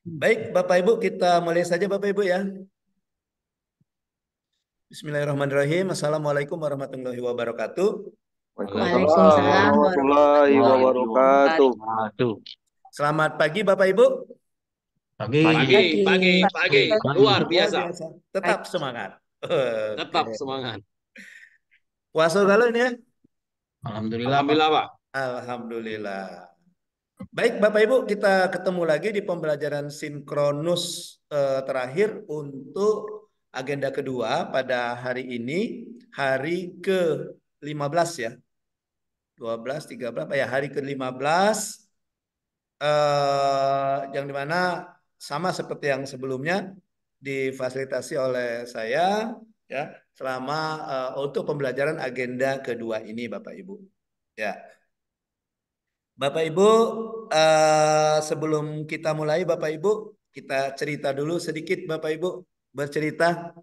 Baik, Bapak Ibu, kita mulai saja Bapak Ibu ya. Bismillahirrahmanirrahim. Assalamualaikum warahmatullahi wabarakatuh. Waalaikumsalam warahmatullahi wabarakatuh. Selamat pagi Bapak Ibu. Pagi. Pagi, pagi, pagi. Luar biasa. Tetap semangat. Tetap semangat. Puasa ini ya? Alhamdulillah. Alhamdulillah, Pak. Alhamdulillah. Baik, Bapak Ibu, kita ketemu lagi di pembelajaran sinkronus eh, terakhir untuk agenda kedua pada hari ini, hari ke-15 ya. 12, 13, ya hari ke-15 eh, yang dimana sama seperti yang sebelumnya difasilitasi oleh saya ya selama uh, untuk pembelajaran agenda kedua ini Bapak Ibu. Ya. Bapak Ibu, uh, sebelum kita mulai Bapak Ibu, kita cerita dulu sedikit Bapak Ibu, bercerita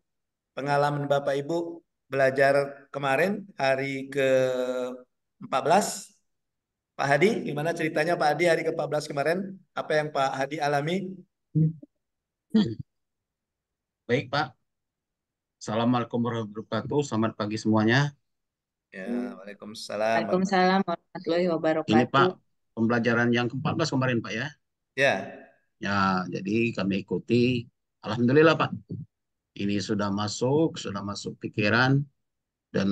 pengalaman Bapak Ibu belajar kemarin hari ke-14. Pak Hadi, gimana ceritanya Pak Hadi hari ke-14 kemarin? Apa yang Pak Hadi alami? Baik Pak. Assalamualaikum warahmatullahi wabarakatuh. Selamat pagi semuanya. Ya, Waalaikumsalam. Waalaikumsalam warahmatullahi wabarakatuh. Ini Pak, pembelajaran yang ke-14 kemarin Pak ya. Ya. Ya, jadi kami ikuti. Alhamdulillah Pak. Ini sudah masuk, sudah masuk pikiran dan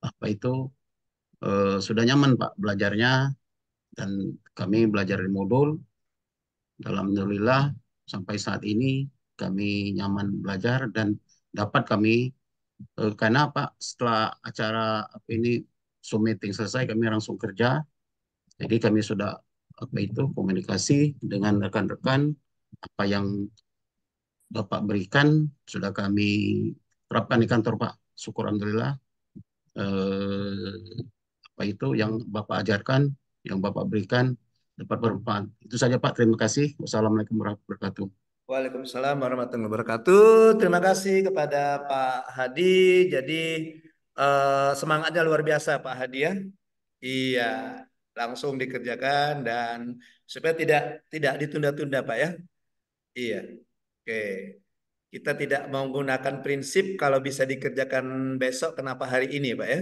apa itu eh, sudah nyaman Pak belajarnya dan kami belajar di modul. Alhamdulillah sampai saat ini kami nyaman belajar dan dapat kami eh, karena Pak setelah acara ini Zoom meeting selesai kami langsung kerja jadi kami sudah apa itu komunikasi dengan rekan-rekan apa yang Bapak berikan sudah kami terapkan di kantor Pak. Syukur alhamdulillah eh, apa itu yang Bapak ajarkan, yang Bapak berikan dapat bermanfaat. Itu saja Pak. Terima kasih. Wassalamualaikum warahmatullahi wabarakatuh. Waalaikumsalam warahmatullahi wabarakatuh. Terima kasih kepada Pak Hadi. Jadi eh, semangatnya luar biasa Pak Hadi ya. Iya langsung dikerjakan dan supaya tidak tidak ditunda-tunda Pak ya. Iya. Oke. Kita tidak menggunakan prinsip kalau bisa dikerjakan besok kenapa hari ini Pak ya.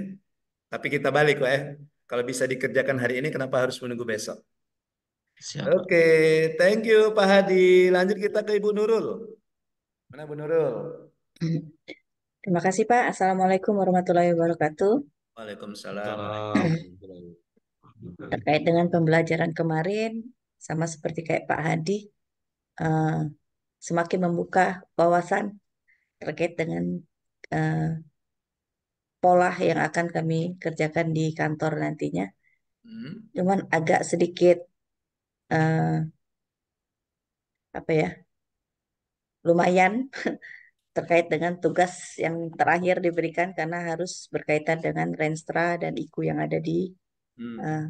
Tapi kita balik Pak ya. Kalau bisa dikerjakan hari ini kenapa harus menunggu besok? Siap. Oke, thank you Pak Hadi. Lanjut kita ke Ibu Nurul. Mana Bu Nurul? Terima kasih Pak. Assalamualaikum warahmatullahi wabarakatuh. Waalaikumsalam. Terkait dengan pembelajaran kemarin, sama seperti kayak Pak Hadi, uh, semakin membuka wawasan terkait dengan uh, pola yang akan kami kerjakan di kantor nantinya. Hmm. Cuman agak sedikit uh, apa ya, lumayan terkait dengan tugas yang terakhir diberikan karena harus berkaitan dengan Renstra dan IKU yang ada di hmm. Eh,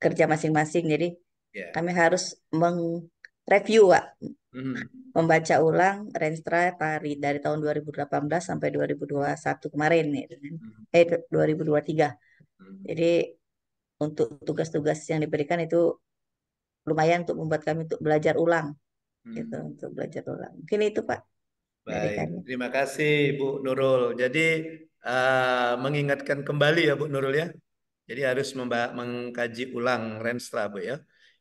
kerja masing-masing. Jadi yeah. kami harus mengreview, Pak. Hmm. Membaca ulang Renstra tari dari tahun 2018 sampai 2021 kemarin ya. Hmm. Eh 2023. Hmm. Jadi untuk tugas-tugas yang diberikan itu lumayan untuk membuat kami untuk belajar ulang. Hmm. Gitu, untuk belajar ulang. Mungkin itu, Pak. Baik, terima kasih Bu Nurul. Jadi uh, mengingatkan kembali ya Bu Nurul ya jadi harus mengkaji ulang Renstra, Bu ya.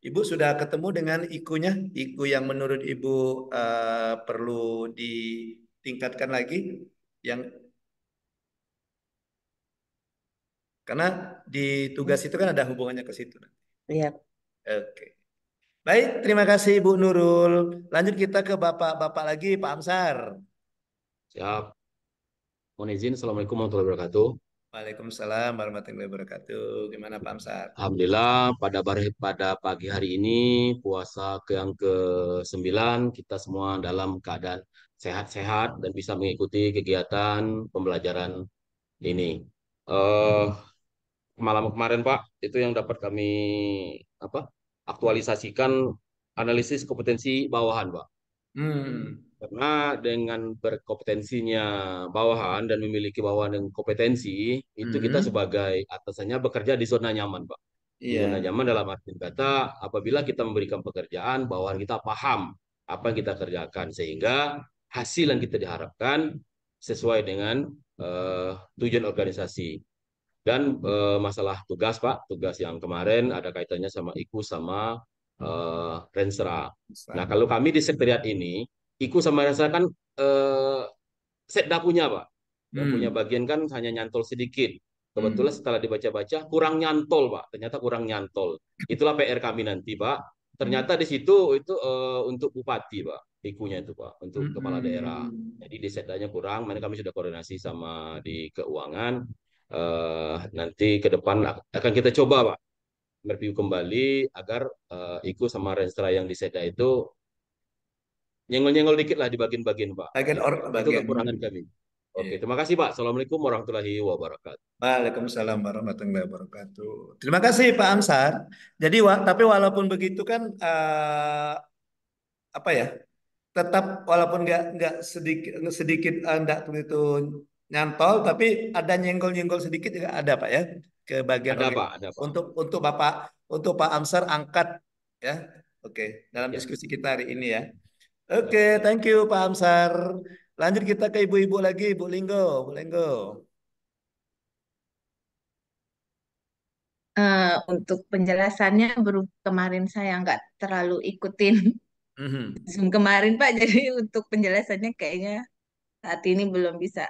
Ibu sudah ketemu dengan ikunya, iku yang menurut Ibu uh, perlu ditingkatkan lagi yang karena di tugas itu kan ada hubungannya ke situ. Iya. Oke. Baik, terima kasih ibu Nurul. Lanjut kita ke Bapak-bapak lagi, Pak Amsar. Siap. Mohon izin, Assalamualaikum warahmatullahi wabarakatuh. Waalaikumsalam warahmatullahi wabarakatuh. Gimana Pak Amsar? Alhamdulillah pada pada pagi hari ini puasa ke yang ke-9 kita semua dalam keadaan sehat-sehat dan bisa mengikuti kegiatan pembelajaran ini. Eh uh, malam kemarin Pak, itu yang dapat kami apa? aktualisasikan analisis kompetensi bawahan, Pak. Hmm. Karena dengan berkompetensinya bawahan dan memiliki bawahan yang kompetensi, itu mm -hmm. kita mm-hmm. sebagai atasannya bekerja di zona nyaman, Pak. Yeah. Zona nyaman dalam arti kata apabila kita memberikan pekerjaan, bawahan kita paham apa yang kita kerjakan sehingga hasil yang kita diharapkan sesuai dengan uh, tujuan organisasi. Dan uh, masalah tugas, Pak, tugas yang kemarin ada kaitannya sama IKU sama uh, eh, Renstra. Nah, kalau kami di sekretariat ini, Iku sama rasa kan eh, set dapunya pak, dapunya hmm. bagian kan hanya nyantol sedikit. Kebetulan hmm. setelah dibaca-baca kurang nyantol pak, ternyata kurang nyantol. Itulah PR kami nanti pak. Ternyata di situ itu eh, untuk bupati pak, ikunya itu pak, untuk hmm. kepala daerah. Jadi di setdanya kurang, mana kami sudah koordinasi sama di keuangan. Eh, nanti ke depan akan kita coba pak mereview kembali agar uh, Iku sama Renstra yang di SEDA itu Nyenggol-nyenggol dikit lah di bagian-bagian Pak. Bagian or, bagian. Itu kekurangan kami. Oke, iya. terima kasih Pak. Assalamualaikum warahmatullahi wabarakatuh. Waalaikumsalam warahmatullahi wabarakatuh. Terima kasih Pak Amsar. Jadi wa, tapi walaupun begitu kan uh, apa ya? Tetap walaupun nggak nggak sedikit sedikit eh, nggak uh, begitu nyantol, tapi ada nyenggol-nyenggol sedikit juga ada Pak ya ke bagian ada, Pak, ada, Pak. untuk untuk Bapak untuk Pak Amsar angkat ya. Oke, dalam ya. diskusi kita hari ini ya. Oke, okay, thank you Pak Amsar. Lanjut kita ke ibu-ibu lagi, Bu Linggo, Bu Linggo. Uh, untuk penjelasannya kemarin saya nggak terlalu ikutin mm-hmm. Zoom kemarin Pak, jadi untuk penjelasannya kayaknya saat ini belum bisa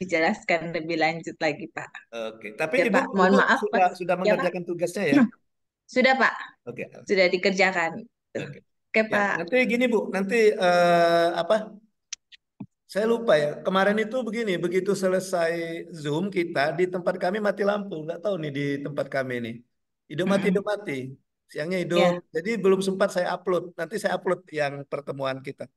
dijelaskan lebih lanjut lagi Pak. Oke, tapi ya, Ibu, Pak, mohon maaf sudah, Pak. sudah ya, mengerjakan ya, tugasnya ya? Sudah Pak. Oke. Sudah dikerjakan. Oke. Oke ya, Pak. Ya, nanti gini Bu, nanti uh, apa? Saya lupa ya. Kemarin itu begini, begitu selesai Zoom kita di tempat kami mati lampu. Nggak tahu nih di tempat kami ini. Hidup mati, hidup mati. Siangnya hidup. Ya. Jadi belum sempat saya upload. Nanti saya upload yang pertemuan kita.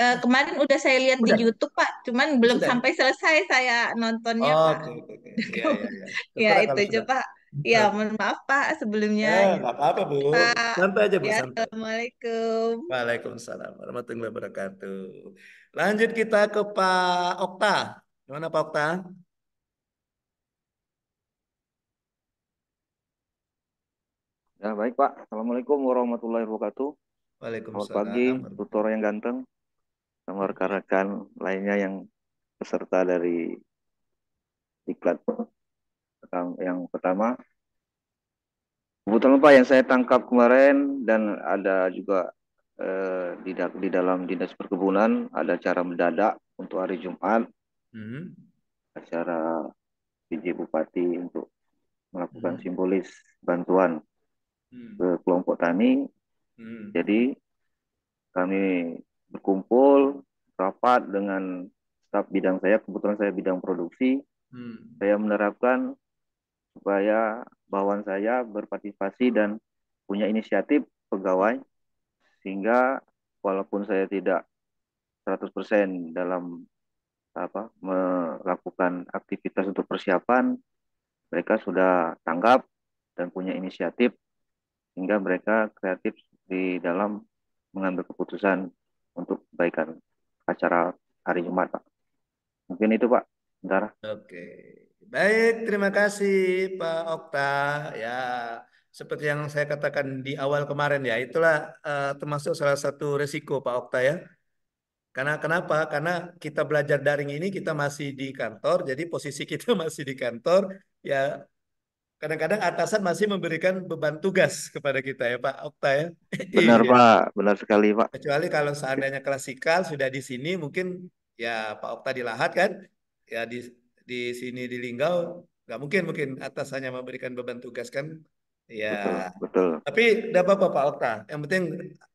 Uh, kemarin udah saya lihat udah. di YouTube Pak, cuman belum udah. sampai selesai saya nontonnya oh, Pak. Oke, oke. Iya, iya, iya. Ya, ya, ya. ya itu aja Pak. Iya, mohon maaf Pak sebelumnya. Ya, apa-apa Bu. Santai aja Bu. Ya, Assalamualaikum. Waalaikumsalam warahmatullahi wabarakatuh. Lanjut kita ke Pak Okta. Gimana Pak Okta? Ya, baik Pak. Assalamualaikum warahmatullahi wabarakatuh. Waalaikumsalam. Selamat pagi, tutor yang ganteng. Sama rekan-rekan lainnya yang peserta dari diklat yang pertama kebutuhan pak yang saya tangkap kemarin dan ada juga eh, di, dalam dinas perkebunan ada cara mendadak untuk hari Jumat hmm. acara PJ Bupati untuk melakukan hmm. simbolis bantuan hmm. ke kelompok tani hmm. jadi kami berkumpul rapat dengan staf bidang saya kebetulan saya bidang produksi hmm. saya menerapkan supaya bawahan saya berpartisipasi dan punya inisiatif pegawai sehingga walaupun saya tidak 100% dalam apa melakukan aktivitas untuk persiapan mereka sudah tanggap dan punya inisiatif sehingga mereka kreatif di dalam mengambil keputusan untuk kebaikan acara hari Jumat Pak. Mungkin itu Pak, sebentar. Oke. Okay. Baik, terima kasih Pak Okta. Ya, seperti yang saya katakan di awal kemarin ya, itulah uh, termasuk salah satu resiko Pak Okta ya. Karena kenapa? Karena kita belajar daring ini kita masih di kantor, jadi posisi kita masih di kantor. Ya, kadang-kadang atasan masih memberikan beban tugas kepada kita ya Pak Okta ya. Benar ya. Pak, benar sekali Pak. Kecuali kalau seandainya klasikal sudah di sini mungkin ya Pak Okta dilahat kan, ya di di sini di Linggau nggak mungkin mungkin atas hanya memberikan beban tugas kan ya betul, betul. tapi tidak apa-apa Pak Okta yang penting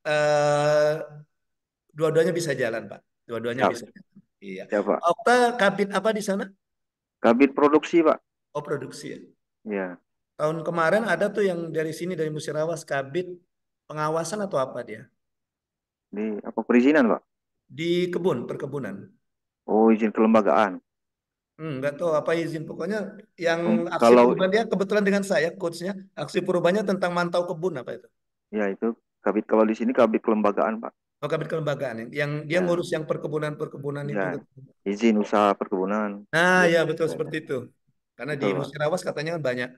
eh, dua-duanya bisa jalan Pak dua-duanya ya. bisa iya ya, Pak Okta kabin apa di sana kabin produksi Pak oh produksi ya ya tahun kemarin ada tuh yang dari sini dari Musirawas kabit pengawasan atau apa dia di apa perizinan Pak di kebun perkebunan oh izin kelembagaan Hmm, nggak tahu apa izin pokoknya yang hmm, aksi kalau perubahan dia kebetulan dengan saya coachnya aksi perubahannya tentang mantau kebun apa itu ya itu kabit kalau di sini kabit kelembagaan pak oh kabit kelembagaan ya? yang dia ya. ngurus yang perkebunan perkebunan ya. itu izin usaha perkebunan nah ya, ya betul ya. seperti itu karena betul, di Musirawas katanya kan banyak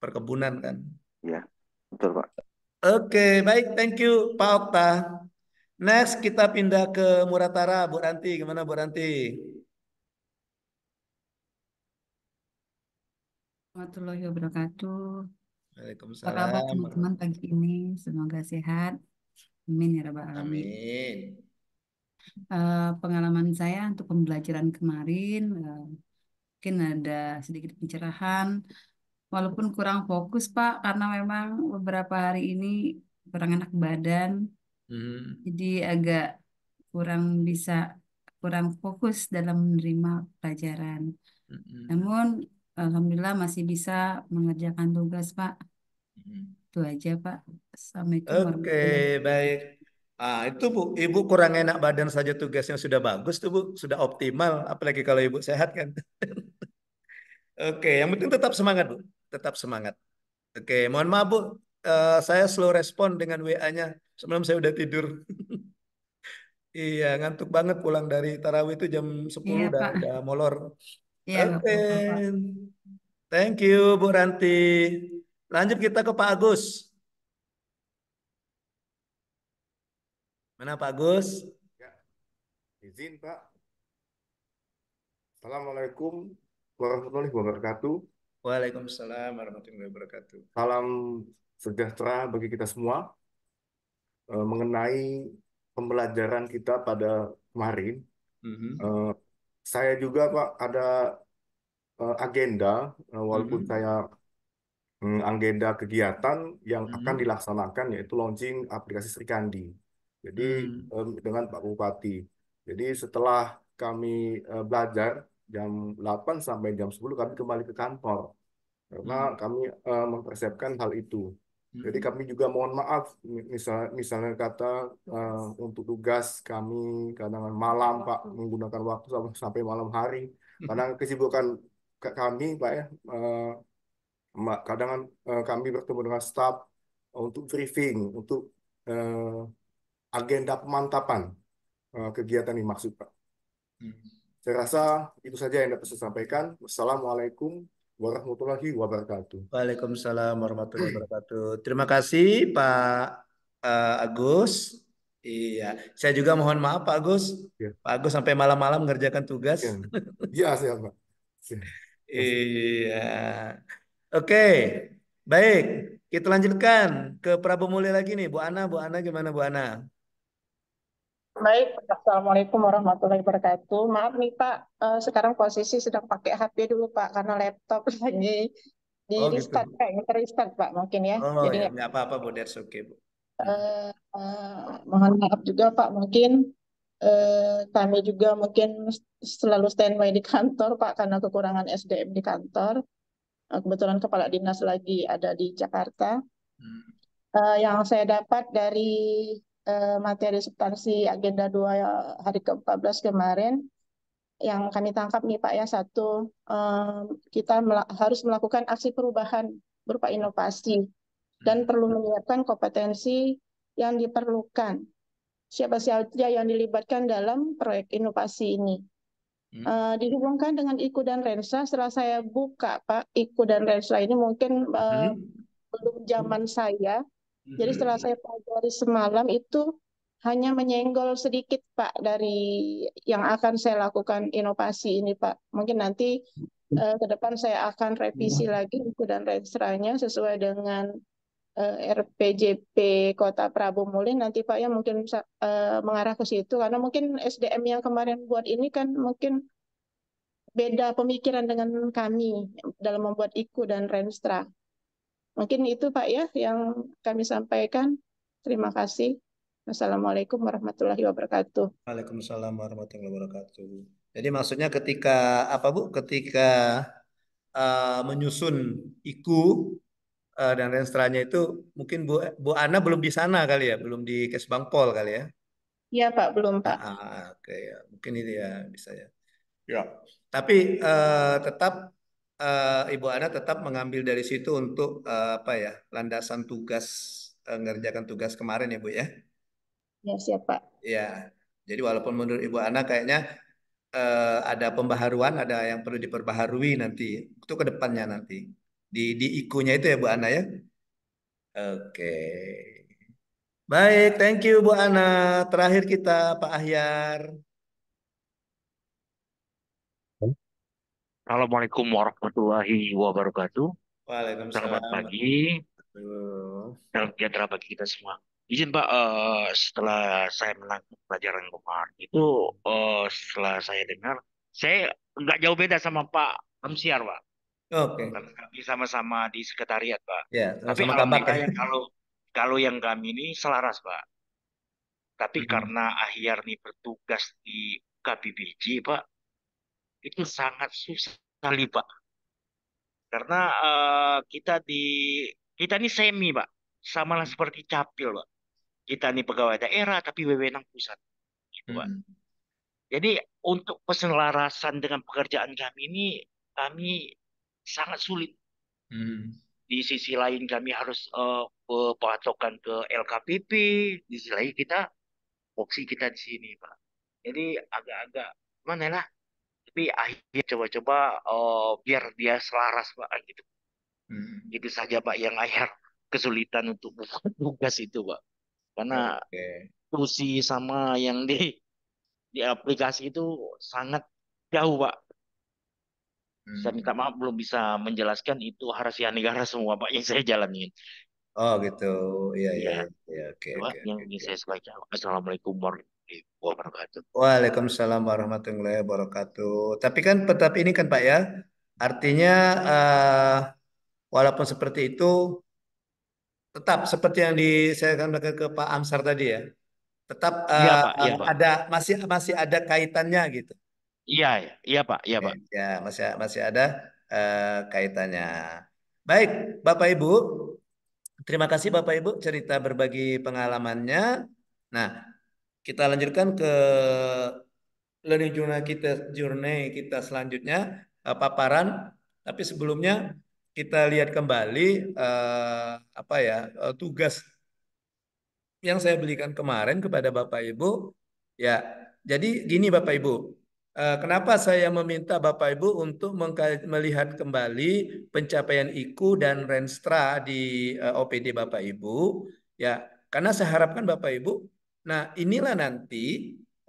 perkebunan kan iya betul pak oke okay, baik thank you Pak Okta next kita pindah ke Muratara Bu Ranti gimana Bu Ranti warahmatullahi wabarakatuh. Waalaikumsalam. Apa kabar teman-teman pagi ini? Semoga sehat. Amin ya rabbal alamin. Amin. Uh, pengalaman saya untuk pembelajaran kemarin uh, mungkin ada sedikit pencerahan walaupun kurang fokus Pak karena memang beberapa hari ini kurang enak badan. Hmm. Jadi agak kurang bisa kurang fokus dalam menerima pelajaran. Hmm. Namun Alhamdulillah masih bisa mengerjakan tugas, Pak. Hmm. Itu aja, Pak. Assalamualaikum Oke, okay, baik. Ah, itu Bu, Ibu kurang enak badan saja tugasnya sudah bagus tuh Bu, sudah optimal, apalagi kalau Ibu sehat kan. Oke, yang penting tetap semangat Bu, tetap semangat. Oke, mohon maaf Bu, Uh, saya slow respon dengan WA-nya sebelum saya udah tidur. Iya, ngantuk banget pulang dari tarawih itu jam 10 Iya, udah, udah molor. Iya, Oke. Thank you Bu Ranti. Lanjut kita ke Pak Agus. Mana Pak Agus? Ya. Izin Pak. Assalamualaikum warahmatullahi wabarakatuh. Waalaikumsalam warahmatullahi wabarakatuh. Salam sejahtera bagi kita semua eh, mengenai pembelajaran kita pada kemarin. Mm -hmm saya juga Pak ada uh, agenda uh, walaupun mm -hmm. saya um, agenda kegiatan yang mm -hmm. akan dilaksanakan yaitu launching aplikasi Serikandi. Jadi mm -hmm. um, dengan Pak Bupati. Jadi setelah kami uh, belajar jam 8 sampai jam 10 kami kembali ke kantor karena hmm. kami uh, mempersiapkan hal itu. Jadi kami juga mohon maaf, misal, misalnya kata uh, untuk tugas kami kadang malam Pak menggunakan waktu sampai malam hari, karena kesibukan kami Pak ya, uh, eh, kadang uh, eh, kami bertemu dengan staf untuk briefing, untuk uh, agenda pemantapan uh, kegiatan ini maksud Pak. Saya rasa itu saja yang dapat saya sampaikan. Wassalamualaikum warahmatullahi wabarakatuh. Waalaikumsalam warahmatullahi wabarakatuh. Terima kasih Pak uh, Agus. Iya, saya juga mohon maaf Pak Agus. Ya. Pak Agus sampai malam-malam mengerjakan tugas. Iya, saya Pak. Iya. Oke, baik. Kita lanjutkan ke Prabu Mulia lagi nih. Bu Ana, Bu Ana gimana Bu Ana? Baik, Assalamualaikum warahmatullahi wabarakatuh. Maaf nih Pak, uh, sekarang posisi sedang pakai HP dulu Pak, karena laptop lagi di oh, gitu. restart Pak, restart Pak mungkin ya. Oh, Jadi ya, nggak apa-apa Bu, that's okay Bu. Eh, eh, mohon maaf juga Pak, mungkin uh, kami juga mungkin selalu standby di kantor Pak, karena kekurangan SDM di kantor. Uh, kebetulan Kepala Dinas lagi ada di Jakarta. Hmm. Uh, yang saya dapat dari Eh, materi substansi agenda 2 hari ke-14 kemarin yang kami tangkap nih Pak ya satu eh, kita harus melakukan aksi perubahan berupa inovasi dan hmm. perlu menyiapkan kompetensi yang diperlukan siapa saja yang dilibatkan dalam proyek inovasi ini. Hmm. Uh, dihubungkan dengan IKU dan Rensa, setelah saya buka Pak, IKU dan Rensa ini mungkin hmm. belum zaman saya, jadi setelah saya pelajari semalam itu hanya menyenggol sedikit Pak dari yang akan saya lakukan inovasi ini Pak. Mungkin nanti uh, ke depan saya akan revisi lagi buku dan registranya sesuai dengan uh, eh, RPJP Kota Prabu Muli nanti Pak ya mungkin uh, mengarah ke situ karena mungkin SDM yang kemarin buat ini kan mungkin beda pemikiran dengan kami dalam membuat IKU dan Renstra. Mungkin itu Pak ya yang kami sampaikan. Terima kasih. Assalamualaikum warahmatullahi wabarakatuh. Waalaikumsalam warahmatullahi wabarakatuh. Jadi maksudnya ketika apa Bu? Ketika uh, menyusun iku uh, eh, dan renstranya itu mungkin Bu Bu Ana belum di sana kali ya, belum di Kesbangpol kali ya? Iya Pak, belum Pak. Ah, oke ya. Mungkin ini ya bisa ya. Ya. Tapi uh, tetap uh, Ibu Ana tetap mengambil dari situ untuk uh, apa ya landasan tugas uh, ngerjakan tugas kemarin ya Bu ya. Ya siap Pak. Ya, jadi walaupun menurut Ibu Ana kayaknya uh, ada pembaharuan, ada yang perlu diperbaharui nanti itu ke depannya nanti di di ikunya itu ya Bu Ana ya. Oke. Okay. Baik, thank you Bu Ana. Terakhir kita Pak Ahyar. Assalamualaikum warahmatullahi wabarakatuh. Waalaikumsalam. Selamat pagi. dalam sejahtera bagi kita semua. Izin Pak, uh, setelah saya melakukan pelajaran kemarin itu uh, setelah saya dengar, saya nggak jauh beda sama Pak Amsiar Pak. Oke. Okay. Kami sama-sama di sekretariat Pak. Ya, sama Tapi sama alhamdulillah yang kalau kalau yang kami ini selaras Pak. Tapi hmm. karena akhirnya bertugas di KBBJ Pak, itu sangat susah sekali pak karena uh, kita di kita ini semi pak sama lah seperti capil pak kita ini pegawai daerah tapi wewenang pusat gitu pak hmm. jadi untuk peselarasan dengan pekerjaan kami ini kami sangat sulit hmm. di sisi lain kami harus uh, eh, patokan ke LKPP di sisi lain kita opsi kita di sini pak jadi agak-agak mana ya lah tapi akhirnya coba-coba uh, biar dia selaras pak gitu hmm. itu saja pak yang akhir kesulitan untuk buat tugas itu pak karena okay. sama yang di di aplikasi itu sangat jauh pak hmm. saya minta hmm. maaf belum bisa menjelaskan itu rahasia negara semua pak yang saya jalanin oh gitu iya iya ya, ya. ya oke okay, okay, yang okay. saya sampaikan assalamualaikum warahmatullahi wabarakatuh. Waalaikumsalam warahmatullahi wabarakatuh. Tapi kan tetap ini kan Pak ya, artinya uh, walaupun seperti itu, tetap seperti yang di saya sampaikan ke Pak Amsar tadi ya, tetap uh, ya, Pak, ya, Pak. ada masih masih ada kaitannya gitu. Iya, iya Pak, iya Pak. Ya masih masih ada uh, kaitannya. Baik, Bapak Ibu, terima kasih Bapak Ibu cerita berbagi pengalamannya. Nah, kita lanjutkan ke learning journey kita journey kita selanjutnya uh, paparan tapi sebelumnya kita lihat kembali uh, apa ya uh, tugas yang saya belikan kemarin kepada Bapak Ibu ya jadi gini Bapak Ibu uh, kenapa saya meminta Bapak Ibu untuk melihat kembali pencapaian IKU dan Renstra di uh, OPD Bapak Ibu ya karena saya harapkan Bapak Ibu Nah, inilah nanti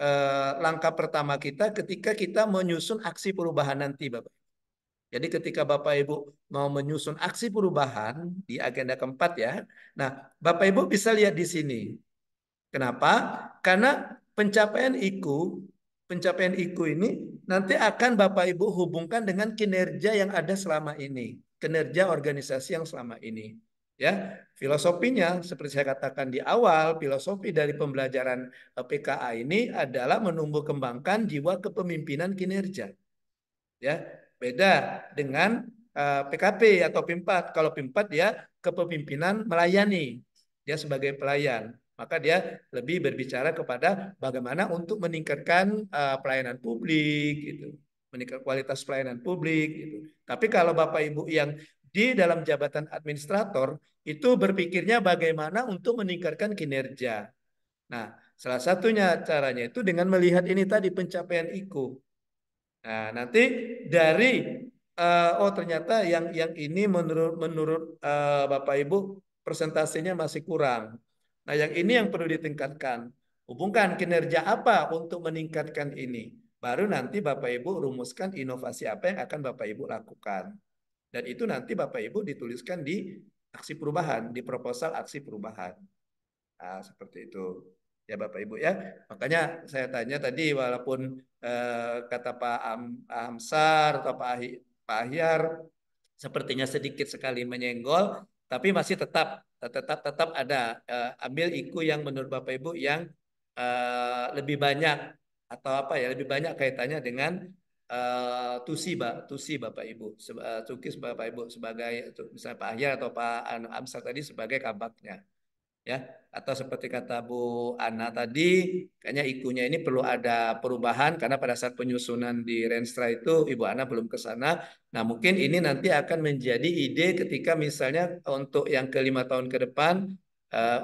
eh, langkah pertama kita ketika kita menyusun aksi perubahan nanti, Bapak. Jadi ketika Bapak Ibu mau menyusun aksi perubahan di agenda keempat ya. Nah, Bapak Ibu bisa lihat di sini. Kenapa? Karena pencapaian IKU, pencapaian IKU ini nanti akan Bapak Ibu hubungkan dengan kinerja yang ada selama ini, kinerja organisasi yang selama ini. Ya, filosofinya seperti saya katakan di awal, filosofi dari pembelajaran eh, PKA ini adalah menumbuh kembangkan jiwa kepemimpinan kinerja. Ya, beda dengan PKP eh, atau PIMPAT. Kalau PIMPAT ya kepemimpinan melayani, dia sebagai pelayan. Maka dia lebih berbicara kepada bagaimana untuk meningkatkan eh, pelayanan publik gitu meningkat kualitas pelayanan publik gitu. Tapi kalau Bapak Ibu yang di dalam jabatan administrator itu berpikirnya bagaimana untuk meningkatkan kinerja. Nah, salah satunya caranya itu dengan melihat ini tadi pencapaian IKU. Nah, nanti dari uh, oh ternyata yang yang ini menurut menurut uh, Bapak Ibu persentasenya masih kurang. Nah, yang ini yang perlu ditingkatkan. Hubungkan kinerja apa untuk meningkatkan ini. Baru nanti Bapak Ibu rumuskan inovasi apa yang akan Bapak Ibu lakukan. Dan itu nanti Bapak Ibu dituliskan di aksi perubahan, di proposal aksi perubahan. Nah, seperti itu. Ya Bapak Ibu ya. Makanya saya tanya tadi walaupun eh, kata Pak Am, Amsar atau Pak, Ahi, Pak Ahyar sepertinya sedikit sekali menyenggol, tapi masih tetap tetap tetap ada eh, ambil iku yang menurut Bapak Ibu yang eh, lebih banyak atau apa ya lebih banyak kaitannya dengan uh, eh, ba, Tusi Bapak Ibu, uh, Tukis Bapak Ibu sebagai misalnya Pak Ahyar atau Pak anu Amsa tadi sebagai kabaknya. Ya, atau seperti kata Bu Ana tadi, kayaknya ikunya ini perlu ada perubahan karena pada saat penyusunan di Renstra itu Ibu Ana belum ke sana. Nah, mungkin ini nanti akan menjadi ide ketika misalnya untuk yang kelima tahun ke depan eh,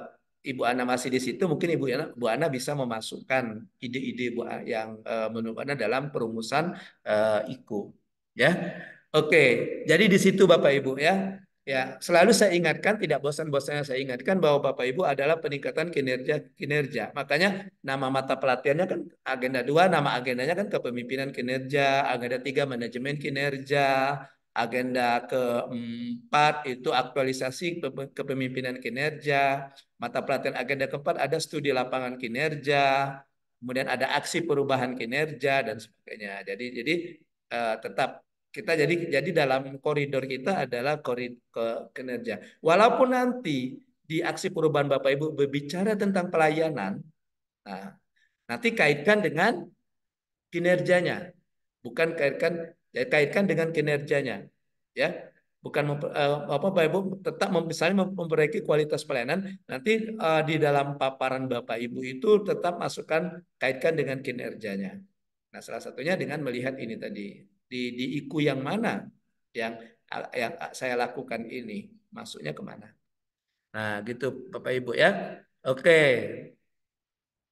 Ibu Ana masih di situ, mungkin Ibu Ana, Bu Ana bisa memasukkan ide-ide yang e, menurut Ana dalam perumusan e, eh, IKU. Ya, oke. Jadi di situ Bapak Ibu ya. Ya, selalu saya ingatkan, tidak bosan-bosannya saya ingatkan bahwa Bapak Ibu adalah peningkatan kinerja kinerja. Makanya nama mata pelatihannya kan agenda dua, nama agendanya kan kepemimpinan kinerja, agenda tiga manajemen kinerja, Agenda keempat itu aktualisasi kepemimpinan kinerja. Mata pelatihan agenda keempat ada studi lapangan kinerja, kemudian ada aksi perubahan kinerja dan sebagainya. Jadi jadi uh, tetap kita jadi jadi dalam koridor kita adalah koridor kinerja. Walaupun nanti di aksi perubahan Bapak Ibu berbicara tentang pelayanan, nah, nanti kaitkan dengan kinerjanya, bukan kaitkan ya kaitkan dengan kinerjanya ya bukan uh, apa Bapak Ibu tetap misalnya memperbaiki kualitas pelayanan nanti uh, di dalam paparan Bapak Ibu itu tetap masukkan kaitkan dengan kinerjanya. Nah, salah satunya dengan melihat ini tadi di di iku yang mana yang yang saya lakukan ini masuknya kemana. Nah, gitu Bapak Ibu ya. Oke.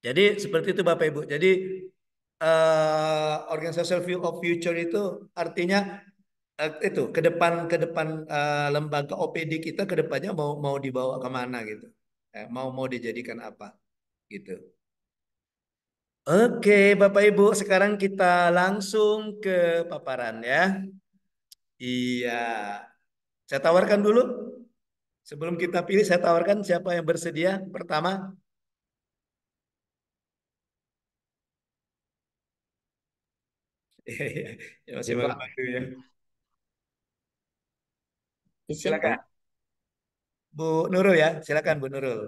Jadi seperti itu Bapak Ibu. Jadi uh, eh, organizational view of future itu artinya uh, itu ke depan ke depan uh, lembaga OPD kita ke depannya mau mau dibawa kemana gitu eh, mau mau dijadikan apa gitu Oke Bapak Ibu sekarang kita langsung ke paparan ya Iya saya tawarkan dulu sebelum kita pilih saya tawarkan siapa yang bersedia pertama Iya, iya. Ya, masih baru baru ya. Silakan. Bu Nurul ya, silakan Bu Nurul.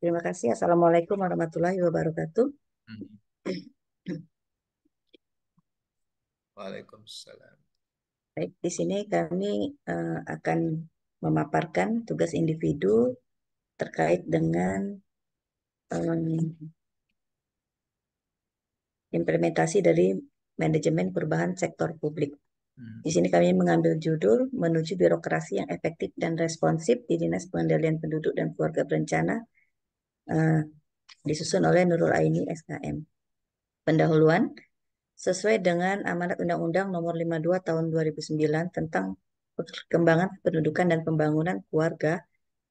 Terima kasih. Assalamualaikum warahmatullahi wabarakatuh. Hmm. Waalaikumsalam. Baik, di sini kami uh, akan memaparkan tugas individu terkait dengan um, implementasi dari manajemen perubahan sektor publik. Hmm. Di sini kami mengambil judul menuju birokrasi yang efektif dan responsif di Dinas Pengendalian Penduduk dan Keluarga Berencana Eh, disusun oleh Nurul Aini SKM. Pendahuluan sesuai dengan amanat Undang-Undang Nomor 52 Tahun 2009 tentang perkembangan pendudukan dan pembangunan keluarga,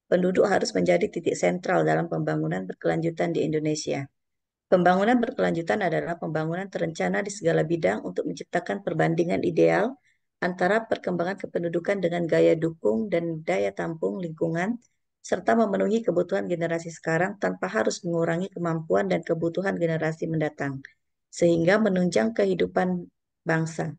penduduk harus menjadi titik sentral dalam pembangunan berkelanjutan di Indonesia. Pembangunan berkelanjutan adalah pembangunan terencana di segala bidang untuk menciptakan perbandingan ideal antara perkembangan kependudukan dengan gaya dukung dan daya tampung lingkungan serta memenuhi kebutuhan generasi sekarang tanpa harus mengurangi kemampuan dan kebutuhan generasi mendatang, sehingga menunjang kehidupan bangsa.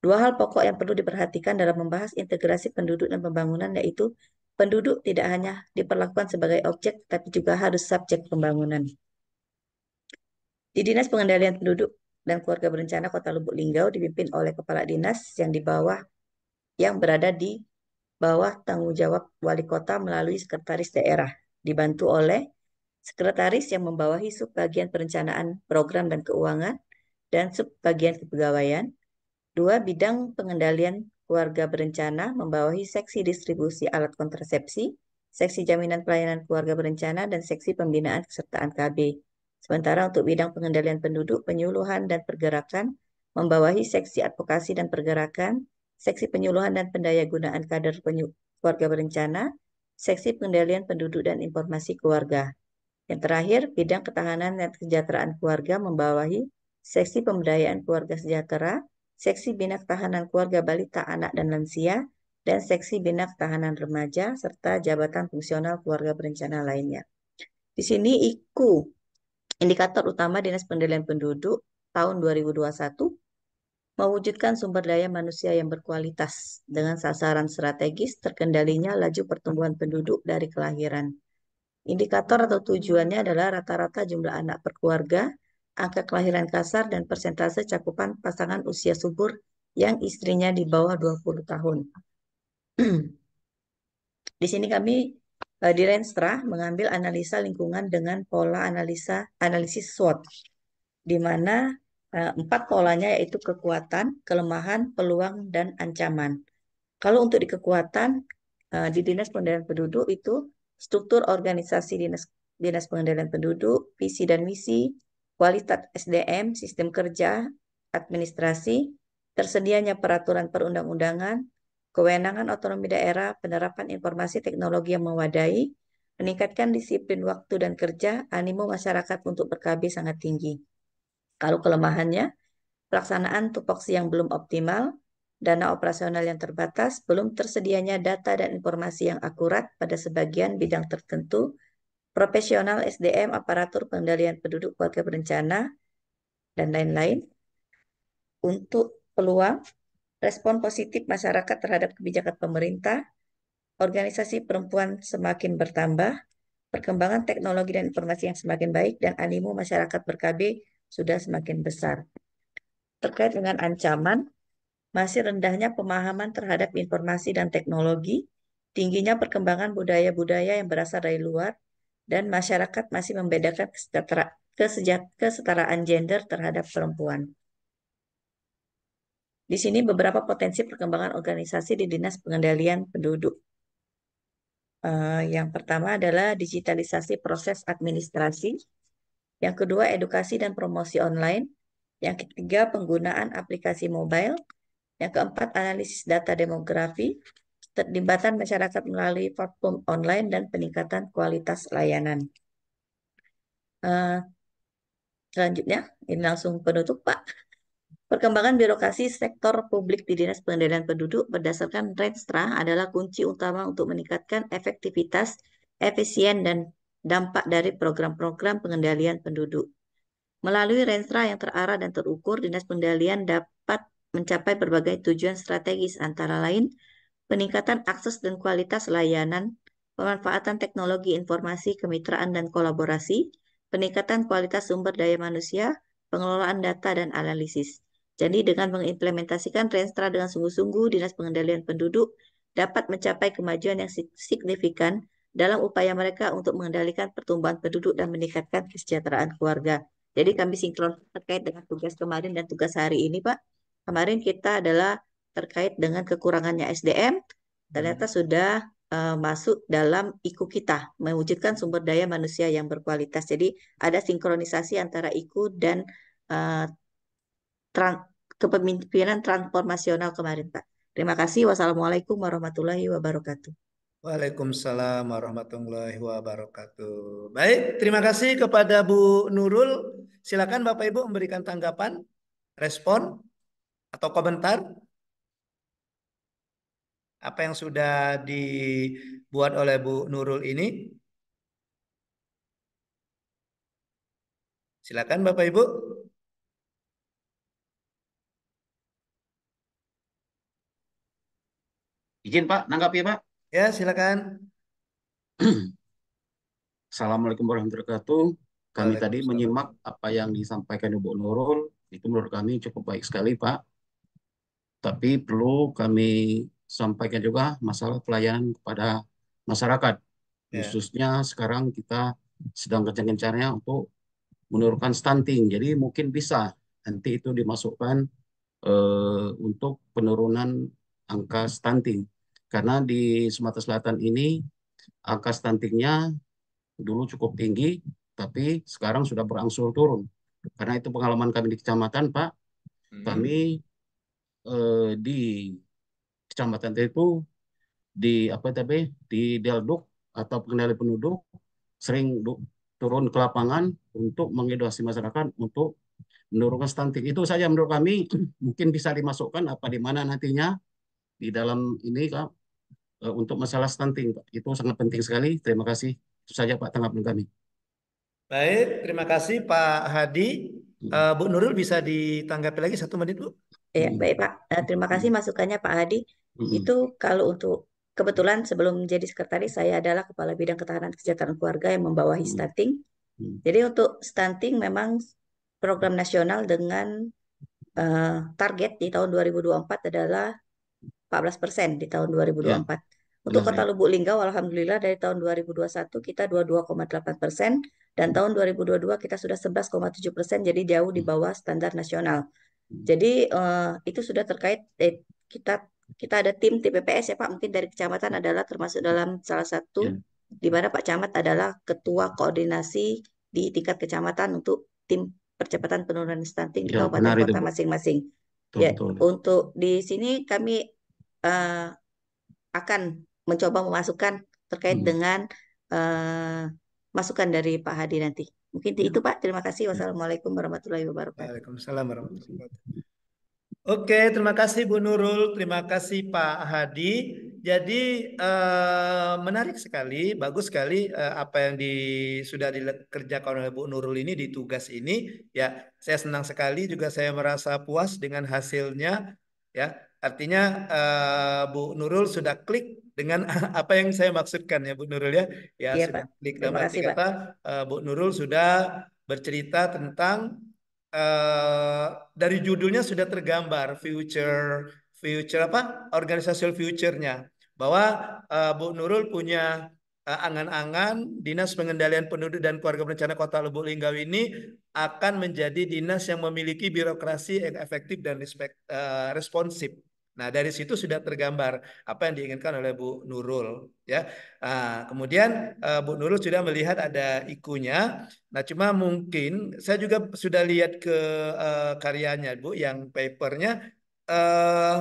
Dua hal pokok yang perlu diperhatikan dalam membahas integrasi penduduk dan pembangunan yaitu penduduk tidak hanya diperlakukan sebagai objek, tapi juga harus subjek pembangunan. Di Dinas Pengendalian Penduduk dan Keluarga Berencana Kota Lubuk Linggau dipimpin oleh Kepala Dinas yang di bawah yang berada di bawah tanggung jawab wali kota melalui sekretaris daerah, dibantu oleh sekretaris yang membawahi subbagian perencanaan program dan keuangan dan subbagian kepegawaian. Dua, bidang pengendalian keluarga berencana membawahi seksi distribusi alat kontrasepsi, seksi jaminan pelayanan keluarga berencana, dan seksi pembinaan kesertaan KB. Sementara untuk bidang pengendalian penduduk, penyuluhan, dan pergerakan membawahi seksi advokasi dan pergerakan, Seksi Penyuluhan dan Pendayagunaan Kader Keluarga Berencana, Seksi Pengendalian Penduduk dan Informasi Keluarga. Yang terakhir, Bidang Ketahanan dan Kesejahteraan Keluarga membawahi Seksi Pemberdayaan Keluarga Sejahtera, Seksi Bina Ketahanan Keluarga Balita Anak dan Lansia, dan Seksi Bina Ketahanan Remaja, serta Jabatan Fungsional Keluarga Berencana lainnya. Di sini IKU, Indikator Utama Dinas Pengendalian Penduduk tahun 2021 mewujudkan sumber daya manusia yang berkualitas dengan sasaran strategis terkendalinya laju pertumbuhan penduduk dari kelahiran. Indikator atau tujuannya adalah rata-rata jumlah anak per keluarga, angka kelahiran kasar, dan persentase cakupan pasangan usia subur yang istrinya di bawah 20 tahun. di sini kami eh, di Renstra mengambil analisa lingkungan dengan pola analisa analisis SWOT, di mana Eh, empat polanya yaitu kekuatan, kelemahan, peluang, dan ancaman. Kalau untuk di kekuatan, eh, di Dinas Pengendalian Penduduk itu struktur organisasi Dinas, Dinas Pengendalian Penduduk, visi dan misi, kualitas SDM, sistem kerja, administrasi, tersedianya peraturan perundang-undangan, kewenangan otonomi daerah, penerapan informasi teknologi yang mewadai, meningkatkan disiplin waktu dan kerja, animo masyarakat untuk berKB sangat tinggi. Kalau kelemahannya, pelaksanaan tupoksi yang belum optimal, dana operasional yang terbatas, belum tersedianya data dan informasi yang akurat pada sebagian bidang tertentu, profesional SDM, aparatur pengendalian penduduk keluarga berencana, dan lain-lain. Untuk peluang, respon positif masyarakat terhadap kebijakan pemerintah, organisasi perempuan semakin bertambah, perkembangan teknologi dan informasi yang semakin baik, dan animo masyarakat berKB sudah semakin besar. Terkait dengan ancaman, masih rendahnya pemahaman terhadap informasi dan teknologi, tingginya perkembangan budaya-budaya yang berasal dari luar, dan masyarakat masih membedakan kesetara, kesetaraan gender terhadap perempuan. Di sini beberapa potensi perkembangan organisasi di Dinas Pengendalian Penduduk. Uh, yang pertama adalah digitalisasi proses administrasi, yang kedua, edukasi dan promosi online. Yang ketiga, penggunaan aplikasi mobile. Yang keempat, analisis data demografi, terlibatan masyarakat melalui platform online, dan peningkatan kualitas layanan. Uh, selanjutnya, ini langsung penutup, Pak. Perkembangan birokrasi sektor publik di Dinas Pengendalian Penduduk berdasarkan Renstra adalah kunci utama untuk meningkatkan efektivitas, efisien, dan dampak dari program-program pengendalian penduduk. Melalui renstra yang terarah dan terukur, Dinas Pengendalian dapat mencapai berbagai tujuan strategis antara lain peningkatan akses dan kualitas layanan, pemanfaatan teknologi informasi, kemitraan dan kolaborasi, peningkatan kualitas sumber daya manusia, pengelolaan data dan analisis. Jadi dengan mengimplementasikan renstra dengan sungguh-sungguh Dinas Pengendalian Penduduk dapat mencapai kemajuan yang signifikan dalam upaya mereka untuk mengendalikan pertumbuhan penduduk dan meningkatkan kesejahteraan keluarga. Jadi kami sinkron terkait dengan tugas kemarin dan tugas hari ini, Pak. Kemarin kita adalah terkait dengan kekurangannya SDM, ternyata hmm. sudah uh, masuk dalam IKU kita, mewujudkan sumber daya manusia yang berkualitas. Jadi ada sinkronisasi antara IKU dan uh, eh, trans kepemimpinan transformasional kemarin, Pak. Terima kasih. Wassalamualaikum warahmatullahi wabarakatuh. Waalaikumsalam warahmatullahi wabarakatuh. Baik, terima kasih kepada Bu Nurul. Silakan Bapak Ibu memberikan tanggapan, respon, atau komentar. Apa yang sudah dibuat oleh Bu Nurul ini. Silakan Bapak Ibu. Izin Pak, nanggapi ya Pak. Ya, silakan. Assalamualaikum warahmatullahi wabarakatuh. Kami tadi menyimak apa yang disampaikan Ibu Nurul, itu menurut kami cukup baik sekali, Pak. Tapi perlu kami sampaikan juga masalah pelayanan kepada masyarakat. Yeah. Khususnya sekarang kita sedang kencang-kencangnya untuk menurunkan stunting. Jadi mungkin bisa nanti itu dimasukkan uh, untuk penurunan angka stunting. Karena di Sumatera Selatan ini angka stuntingnya dulu cukup tinggi, tapi sekarang sudah berangsur turun. Karena itu pengalaman kami di kecamatan, Pak. Hmm. Kami eh, di kecamatan itu di apa tapi di Delduk atau pengendali penduduk sering du, turun ke lapangan untuk mengedukasi masyarakat untuk menurunkan stunting. Itu saja menurut kami mungkin bisa dimasukkan apa di mana nantinya di dalam ini Kak, Eh, untuk masalah stunting Pak. Itu sangat penting sekali. Terima kasih. Itu saja Pak tanggapan kami. Baik, terima kasih Pak Hadi. Uh, Bu Nurul bisa ditanggapi lagi satu menit Bu. Ya, baik Pak. Uh, terima kasih hmm. masukannya Pak Hadi. -hmm. Itu kalau untuk kebetulan sebelum menjadi sekretaris saya adalah kepala bidang ketahanan kesejahteraan keluarga yang membawahi hmm. stunting. -hmm. Jadi untuk stunting memang program nasional dengan uh, target di tahun 2024 adalah 14% persen di tahun 2024. Ya. Untuk iya Kota Lubuk Linggau, alhamdulillah dari tahun 2021 kita 22,8 persen dan tahun 2022 kita sudah 11,7 persen, jadi jauh di hmm. bawah standar nasional. Jadi uh, itu sudah terkait eh, kita kita ada tim TPPS ya Pak, mungkin dari kecamatan adalah termasuk dalam salah satu ya. di mana Pak Camat adalah ketua koordinasi di tingkat kecamatan untuk tim percepatan penurunan stunting di ya, kabupaten kota masing-masing. Ya, untuk di sini kami uh, akan mencoba memasukkan terkait hmm. dengan uh, masukan dari Pak Hadi nanti. Mungkin ya. itu Pak. Terima kasih. Ya. Wassalamualaikum warahmatullahi wabarakatuh. Waalaikumsalam warahmatullahi wabarakatuh. Oke, terima kasih Bu Nurul, terima kasih Pak Hadi. Jadi uh, menarik sekali, bagus sekali uh, apa yang di, sudah dikerjakan oleh Bu Nurul ini di tugas ini. Ya, saya senang sekali juga saya merasa puas dengan hasilnya. Ya, Artinya uh, Bu Nurul sudah klik dengan apa yang saya maksudkan ya Bu Nurul ya. Ya, iya, sudah Pak. klik dalam Terima arti kasih, kata uh, Bu Nurul sudah bercerita tentang uh, dari judulnya sudah tergambar future future apa? organisasi future-nya bahwa uh, Bu Nurul punya angan-angan Dinas Pengendalian Penduduk dan Keluarga Berencana Kota Lubuk Linggau ini akan menjadi dinas yang memiliki birokrasi yang efektif dan respect, uh, responsif. Nah, dari situ sudah tergambar apa yang diinginkan oleh Bu Nurul, ya. Nah, kemudian eh, Bu Nurul sudah melihat ada ikunya. Nah, cuma mungkin saya juga sudah lihat ke eh, karyanya Bu yang papernya uh,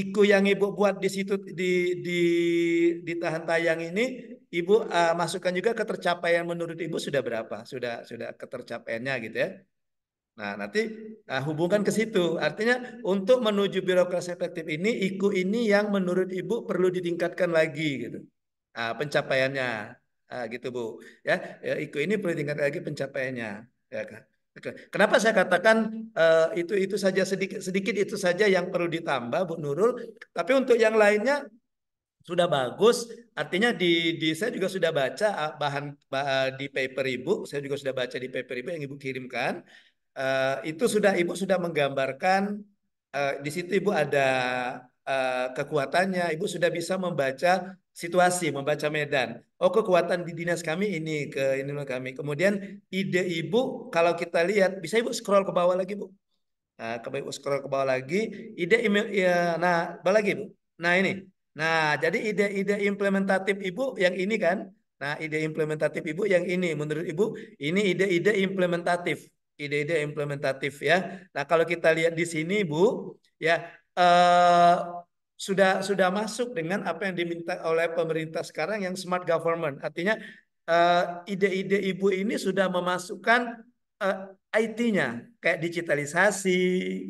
iku yang Ibu buat di situ di di di tahan tayang ini Ibu uh, masukkan juga ketercapaian menurut Ibu sudah berapa? Sudah sudah ketercapaiannya gitu ya. Nah, nanti nah, hubungkan ke situ. Artinya untuk menuju birokrasi efektif ini, IKU ini yang menurut Ibu perlu ditingkatkan lagi gitu. Nah, pencapaiannya nah, gitu Bu. Ya, ya IKU ini perlu ditingkatkan lagi pencapaiannya. Ya Kenapa saya katakan uh, eh, itu itu saja sedikit sedikit itu saja yang perlu ditambah Bu Nurul. Tapi untuk yang lainnya sudah bagus. Artinya di, di saya juga sudah baca ah, bahan bah, di paper Ibu, saya juga sudah baca di paper Ibu yang Ibu kirimkan. Eh, itu sudah ibu sudah menggambarkan uh, di situ ibu ada uh, kekuatannya. Ibu sudah bisa membaca situasi, membaca medan. Oh kekuatan di dinas kami ini ke ini kami. Kemudian ide ibu kalau kita lihat bisa ibu scroll ke bawah lagi bu. Nah, ke ibu scroll ke bawah lagi. Ide email, ya, nah balik lagi bu. Nah ini. Nah jadi ide-ide implementatif ibu yang ini kan. Nah ide implementatif ibu yang ini menurut ibu ini ide-ide implementatif ide-ide implementatif ya. Nah, kalau kita lihat di sini Bu, ya eh, sudah sudah masuk dengan apa yang diminta oleh pemerintah sekarang yang smart government. Artinya eh, ide-ide eh, Ibu ini sudah memasukkan eh, IT-nya kayak digitalisasi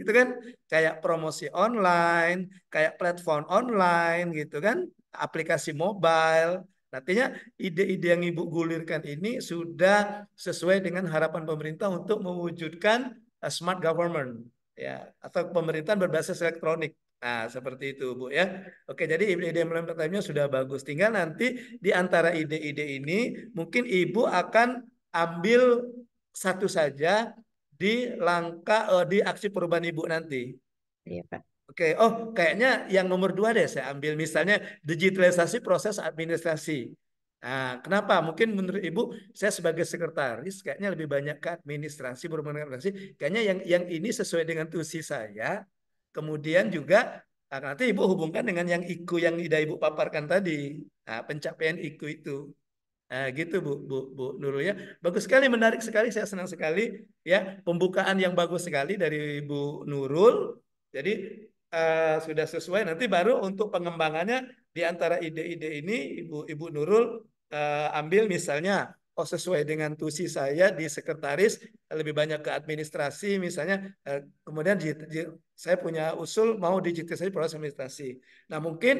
gitu kan, kayak promosi online, kayak platform online gitu kan, aplikasi mobile Artinya ide-ide yang Ibu gulirkan ini sudah sesuai dengan harapan pemerintah untuk mewujudkan uh, smart government ya atau pemerintahan berbasis elektronik. Nah, seperti itu Bu ya. Oke, jadi ide-ide implementatifnya sudah bagus. Tinggal nanti di antara ide-ide ini mungkin Ibu akan ambil satu saja di langkah uh, di aksi perubahan Ibu nanti. Iya, Pak. Oke, oh kayaknya yang nomor dua deh saya ambil misalnya digitalisasi proses administrasi. Nah, kenapa? Mungkin menurut Ibu, saya sebagai sekretaris kayaknya lebih banyak ke administrasi, berhubungan dengan administrasi. Kayaknya yang yang ini sesuai dengan tusi saya. Kemudian juga nah, nanti Ibu hubungkan dengan yang IKU yang Ida Ibu paparkan tadi. Nah, pencapaian IKU itu. Nah, gitu Bu, Bu, Bu Nurul ya. Bagus sekali, menarik sekali, saya senang sekali ya. Pembukaan yang bagus sekali dari Ibu Nurul. Jadi Eh, sudah sesuai nanti baru untuk pengembangannya di antara ide-ide ini Ibu Ibu Nurul uh, ambil misalnya oh sesuai dengan tusi saya di sekretaris lebih banyak ke administrasi misalnya uh, kemudian di, di, saya punya usul mau digitalisasi proses administrasi. Nah mungkin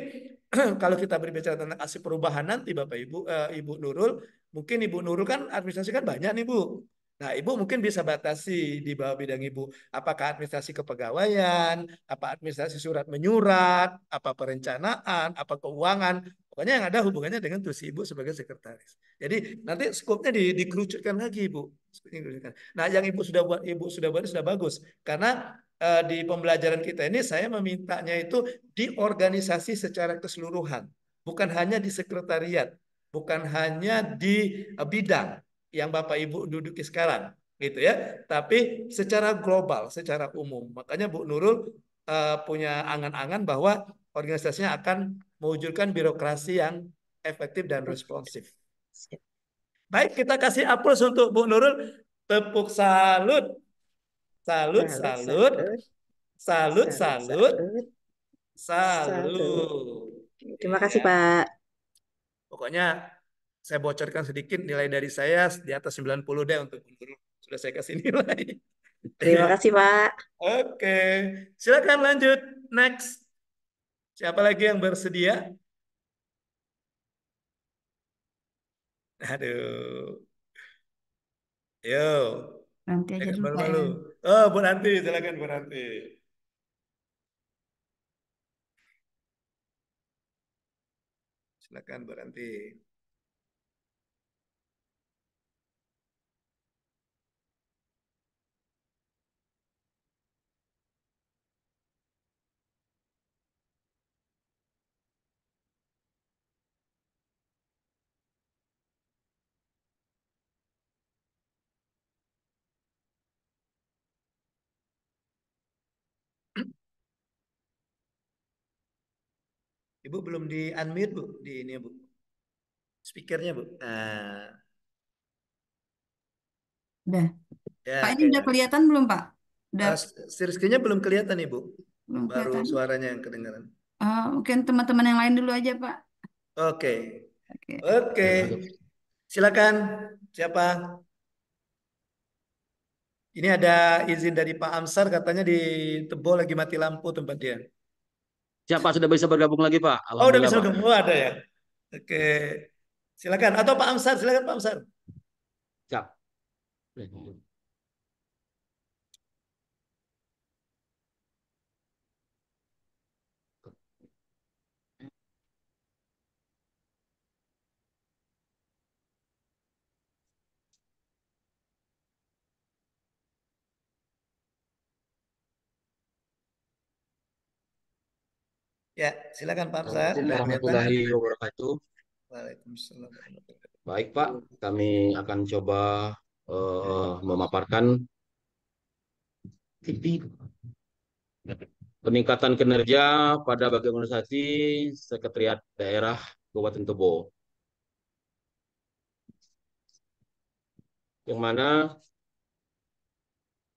kalau kita berbicara tentang aksi perubahan nanti Bapak Ibu uh, Ibu Nurul mungkin Ibu Nurul kan administrasi kan banyak nih Bu. Nah, Ibu mungkin bisa batasi di bawah bidang Ibu. Apakah administrasi kepegawaian, apa administrasi surat menyurat, apa perencanaan, apa keuangan. Pokoknya yang ada hubungannya dengan tusi Ibu sebagai sekretaris. Jadi nanti skopnya di, dikerucutkan lagi Ibu. Nah, yang Ibu sudah buat Ibu sudah buat sudah bagus karena eh, di pembelajaran kita ini saya memintanya itu diorganisasi secara keseluruhan, bukan hanya di sekretariat, bukan hanya di eh, bidang yang Bapak Ibu duduki sekarang gitu ya. Tapi secara global, secara umum. Makanya Bu Nurul uh, punya angan-angan bahwa organisasinya akan mewujudkan birokrasi yang efektif dan responsif. Baik, kita kasih aplaus untuk Bu Nurul. Tepuk salut. Salut, salut. Salut, salut. Salut. Terima kasih, Pak. Iya. Pokoknya saya bocorkan sedikit nilai dari saya di atas 90 deh untuk guru. Sudah saya kasih nilai. Terima kasih, Pak. Oke. Silakan lanjut. Next. Siapa lagi yang bersedia? Aduh. Yo. Nanti aja dulu. Malu. Ya. Oh, Bu Nanti, silakan Bu Nanti. Silakan Bu Nanti. Ibu belum di unmute Bu di ini ya, Bu. Speakernya Bu. Nah. Ya, Pak ini ya. udah kelihatan belum Pak? Udah. Uh, belum kelihatan Ibu. Belum Baru kelihatan. suaranya yang kedengaran. Uh, oh, mungkin teman-teman yang lain dulu aja Pak. Oke. Okay. Oke. Okay. Okay. Silakan siapa? Ini ada izin dari Pak Amsar katanya di Tebo lagi mati lampu tempat dia. Siapa sudah bisa bergabung lagi Pak? Oh sudah bisa bergabung oh, ada ya. Oke, silakan atau Pak Amsar silakan Pak Amsar. Siap. Ya, silakan Pak Hamzah. warahmatullahi wabarakatuh. Waalaikumsalam. Baik Pak, kami akan coba uh, memaparkan peningkatan kinerja pada bagian organisasi Sekretariat Daerah Kabupaten Tebo. Yang mana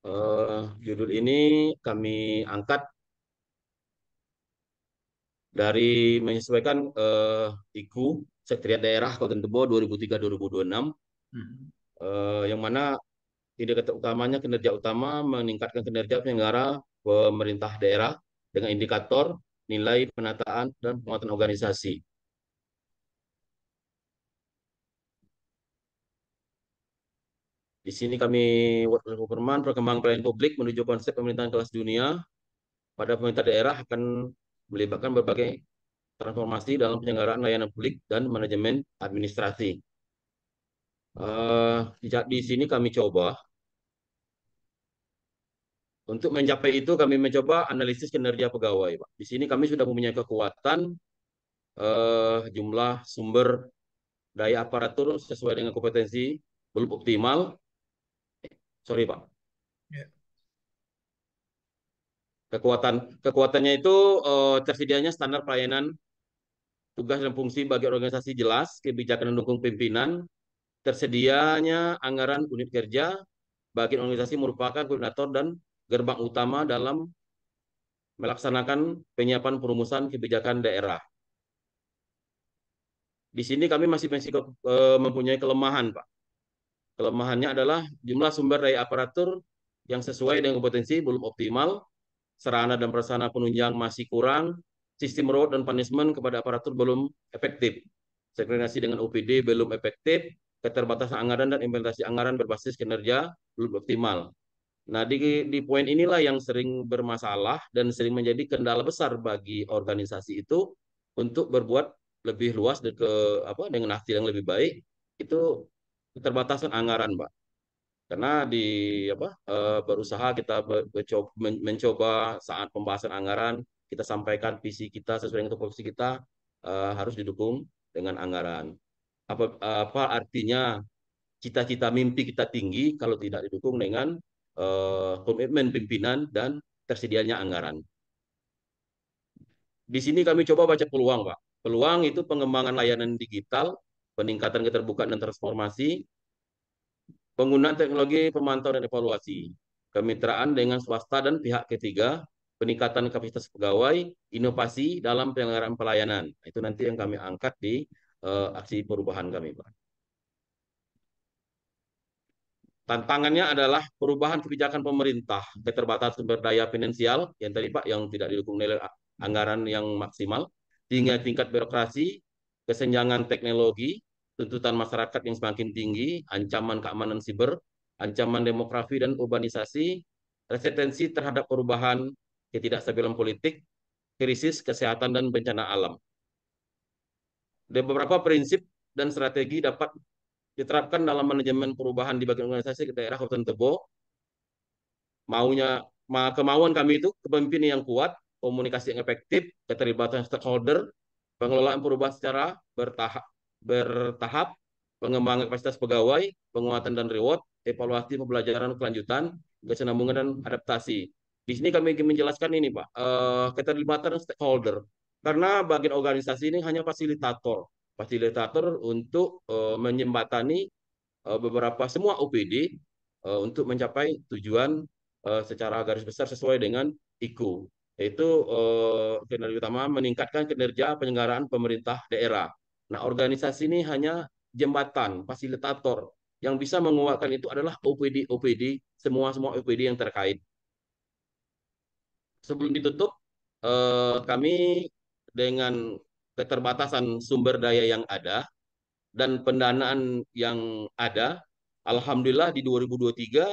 uh, judul ini kami angkat dari menyesuaikan uh, eh, IKU Sekretariat Daerah Kabupaten Tebo 2003-2026 hmm. uh, yang mana ide kata utamanya kinerja utama meningkatkan kinerja penyelenggara pemerintah daerah dengan indikator nilai penataan dan penguatan organisasi. Di sini kami World Government perkembangan pelayanan publik menuju konsep pemerintahan kelas dunia pada pemerintah daerah akan melibatkan berbagai transformasi dalam penyelenggaraan layanan publik dan manajemen administrasi. Uh, di, sini kami coba untuk mencapai itu kami mencoba analisis kinerja pegawai, Pak. Di sini kami sudah mempunyai kekuatan uh, jumlah sumber daya aparatur sesuai dengan kompetensi belum optimal. Sorry, Pak. kekuatan kekuatannya itu uh, tersedianya standar pelayanan tugas dan fungsi bagi organisasi jelas kebijakan mendukung pimpinan tersedianya anggaran unit kerja bagi organisasi merupakan koordinator dan gerbang utama dalam melaksanakan penyiapan perumusan kebijakan daerah. Di sini kami masih eh, mempunyai kelemahan, Pak. Kelemahannya adalah jumlah sumber daya aparatur yang sesuai dengan kompetensi belum optimal, sarana dan prasarana penunjang masih kurang, sistem road dan punishment kepada aparatur belum efektif. Sekrenasi dengan OPD belum efektif, keterbatasan anggaran dan implementasi anggaran berbasis kinerja belum optimal. Nah, di, di poin inilah yang sering bermasalah dan sering menjadi kendala besar bagi organisasi itu untuk berbuat lebih luas dan ke apa dengan hasil yang lebih baik itu keterbatasan anggaran, Pak karena di apa uh, berusaha kita mencoba, mencoba saat pembahasan anggaran kita sampaikan visi kita sesuai dengan tupoksi kita uh, harus didukung dengan anggaran. Apa apa artinya cita-cita mimpi kita tinggi kalau tidak didukung dengan uh, komitmen pimpinan dan tersedianya anggaran. Di sini kami coba baca peluang, Pak. Peluang itu pengembangan layanan digital, peningkatan keterbukaan dan transformasi, penggunaan teknologi pemantau dan evaluasi, kemitraan dengan swasta dan pihak ketiga, peningkatan kapasitas pegawai, inovasi dalam penyelenggaraan pelayanan. Itu nanti yang kami angkat di uh, aksi perubahan kami, Pak. Tantangannya adalah perubahan kebijakan pemerintah, keterbatasan sumber daya finansial yang tadi Pak yang tidak didukung nilai anggaran yang maksimal, tinggi tingkat birokrasi, kesenjangan teknologi, tuntutan masyarakat yang semakin tinggi, ancaman keamanan siber, ancaman demografi dan urbanisasi, resistensi terhadap perubahan, ketidakstabilan politik, krisis kesehatan dan bencana alam. Dan beberapa prinsip dan strategi dapat diterapkan dalam manajemen perubahan di bagian organisasi ke daerah Kabupaten Tebo. Maunya kemauan kami itu kepemimpinan yang kuat, komunikasi yang efektif, keterlibatan stakeholder, pengelolaan perubahan secara bertahap bertahap, pengembangan kapasitas pegawai, penguatan dan reward, evaluasi pembelajaran kelanjutan, kesinambungan dan adaptasi. Di sini kami ingin menjelaskan ini, Pak, uh, keterlibatan stakeholder. Karena bagian organisasi ini hanya fasilitator, fasilitator untuk uh, menyembatani uh, beberapa semua OPD uh, untuk mencapai tujuan uh, secara garis besar sesuai dengan IKU, yaitu uh, kinerja utama meningkatkan kinerja penyelenggaraan pemerintah daerah. Nah, organisasi ini hanya jembatan, fasilitator. Yang bisa menguatkan itu adalah OPD-OPD, semua-semua OPD yang terkait. Sebelum ditutup, eh, kami dengan keterbatasan sumber daya yang ada dan pendanaan yang ada, Alhamdulillah di 2023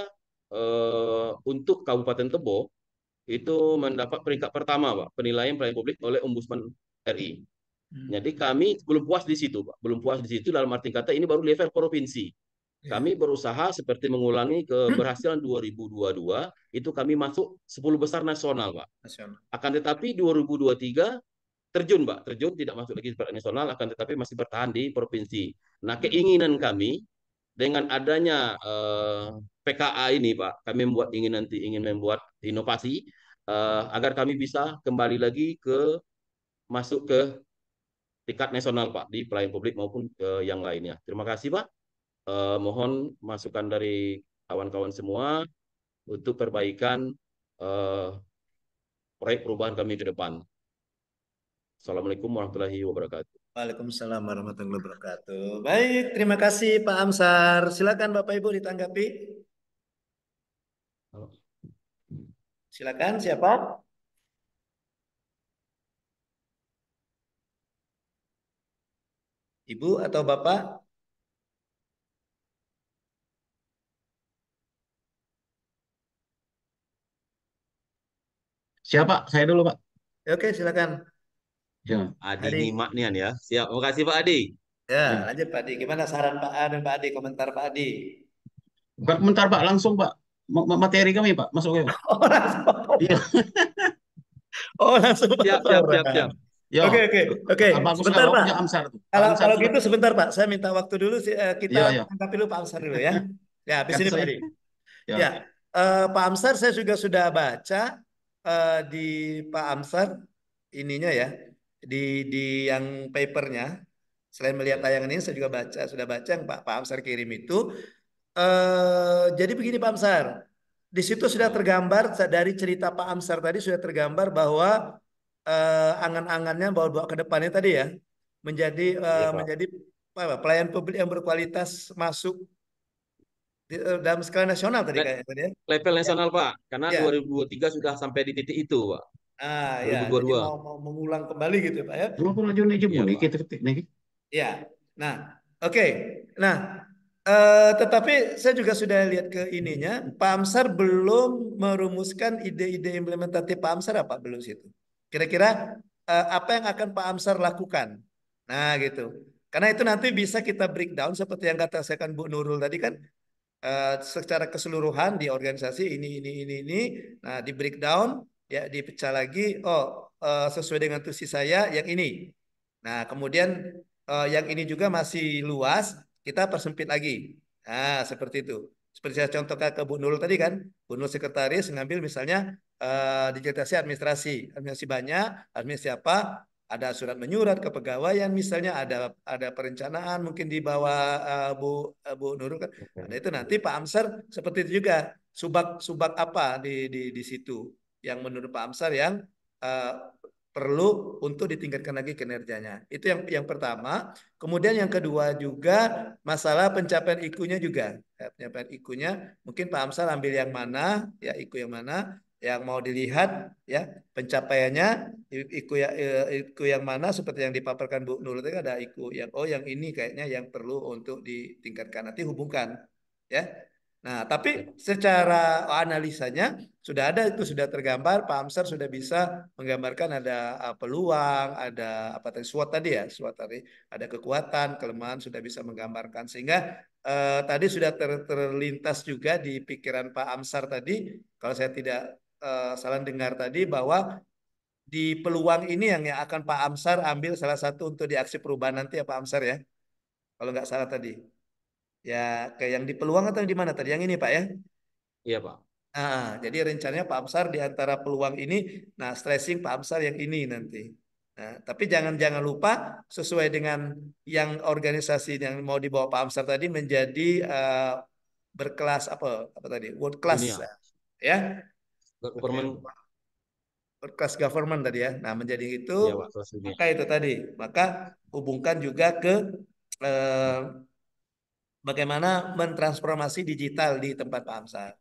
eh, untuk Kabupaten Tebo itu mendapat peringkat pertama Pak, penilaian pelayanan publik oleh Ombudsman RI. Hmm. Jadi kami belum puas di situ, Pak. Belum puas di situ dalam arti kata ini baru level provinsi. Iya. Kami berusaha seperti mengulangi keberhasilan hmm. 2022, itu kami masuk 10 besar nasional, Pak. Nasional. Akan tetapi 2023 terjun, Pak. Terjun tidak masuk lagi berat nasional, akan tetapi masih bertahan di provinsi. Nah, hmm. keinginan kami dengan adanya eh, PKA ini, Pak, kami membuat ingin nanti ingin membuat inovasi eh, agar kami bisa kembali lagi ke masuk ke tingkat nasional Pak di pelayan publik maupun ke yang lainnya. Terima kasih Pak. Uh, mohon masukan dari kawan-kawan semua untuk perbaikan uh, proyek perubahan kami ke depan. Assalamualaikum warahmatullahi wabarakatuh. Waalaikumsalam warahmatullahi wabarakatuh. Baik, terima kasih Pak Amsar. Silakan Bapak Ibu ditanggapi. Silakan siapa? Ibu atau Bapak? Siapa? Saya dulu, Pak. Ya, oke, silakan. Ya. Adi, Adi. Nima nih ya. Siap. Terima kasih Pak Adi. Ya, lanjut Pak Adi. Gimana saran Pak Adi, Pak Adi? Komentar Pak Adi. Bukan komentar Pak, langsung Pak. Materi kami Pak, masuk ke Pak. Oh, langsung. oh, langsung. Siap, siap, siap, siap oke oke oke. Sebentar Pak. Amsar tuh. Kalau Amsar kalau gitu kan. sebentar Pak, saya minta waktu dulu uh, kita yo, yo. tangkap dulu Pak Amsar dulu ya. Ya, di sini Pak Ya, ya. Uh, Pak Amsar saya juga sudah baca uh, di Pak Amsar ininya ya di di yang papernya. Selain melihat tayangan ini saya juga baca sudah baca yang Pak Pak Amsar kirim itu. Uh, jadi begini Pak Amsar, di situ sudah tergambar dari cerita Pak Amsar tadi sudah tergambar bahwa uh, angan-angannya bahwa ke depannya tadi ya menjadi uh, ya, menjadi apa, ya, pelayan publik yang berkualitas masuk di, uh, dalam skala nasional tadi Le kayaknya ya. Level ya. nasional Pak, karena ya. tiga sudah sampai di titik itu Pak. Ah 2022. ya. Jadi mau, mau mengulang kembali gitu Pak ya. Belum pernah nih jemput kita titik nih. Ya. Nah, oke. Okay. Nah, Uh, tetapi saya juga sudah lihat ke ininya, Pak Amsar belum merumuskan ide-ide implementatif Pak Amsar apa belum situ? Kira-kira uh, apa yang akan Pak Amsar lakukan? Nah, gitu. Karena itu nanti bisa kita breakdown seperti yang kata saya kan Bu Nurul tadi kan uh, secara keseluruhan di organisasi ini ini ini ini. Nah, di breakdown ya dipecah lagi oh uh, sesuai dengan tusi saya yang ini. Nah, kemudian uh, yang ini juga masih luas, kita persempit lagi. Nah, seperti itu. Seperti saya contohkan ke Bu Nurul tadi kan, Bu Nurul sekretaris ngambil misalnya uh, eh, digitalisasi administrasi. Administrasi banyak, administrasi apa? Ada surat menyurat kepegawaian misalnya, ada ada perencanaan mungkin di bawah uh, Bu uh, Bu Nurul kan. Ada nah, itu nanti Pak amser seperti itu juga. Subak-subak apa di di di situ yang menurut Pak amser yang uh, perlu untuk ditingkatkan lagi kinerjanya. Itu yang yang pertama. Kemudian yang kedua juga masalah pencapaian ikunya juga. Ya, pencapaian ikunya mungkin Pak Amsal ambil yang mana, ya IQ yang mana yang mau dilihat ya pencapaiannya iku yang e, iku yang mana seperti yang dipaparkan Bu Nur tadi ada iku yang oh yang ini kayaknya yang perlu untuk ditingkatkan nanti hubungkan ya nah tapi secara analisanya sudah ada itu sudah tergambar Pak Amsar sudah bisa menggambarkan ada ah, peluang ada apa tadi SWOT tadi ya SWOT tadi ada kekuatan kelemahan sudah bisa menggambarkan sehingga eh, tadi sudah ter, terlintas juga di pikiran Pak Amsar tadi kalau saya tidak uh, eh, salah dengar tadi bahwa di peluang ini yang, yang akan Pak Amsar ambil salah satu untuk di aksi perubahan nanti ya Pak Amsar ya. Kalau nggak salah tadi. Ya kayak yang di peluang atau di mana tadi? Yang ini Pak ya? Iya Pak. Nah, jadi rencananya Pak Amsar di antara peluang ini, nah stressing Pak Amsar yang ini nanti. Nah, tapi jangan jangan lupa sesuai dengan yang organisasi yang mau dibawa Pak Amsar tadi menjadi uh, berkelas apa apa tadi world class ya. ya government berkas government tadi ya. Nah, menjadi itu ya, maka itu tadi, maka hubungkan juga ke eh, bagaimana mentransformasi digital di tempat Pak Amsa.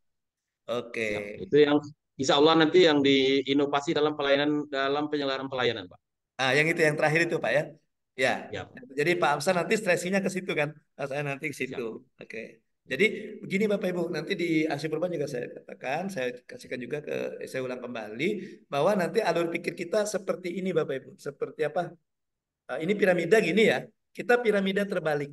Oke. Ya, itu yang insya Allah nanti yang diinovasi dalam pelayanan dalam penyelenggaraan pelayanan, Pak. Ah, yang itu yang terakhir itu, Pak ya. Ya. ya. Jadi Pak Amsa nanti stresinya ke situ kan. Saya nanti ke situ. Oke. Okay. Jadi begini Bapak Ibu, nanti di asli perubahan juga saya katakan, saya kasihkan juga ke eh, saya ulang kembali bahwa nanti alur pikir kita seperti ini Bapak Ibu, seperti apa? Eh, ini piramida gini ya, kita piramida terbalik.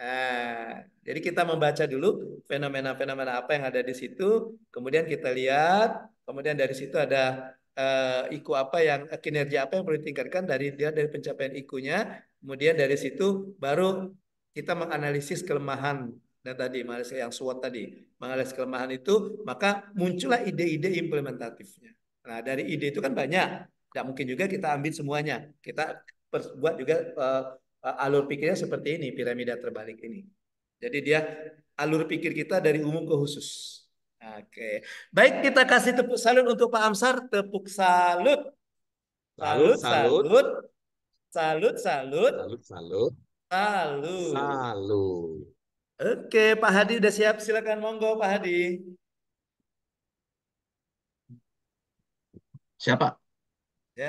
Nah, jadi kita membaca dulu fenomena-fenomena apa yang ada di situ, kemudian kita lihat, kemudian dari situ ada uh, eh, IQ apa yang kinerja apa yang perlu ditingkatkan dari dia dari pencapaian ikunya kemudian dari situ baru kita menganalisis kelemahan dan tadi menganalisis yang SWOT tadi, menganalisis kelemahan itu, maka muncullah ide-ide implementatifnya. Nah, dari ide itu kan banyak. Tidak mungkin juga kita ambil semuanya. Kita buat juga uh, alur pikirnya seperti ini, piramida terbalik ini. Jadi dia alur pikir kita dari umum ke khusus. Oke. Baik, kita kasih tepuk salut untuk Pak Amsar. Tepuk salut. Salut, salut. Salut, salut. Salut, salut. Salut. salut. salut. Oke, Pak Hadi udah siap? Silakan monggo Pak Hadi. Siapa? Ya.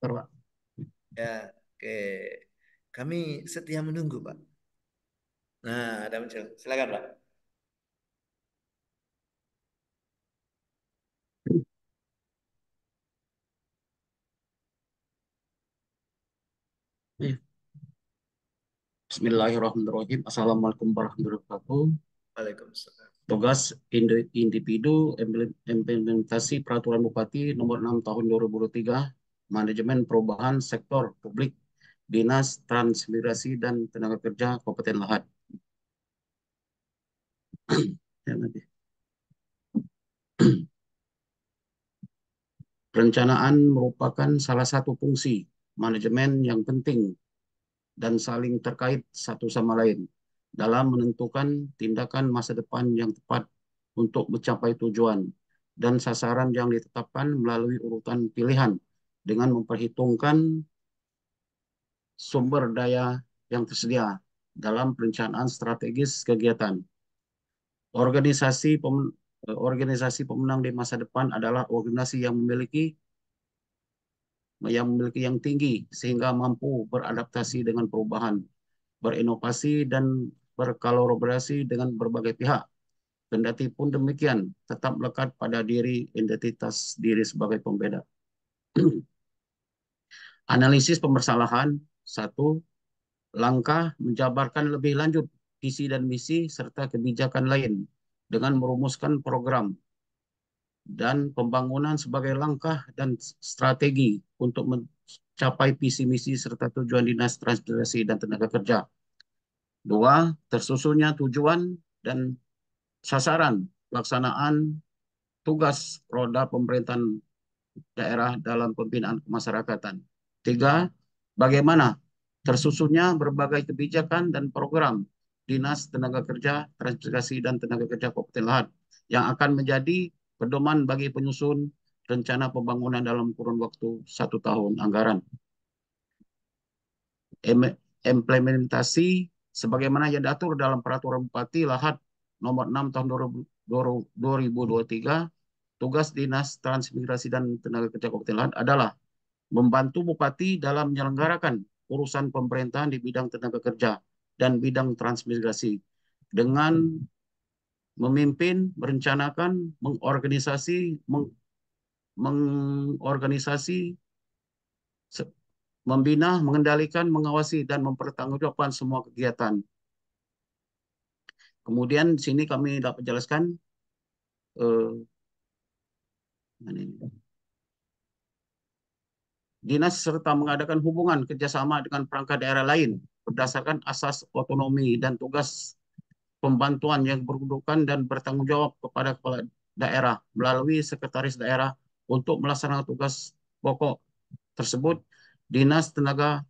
Terima. Ya, oke. Kami setia menunggu, Pak. Nah, ada muncul. Silakan, Pak. Bismillahirrahmanirrahim. Assalamualaikum warahmatullahi wabarakatuh. Waalaikumsalam. Tugas individu implementasi peraturan Bupati nomor 6 tahun 2023 manajemen perubahan sektor publik Dinas Transmigrasi dan Tenaga Kerja Kabupaten Lahat. Ya, Perencanaan merupakan salah satu fungsi manajemen yang penting dan saling terkait satu sama lain dalam menentukan tindakan masa depan yang tepat untuk mencapai tujuan dan sasaran yang ditetapkan melalui urutan pilihan dengan memperhitungkan sumber daya yang tersedia dalam perencanaan strategis kegiatan. Organisasi pemenang, eh, organisasi pemenang di masa depan adalah organisasi yang memiliki yang memiliki yang tinggi sehingga mampu beradaptasi dengan perubahan, berinovasi dan berkolaborasi dengan berbagai pihak. Kendati pun demikian, tetap lekat pada diri identitas diri sebagai pembeda. Analisis pemersalahan satu langkah menjabarkan lebih lanjut visi dan misi serta kebijakan lain dengan merumuskan program dan pembangunan sebagai langkah dan strategi untuk mencapai visi misi serta tujuan Dinas Transportasi dan Tenaga Kerja. Dua, tersusunnya tujuan dan sasaran pelaksanaan tugas roda pemerintahan daerah dalam pembinaan kemasyarakatan. Tiga, bagaimana tersusunnya berbagai kebijakan dan program Dinas Tenaga Kerja, Transportasi dan Tenaga Kerja Kabupaten Lahat yang akan menjadi Pedoman bagi penyusun rencana pembangunan dalam kurun waktu satu tahun anggaran. implementasi sebagaimana yang diatur dalam Peraturan Bupati Lahat Nomor 6 Tahun 2023, tugas Dinas Transmigrasi dan Tenaga Kerja Kabupaten Lahat adalah membantu Bupati dalam menyelenggarakan urusan pemerintahan di bidang tenaga kerja dan bidang transmigrasi dengan memimpin, merencanakan, mengorganisasi, meng, mengorganisasi, membina, mengendalikan, mengawasi, dan mempertanggungjawabkan semua kegiatan. Kemudian di sini kami dapat jelaskan uh, ini dinas serta mengadakan hubungan kerjasama dengan perangkat daerah lain berdasarkan asas otonomi dan tugas pembantuan yang berkedudukan dan bertanggung jawab kepada kepala daerah melalui sekretaris daerah untuk melaksanakan tugas pokok tersebut dinas tenaga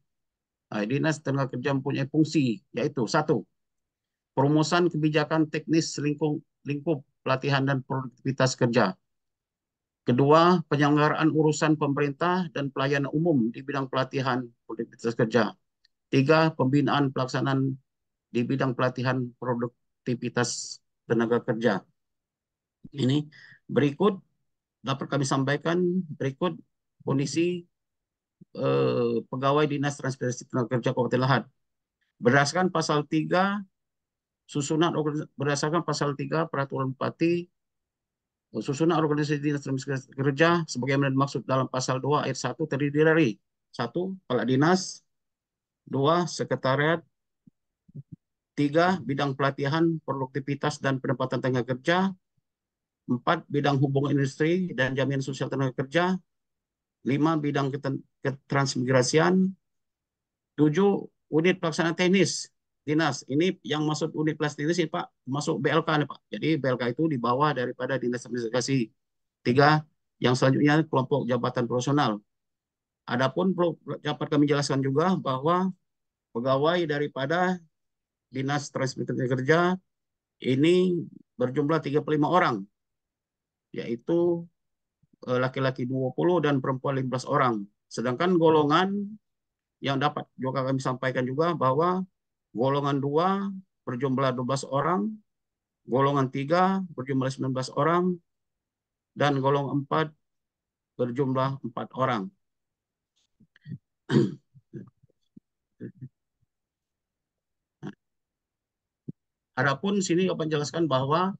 eh, dinas tenaga kerja mempunyai fungsi yaitu satu perumusan kebijakan teknis lingkup lingkup pelatihan dan produktivitas kerja Kedua, penyelenggaraan urusan pemerintah dan pelayanan umum di bidang pelatihan produktivitas kerja. Tiga, pembinaan pelaksanaan di bidang pelatihan produk aktivitas tenaga kerja. Ini berikut dapat kami sampaikan berikut kondisi eh, pegawai Dinas Transportasi Tenaga Kerja Kabupaten Lahat. Berdasarkan pasal 3 susunan berdasarkan pasal 3 peraturan Bupati eh, susunan organisasi Dinas Transportasi Kerja sebagaimana dimaksud dalam pasal 2 ayat 1 terdiri dari 1 kepala dinas, 2 sekretariat, Tiga, bidang pelatihan, produktivitas, dan pendapatan tenaga kerja. Empat, bidang hubungan industri dan jaminan sosial tenaga kerja. Lima, bidang ketransmigrasian. Tujuh, unit pelaksana teknis dinas. Ini yang masuk unit pelaksana teknis ini Pak, masuk BLK nih Pak. Jadi BLK itu di bawah daripada dinas administrasi. Tiga, yang selanjutnya kelompok jabatan profesional. Adapun dapat kami jelaskan juga bahwa pegawai daripada Dinas Transmigrasi Kerja ini berjumlah 35 orang, yaitu e, laki-laki 20 dan perempuan 15 orang. Sedangkan golongan yang dapat juga kami sampaikan juga bahwa golongan 2 berjumlah 12 orang, golongan 3 berjumlah 19 orang, dan golongan 4 berjumlah 4 orang. Adapun sini Bapak jelaskan bahwa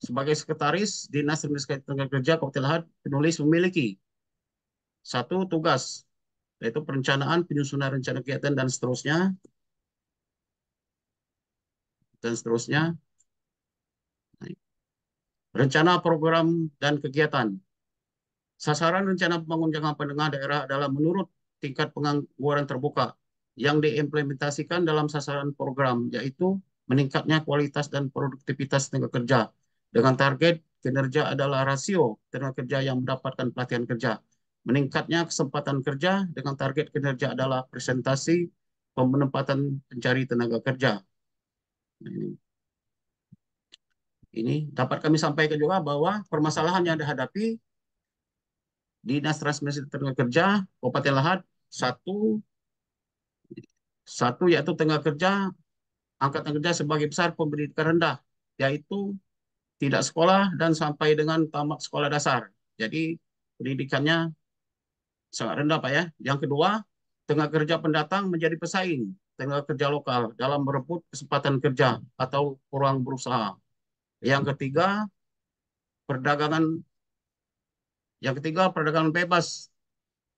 sebagai sekretaris Dinas Tenaga Kerja Kabupaten Lahat penulis memiliki satu tugas yaitu perencanaan, penyusunan rencana kegiatan dan seterusnya dan seterusnya rencana program dan kegiatan. Sasaran rencana pembangunan jangka pendengar daerah adalah menurut tingkat pengangguran terbuka yang diimplementasikan dalam sasaran program, yaitu meningkatnya kualitas dan produktivitas tenaga kerja dengan target kinerja adalah rasio tenaga kerja yang mendapatkan pelatihan kerja. Meningkatnya kesempatan kerja dengan target kinerja adalah presentasi pemenempatan pencari tenaga kerja. Nah, ini. Ini dapat kami sampaikan juga bahwa permasalahan yang dihadapi Dinas Transmisi Tenaga Kerja Kabupaten Lahat satu satu yaitu tengah kerja angkatan kerja sebagai besar pendidikan rendah, yaitu tidak sekolah dan sampai dengan tamat sekolah dasar. Jadi pendidikannya sangat rendah Pak ya. Yang kedua, tengah kerja pendatang menjadi pesaing tenaga kerja lokal dalam merebut kesempatan kerja atau kurang berusaha. Yang ketiga, perdagangan yang ketiga, perdagangan bebas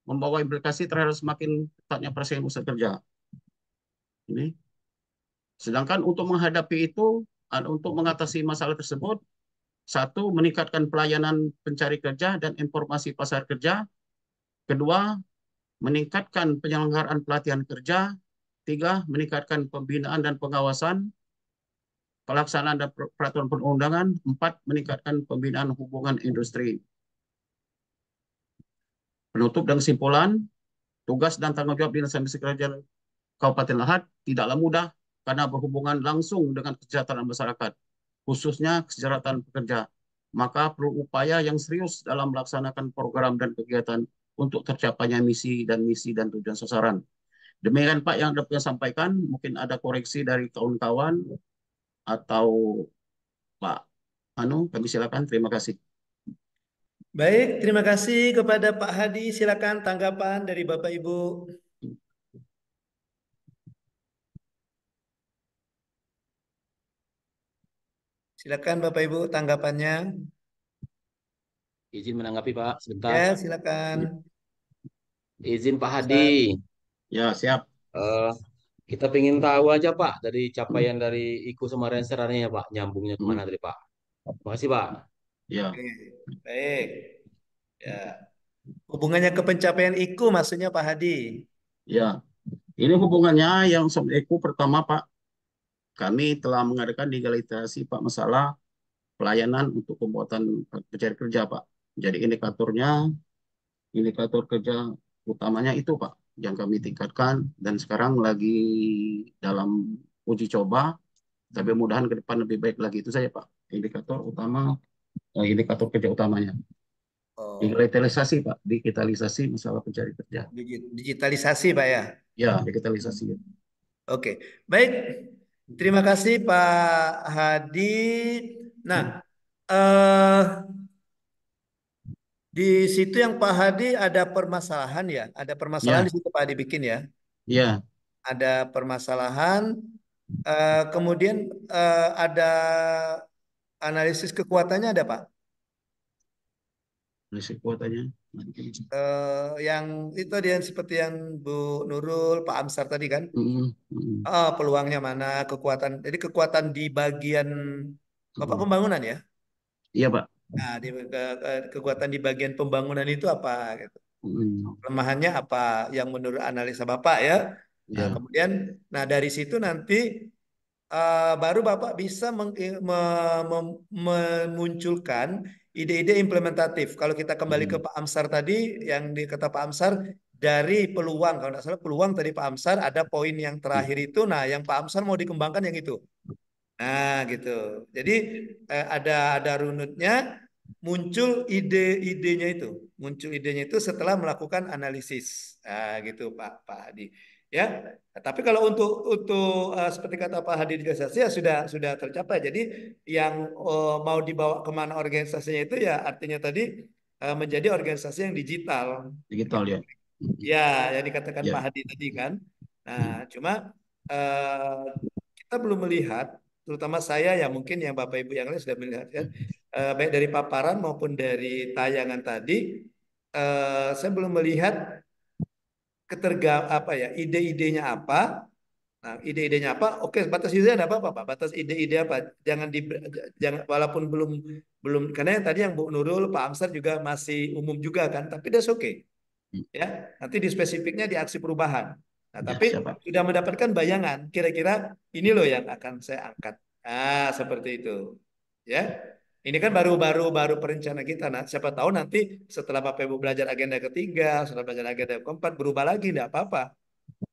membawa implikasi terhadap semakin ketatnya persaingan usaha kerja ini. Sedangkan untuk menghadapi itu, untuk mengatasi masalah tersebut, satu, meningkatkan pelayanan pencari kerja dan informasi pasar kerja. Kedua, meningkatkan penyelenggaraan pelatihan kerja. Tiga, meningkatkan pembinaan dan pengawasan. Pelaksanaan dan peraturan perundangan. Empat, meningkatkan pembinaan hubungan industri. Penutup dan kesimpulan, tugas dan tanggung jawab Dinas administrasi Kerja Kabupaten Lahat tidaklah mudah karena berhubungan langsung dengan kesejahteraan masyarakat, khususnya kesejahteraan pekerja. Maka perlu upaya yang serius dalam melaksanakan program dan kegiatan untuk tercapainya misi dan misi dan tujuan sasaran. Demikian Pak yang dapat saya sampaikan, mungkin ada koreksi dari kawan-kawan atau Pak Anu, kami silakan. Terima kasih. Baik, terima kasih kepada Pak Hadi. Silakan tanggapan dari Bapak Ibu. Silakan Bapak Ibu tanggapannya. Izin menanggapi Pak sebentar. Ya, silakan. Izin Pak Hadi. Ya, siap. Uh, kita ingin tahu aja Pak dari capaian dari IKU sama Renserannya ya Pak, nyambungnya kemana hmm. dari Pak. Terima kasih Pak. Ya. Oke. Baik. Ya. Hubungannya ke pencapaian IKU maksudnya Pak Hadi. Ya. Ini hubungannya yang sama IKU pertama Pak kami telah mengadakan digitalisasi Pak masalah pelayanan untuk pembuatan pencari kerja Pak. Jadi indikatornya, indikator kerja utamanya itu Pak yang kami tingkatkan dan sekarang lagi dalam uji coba tapi mudahan ke depan lebih baik lagi itu saya Pak indikator utama eh, indikator kerja utamanya oh. digitalisasi Pak digitalisasi masalah pencari kerja digitalisasi Pak ya ya digitalisasi ya. oke okay. baik Terima kasih Pak Hadi. Nah, eh, di situ yang Pak Hadi ada permasalahan ya, ada permasalahan ya. di situ Pak Hadi bikin ya. Iya. Ada permasalahan. Eh, kemudian eh, ada analisis kekuatannya ada Pak. Analisis kekuatannya uh, yang itu dia seperti yang Bu Nurul, Pak Amsar tadi kan, mm-hmm. uh, peluangnya mana, kekuatan, jadi kekuatan di bagian bapak mm. Mm-hmm. pembangunan ya? Iya pak. Nah, di, ke, kekuatan di bagian pembangunan itu apa? Gitu. Mm. Mm-hmm. Lemahannya apa? Yang menurut analisa bapak ya? Yeah. Iya. kemudian, nah dari situ nanti uh, baru bapak bisa meng, me, me, memunculkan ide-ide implementatif. Kalau kita kembali ke hmm. Pak Amsar tadi, yang dikata Pak Amsar, dari peluang, kalau tidak salah peluang tadi Pak Amsar, ada poin yang terakhir hmm. itu, nah yang Pak Amsar mau dikembangkan yang itu. Nah gitu. Jadi eh, ada ada runutnya, muncul ide-idenya itu, muncul idenya itu setelah melakukan analisis. Nah gitu Pak Pak Adi ya tapi kalau untuk untuk uh, seperti kata Pak Hadi organisasi ya sudah sudah tercapai. Jadi yang uh, mau dibawa kemana organisasinya itu ya artinya tadi uh, menjadi organisasi yang digital. Digital ya. Ya yang dikatakan ya. Pak Hadi tadi kan. Nah hmm. cuma uh, kita belum melihat, terutama saya ya mungkin yang Bapak Ibu yang lain sudah melihat ya uh, baik dari paparan maupun dari tayangan tadi, uh, saya belum melihat keterga apa ya ide-idenya apa nah ide-idenya apa oke batas ide ada apa apa batas ide-ide apa jangan di jangan walaupun belum belum karena yang tadi yang Bu Nurul Pak Amsar juga masih umum juga kan tapi that's oke okay. Hmm. ya nanti di spesifiknya di aksi perubahan nah ya, tapi ya, sudah mendapatkan bayangan kira-kira ini loh yang akan saya angkat ah seperti itu ya ini kan baru-baru baru perencana kita. Nah, siapa tahu nanti setelah Bapak Ibu belajar agenda ketiga, setelah belajar agenda keempat, berubah lagi, tidak apa-apa.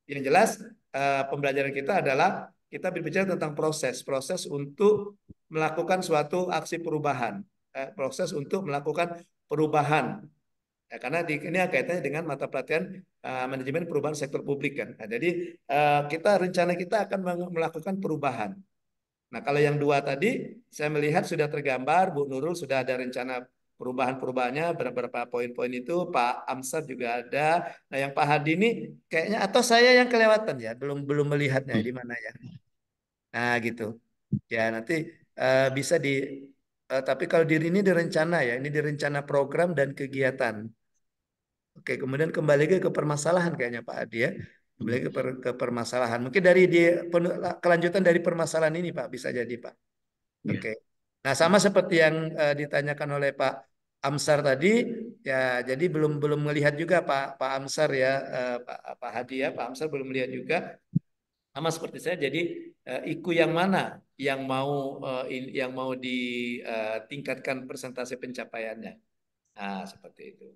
Yang jelas, eh, pembelajaran kita adalah kita berbicara tentang proses. Proses untuk melakukan suatu aksi perubahan. Eh, proses untuk melakukan perubahan. Ya, karena di, ini kaitannya dengan mata pelatihan uh, manajemen perubahan sektor publik kan. Nah, jadi uh, kita rencana kita akan melakukan perubahan. Nah, kalau yang dua tadi, saya melihat sudah tergambar, Bu Nurul sudah ada rencana perubahan-perubahannya, beberapa poin-poin itu, Pak Amsar juga ada. Nah, yang Pak Hadi ini kayaknya, atau saya yang kelewatan ya, belum belum melihatnya hmm. di mana ya. Nah, gitu. Ya, nanti uh, bisa di, uh, tapi kalau diri ini direncana ya, ini direncana program dan kegiatan. Oke, kemudian kembali ke, permasalahan kayaknya Pak Hadi ya kembali hmm. ke, per, ke permasalahan. Mungkin dari di, pen, kelanjutan dari permasalahan ini Pak bisa jadi Pak. Iya. Oke. Okay. Yeah. Nah sama seperti yang uh, ditanyakan oleh Pak Amsar tadi, ya jadi belum belum melihat juga Pak Pak Amsar ya uh, Pak Pak Hadi ya Pak Amsar belum melihat juga. Sama seperti saya. Jadi uh, iku yang mana yang mau uh, in, yang mau ditingkatkan persentase pencapaiannya. Nah seperti itu.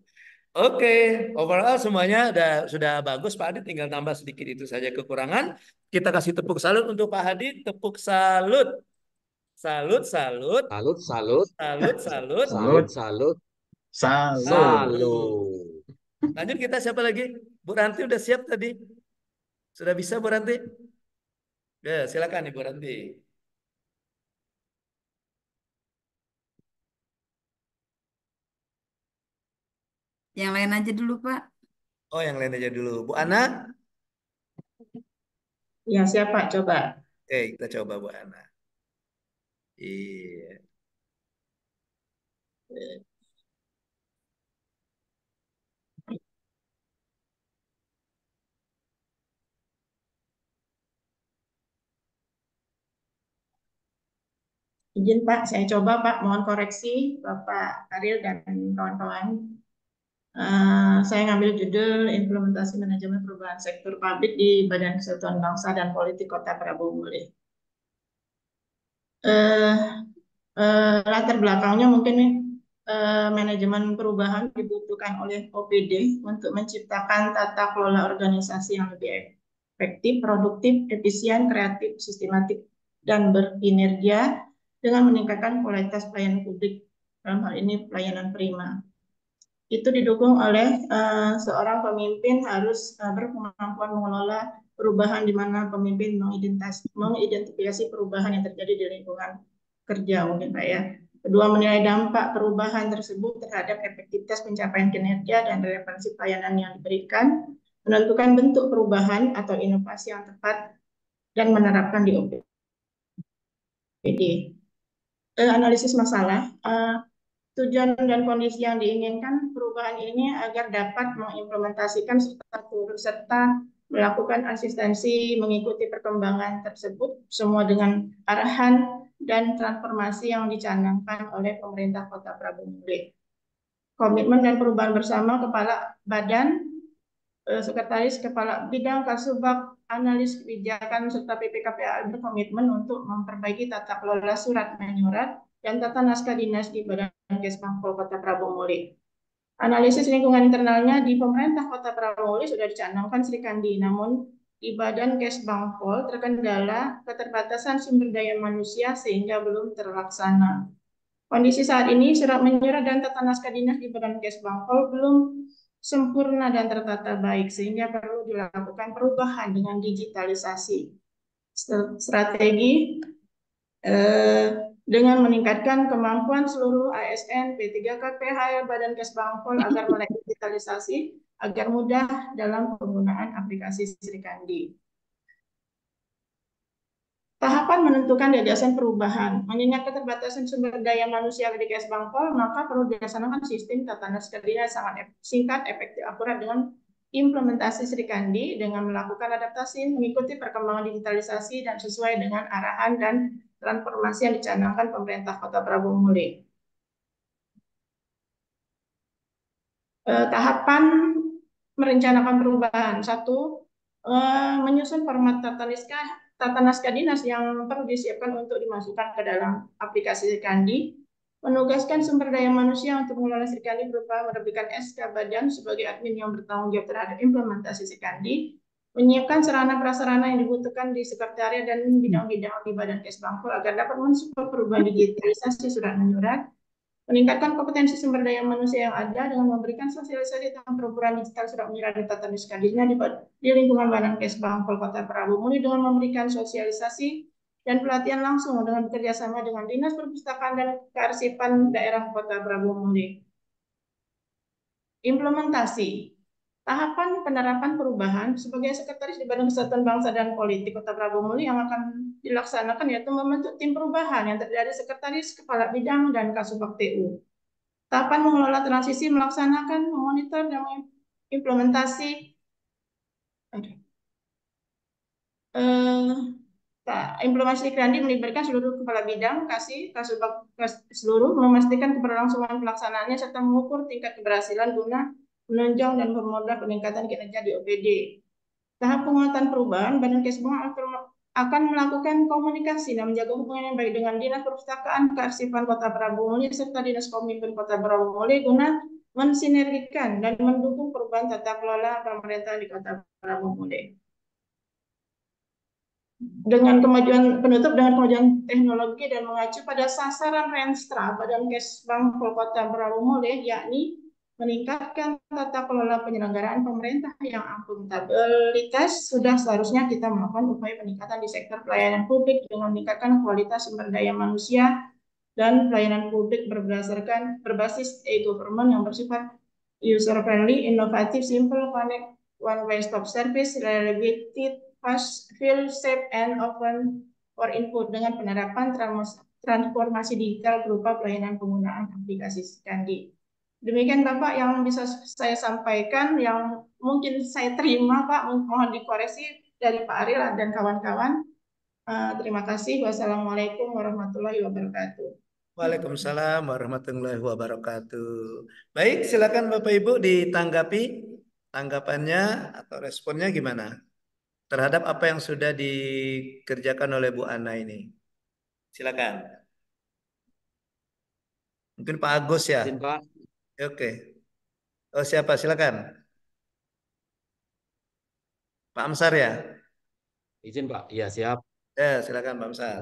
Oke, okay. overall semuanya udah, sudah bagus. Pak Adit tinggal tambah sedikit itu saja kekurangan. Kita kasih tepuk salut untuk Pak Adit. Tepuk salut. Salut, salut. Salut, salut. Salut, salut. Salut, salut. Salut. salut. Lanjut kita siapa lagi? Bu Ranti udah siap tadi? Sudah bisa Bu Ranti? Ya, silakan Ibu Ranti. Yang lain aja dulu, Pak. Oh, yang lain aja dulu. Bu Ana? Ya, siapa Coba. Oke, kita coba Bu Ana. Iya. Izin Pak, saya coba Pak, mohon koreksi Bapak Ariel dan kawan-kawan. Uh, saya ngambil judul implementasi manajemen perubahan sektor publik di Badan Kesatuan Bangsa dan Politik Kota Prabowo Mulih. Uh, uh, latar belakangnya mungkin uh, manajemen perubahan dibutuhkan oleh OPD untuk menciptakan tata kelola organisasi yang lebih efektif, produktif, efisien, kreatif, sistematik, dan berkinerja dengan meningkatkan kualitas pelayanan publik dalam hal ini pelayanan prima itu didukung oleh uh, seorang pemimpin harus uh, berkemampuan mengelola perubahan di mana pemimpin mengidentifikasi perubahan yang terjadi di lingkungan kerja mungkin Pak ya. Kedua menilai dampak perubahan tersebut terhadap efektivitas pencapaian kinerja dan relevansi pelayanan yang diberikan, menentukan bentuk perubahan atau inovasi yang tepat dan menerapkan di OPD. Jadi eh, analisis masalah Tujuan dan kondisi yang diinginkan perubahan ini agar dapat mengimplementasikan serta turut serta melakukan asistensi mengikuti perkembangan tersebut semua dengan arahan dan transformasi yang dicanangkan oleh pemerintah Kota Prabu Komitmen dan perubahan bersama Kepala Badan eh, Sekretaris Kepala Bidang Kasubag Analis Kebijakan serta PPKPA berkomitmen untuk memperbaiki tata kelola surat menyurat dan tata naskah dinas di Badan Kesbangpol Kota Prabomuli. Analisis lingkungan internalnya di pemerintah Kota Prabomuli sudah dicanangkan Sri Kandi, namun di Badan Kesbangpol terkendala keterbatasan sumber daya manusia sehingga belum terlaksana. Kondisi saat ini surat menyurat dan tata naskah dinas di Badan Kesbangpol belum sempurna dan tertata baik sehingga perlu dilakukan perubahan dengan digitalisasi. Strategi eh, dengan meningkatkan kemampuan seluruh ASN P3K PHR Badan Kesbangpol agar melek digitalisasi agar mudah dalam penggunaan aplikasi Sri Kandi. Tahapan menentukan gagasan perubahan. Mengingat keterbatasan sumber daya manusia di Kesbangpol, maka perlu dilaksanakan sistem tatanan sekalian sangat singkat, efektif, akurat dengan implementasi Sri Kandi dengan melakukan adaptasi, mengikuti perkembangan digitalisasi dan sesuai dengan arahan dan transformasi yang dicanangkan pemerintah Kota Prabu Muli. Eh, tahapan merencanakan perubahan. Satu, eh, menyusun format tata naskah, tata naskah dinas yang perlu disiapkan untuk dimasukkan ke dalam aplikasi Kandi Menugaskan sumber daya manusia untuk mengelola Serkandi berupa menerbitkan SK badan sebagai admin yang bertanggung jawab terhadap implementasi Serkandi menyiapkan sarana prasarana yang dibutuhkan di sekretariat dan bidang-bidang di Badan Kesbangpol agar dapat mensupport perubahan digitalisasi surat menyurat, meningkatkan kompetensi sumber daya manusia yang ada dengan memberikan sosialisasi tentang perubahan digital surat menyurat dan tata niskadinya di, di lingkungan Badan Kesbangpol Kota Muli dengan memberikan sosialisasi dan pelatihan langsung dengan bekerjasama dengan Dinas Perpustakaan dan Kearsipan Daerah Kota Muli. Implementasi Tahapan penerapan perubahan sebagai sekretaris di Badan Kesatuan Bangsa dan Politik Kota Prabowo yang akan dilaksanakan yaitu membentuk tim perubahan yang terdiri dari sekretaris, kepala bidang, dan kasubag TU. Tahapan mengelola transisi melaksanakan, memonitor, dan eh, implementasi Uh, implementasi Krandi melibatkan seluruh kepala bidang, kasih, kasubag, seluruh memastikan keberlangsungan pelaksanaannya serta mengukur tingkat keberhasilan guna menunjang dan memodal peningkatan kinerja di OPD. Tahap penguatan perubahan, Badan Kesbong akan melakukan komunikasi dan menjaga hubungan yang baik dengan Dinas Perpustakaan Kearsipan Kota Prabowo muli serta Dinas Pemimpin Kota Prabowo muli guna mensinergikan dan mendukung perubahan tata kelola pemerintahan di Kota Prabowo muli Dengan kemajuan penutup dengan kemajuan teknologi dan mengacu pada sasaran Renstra Badan Kesbang Kota Prabowo yakni meningkatkan tata kelola penyelenggaraan pemerintah yang akuntabilitas sudah seharusnya kita melakukan upaya peningkatan di sektor pelayanan publik dengan meningkatkan kualitas sumber daya manusia dan pelayanan publik berdasarkan berbasis e-government yang bersifat user friendly, inovatif, simple, connect, one way stop service, reliability, fast, feel safe, and open for input dengan penerapan transformasi digital berupa pelayanan penggunaan aplikasi Scandi. Demikian Bapak yang bisa saya sampaikan, yang mungkin saya terima Pak, mohon dikoreksi dari Pak Aril dan kawan-kawan. Uh, terima kasih. Wassalamualaikum warahmatullahi wabarakatuh. Waalaikumsalam warahmatullahi wabarakatuh. Baik, silakan Bapak Ibu ditanggapi tanggapannya atau responnya gimana terhadap apa yang sudah dikerjakan oleh Bu Ana ini. Silakan. Mungkin Pak Agus ya. Mungkin, Pak. Oke. Oh, siapa? Silakan. Pak Amsar ya? Izin Pak. Iya, siap. Ya, silakan Pak Amsar.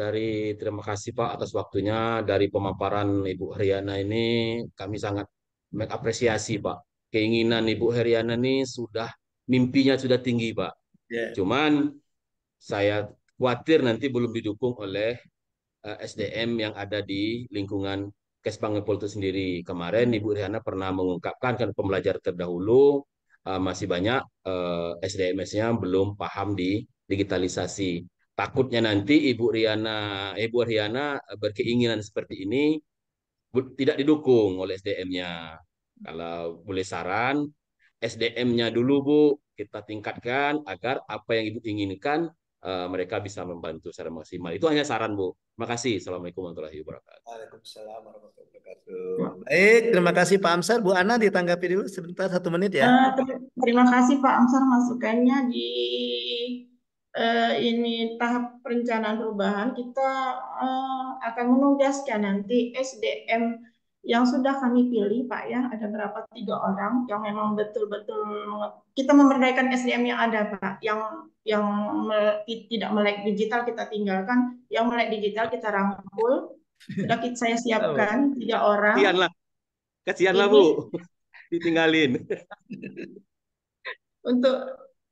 Dari terima kasih Pak atas waktunya dari pemaparan Ibu Heriana ini kami sangat mengapresiasi Pak. Keinginan Ibu Heriana ini sudah mimpinya sudah tinggi Pak. Yeah. Cuman saya khawatir nanti belum didukung oleh eh, SDM yang ada di lingkungan Kes itu sendiri kemarin hmm. Ibu Riana pernah mengungkapkan kan pembelajar terdahulu uh, masih banyak uh, eh, SDMS-nya belum paham di digitalisasi. Takutnya nanti Ibu Riana Ibu Riana berkeinginan seperti ini tidak didukung oleh SDM-nya. Kalau boleh saran, SDM-nya dulu Bu kita tingkatkan agar apa yang Ibu inginkan Eh, mereka bisa membantu secara maksimal. Itu hanya saran, Bu. Terima kasih. Assalamualaikum warahmatullahi wabarakatuh. Waalaikumsalam warahmatullahi wabarakatuh. Baik, terima kasih Pak Amsar. Bu Ana ditanggapi dulu sebentar, satu menit ya. Uh, ter terima kasih Pak Amsar masukannya di uh, ini tahap perencanaan perubahan. Kita uh, akan menugaskan nanti SDM yang sudah kami pilih Pak ya ada berapa tiga orang yang memang betul-betul kita memberdayakan SDM yang ada Pak yang yang me, tidak melek digital kita tinggalkan yang melek digital kita rangkul sudah kita, saya siapkan tiga orang kasihanlah kasihanlah Bu ditinggalin untuk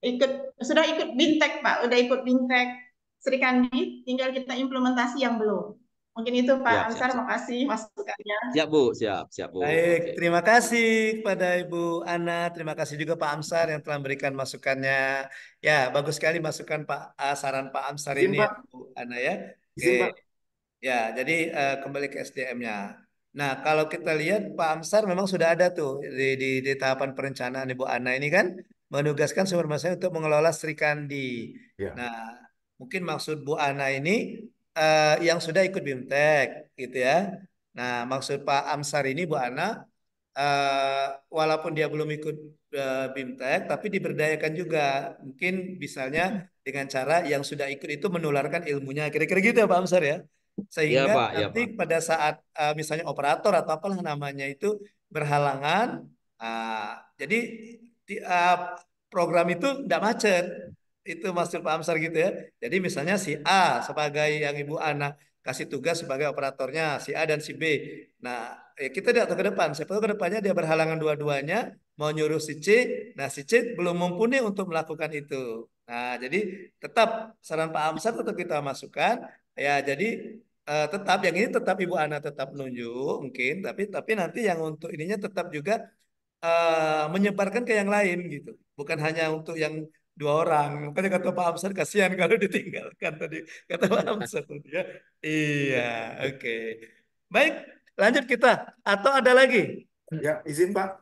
ikut sudah ikut bintek Pak udah ikut bintek Sri Kandi tinggal kita implementasi yang belum Mungkin itu Pak siap, Ansar, siap, siap. makasih masukannya. Siap Bu, siap, siap Bu. Baik, Oke. terima kasih kepada Ibu Ana, terima kasih juga Pak Amsar yang telah memberikan masukannya. Ya, bagus sekali masukan Pak saran Pak Amsar ini ya, Bu Ana ya. Oke. Ya, jadi uh, kembali ke SDM-nya. Nah, kalau kita lihat Pak Amsar memang sudah ada tuh di, di, di tahapan perencanaan Ibu Ana ini kan menugaskan sumber manusia untuk mengelola Sri Kandi. Ya. Nah, mungkin maksud Bu Ana ini uh, yang sudah ikut BIMTEK gitu ya. Nah, maksud Pak Amsar ini Bu Ana uh, walaupun dia belum ikut uh, BIMTEK tapi diberdayakan juga. Mungkin misalnya dengan cara yang sudah ikut itu menularkan ilmunya. Kira-kira gitu ya Pak Amsar ya. Iya, Sehingga ya, Pak, ya, nanti Pak. pada saat uh, misalnya operator atau apalah namanya itu berhalangan uh, jadi di, uh, ah, program itu tidak macet itu Masjid Pak Amsar gitu ya. Jadi misalnya si A sebagai yang ibu anak kasih tugas sebagai operatornya si A dan si B. Nah ya kita tidak tahu ke depan. Siapa tahu ke depannya dia berhalangan dua-duanya mau nyuruh si C. Nah si C belum mumpuni untuk melakukan itu. Nah jadi tetap saran Pak Amsar tetap kita masukkan. Ya jadi eh, tetap yang ini tetap ibu anak tetap nunjuk mungkin tapi tapi nanti yang untuk ininya tetap juga uh, menyebarkan ke yang lain gitu bukan hanya untuk yang dua orang. Makanya kata Pak Amsar kasihan kalau ditinggalkan tadi. Kata Pak Amsar tadi ya. Iya, oke. Okay. Baik, lanjut kita. Atau ada lagi? Ya, izin Pak.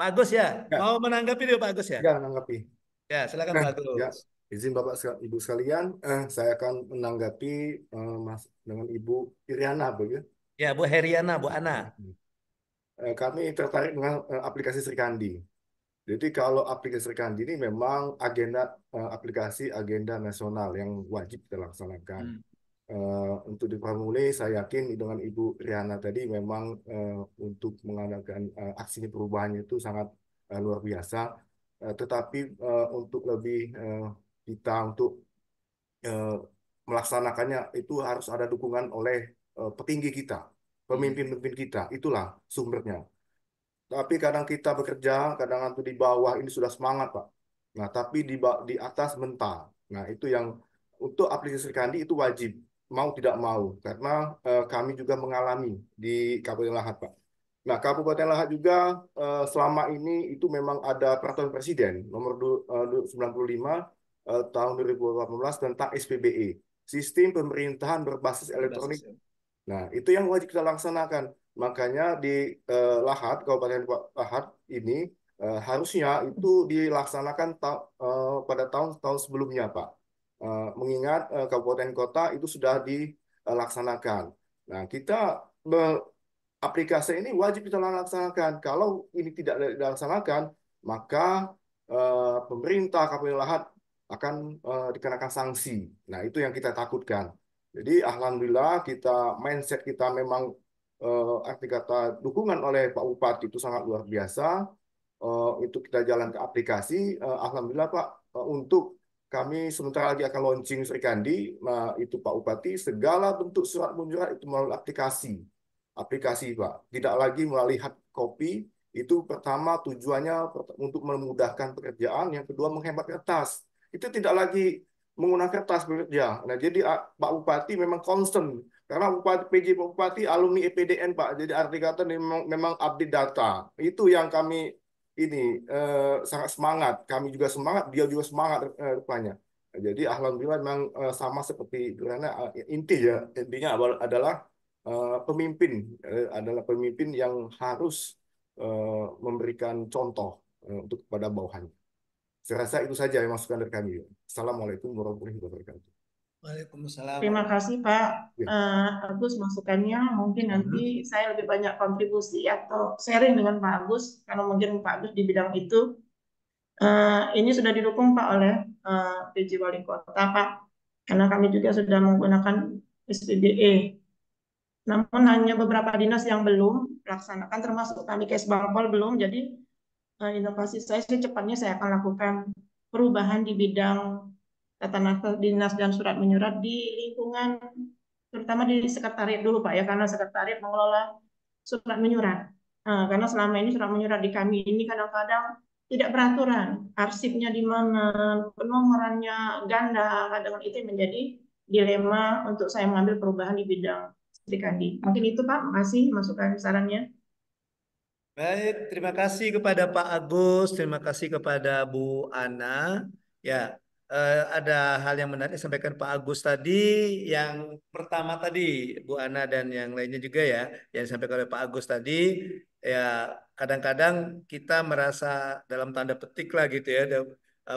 Pak Agus ya, ya. mau menanggapi dia Pak Agus ya? Ya, menanggapi. Ya, silakan Pak nah, Agus. Ya. Izin Bapak Ibu sekalian, eh, saya akan menanggapi eh, Mas dengan Ibu Iriana, Bu ya. Ya, Bu Heriana, Bu Ana. Hmm. Eh, kami tertarik dengan eh, aplikasi Kandi. Jadi kalau aplikasi rekan ini memang agenda eh, aplikasi agenda nasional yang wajib kita laksanakan. Hmm. Eh, untuk diformulir, saya yakin dengan Ibu Riana tadi memang eh, untuk mengadakan uh, aksi perubahan itu sangat luar biasa. tetapi untuk lebih uh, kita untuk melaksanakannya itu harus ada dukungan oleh petinggi kita, hmm. pemimpin-pemimpin kita. Itulah sumbernya. Tapi kadang kita bekerja, kadang nanti di bawah ini sudah semangat, Pak. Nah, tapi di di atas mentah Nah, itu yang untuk aplikasi kandi itu wajib mau tidak mau karena eh, kami juga mengalami di Kabupaten Lahat, Pak. Nah, Kabupaten Lahat juga eh, selama ini itu memang ada peraturan presiden nomor du, 95 eh, eh, tahun 2018 tentang SPBE, sistem pemerintahan berbasis elektronik ya. Nah, itu yang wajib kita laksanakan. Makanya di eh, Lahat, Kabupaten Lahat ini eh, harusnya itu dilaksanakan ta eh, pada tahun-tahun sebelumnya, Pak. Eh, mengingat eh, kabupaten kota itu sudah dilaksanakan. Nah, kita aplikasi ini wajib kita laksanakan. Kalau ini tidak dilaksanakan, maka eh, pemerintah Kabupaten Lahat akan eh, dikenakan sanksi. Nah, itu yang kita takutkan. Jadi alhamdulillah kita mindset kita memang eh, arti kata dukungan oleh Pak Bupati itu sangat luar biasa. Eh, itu kita jalan ke aplikasi. Eh, alhamdulillah Pak eh, untuk kami sementara lagi akan launching Sri Kandi, nah, itu Pak Bupati, segala bentuk surat menyurat itu melalui aplikasi. Aplikasi, Pak. Tidak lagi melalui hard copy, itu pertama tujuannya untuk memudahkan pekerjaan, yang kedua menghemat kertas. Itu tidak lagi menggunakan kertas bekerja. Ya, nah, jadi ah, Pak Bupati memang concern karena Bupati PJ Bupati alumni EPDN Pak. Jadi arti kata memang, memang update data. Itu yang kami ini eh, sangat semangat. Kami juga semangat, dia juga semangat eh, rupanya. Jadi alhamdulillah memang eh, sama seperti karena eh, inti ya intinya adalah eh, pemimpin eh, adalah pemimpin yang harus eh, memberikan contoh eh, untuk kepada bawahannya. Saya rasa itu saja yang masukan dari kami. Assalamualaikum warahmatullahi wabarakatuh. Waalaikumsalam. Terima kasih Pak ya. uh, Agus masukannya. Mungkin hmm. nanti hmm. saya lebih banyak kontribusi atau sharing dengan Pak Agus karena mungkin Pak Agus di bidang itu. Uh, ini sudah didukung Pak oleh uh, eh, PJ Wali Kota Pak karena kami juga sudah menggunakan SPBE. Namun hanya beberapa dinas yang belum laksanakan termasuk kami Kes Bangpol belum. Jadi Nah, inovasi saya secepatnya saya akan lakukan perubahan di bidang tata naskah dinas dan surat menyurat di lingkungan terutama di sekretariat dulu Pak ya karena sekretariat mengelola surat menyurat nah, karena selama ini surat menyurat di kami ini kadang-kadang tidak peraturan arsipnya di mana penomorannya ganda kadang itu menjadi dilema untuk saya mengambil perubahan di bidang Sri Mungkin itu Pak, masih masukan sarannya. Baik, terima kasih kepada Pak Agus, terima kasih kepada Bu Ana. Ya, eh, ada hal yang menarik sampaikan Pak Agus tadi, yang pertama tadi Bu Ana dan yang lainnya juga ya, yang disampaikan oleh Pak Agus tadi, ya kadang-kadang kita merasa dalam tanda petik lah gitu ya, eh,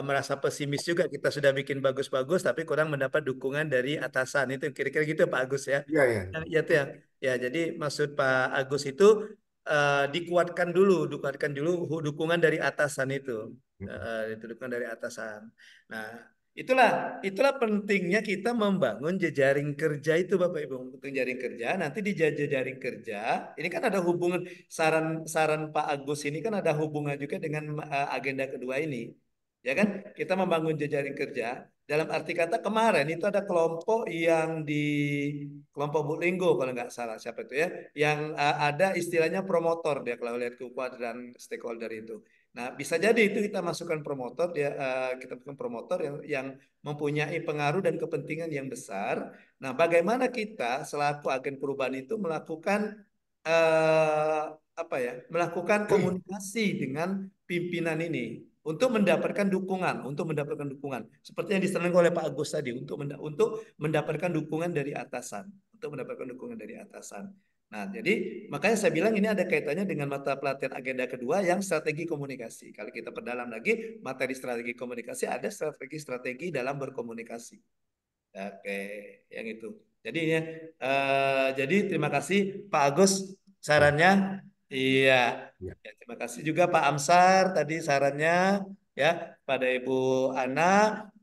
merasa pesimis juga kita sudah bikin bagus-bagus tapi kurang mendapat dukungan dari atasan itu kira-kira gitu ya, Pak Agus ya. Iya ya. Ya, ya, ya. ya jadi maksud Pak Agus itu uh, dikuatkan dulu, dikuatkan dulu dukungan dari atasan itu, uh, itu dukungan dari atasan. Nah, itulah itulah pentingnya kita membangun jejaring kerja itu Bapak Ibu, jejaring kerja. Nanti di jejaring kerja, ini kan ada hubungan saran saran Pak Agus ini kan ada hubungan juga dengan uh, agenda kedua ini ya kan? Kita membangun jejaring kerja. Dalam arti kata kemarin itu ada kelompok yang di kelompok Bu Linggo kalau nggak salah siapa itu ya, yang uh, ada istilahnya promotor dia kalau lihat kuat dan stakeholder itu. Nah bisa jadi itu kita masukkan promotor dia uh, kita bukan promotor yang, yang mempunyai pengaruh dan kepentingan yang besar. Nah bagaimana kita selaku agen perubahan itu melakukan uh, apa ya? Melakukan komunikasi dengan pimpinan ini untuk mendapatkan dukungan, untuk mendapatkan dukungan. Seperti yang disarankan oleh Pak Agus tadi, untuk menda untuk mendapatkan dukungan dari atasan, untuk mendapatkan dukungan dari atasan. Nah, jadi makanya saya bilang ini ada kaitannya dengan mata pelatihan agenda kedua yang strategi komunikasi. Kalau kita perdalam lagi materi strategi komunikasi ada strategi-strategi dalam berkomunikasi. Oke, yang itu. Jadi ya, uh, jadi terima kasih Pak Agus sarannya Iya. Ya. ya. terima kasih juga Pak Amsar tadi sarannya ya pada Ibu Ana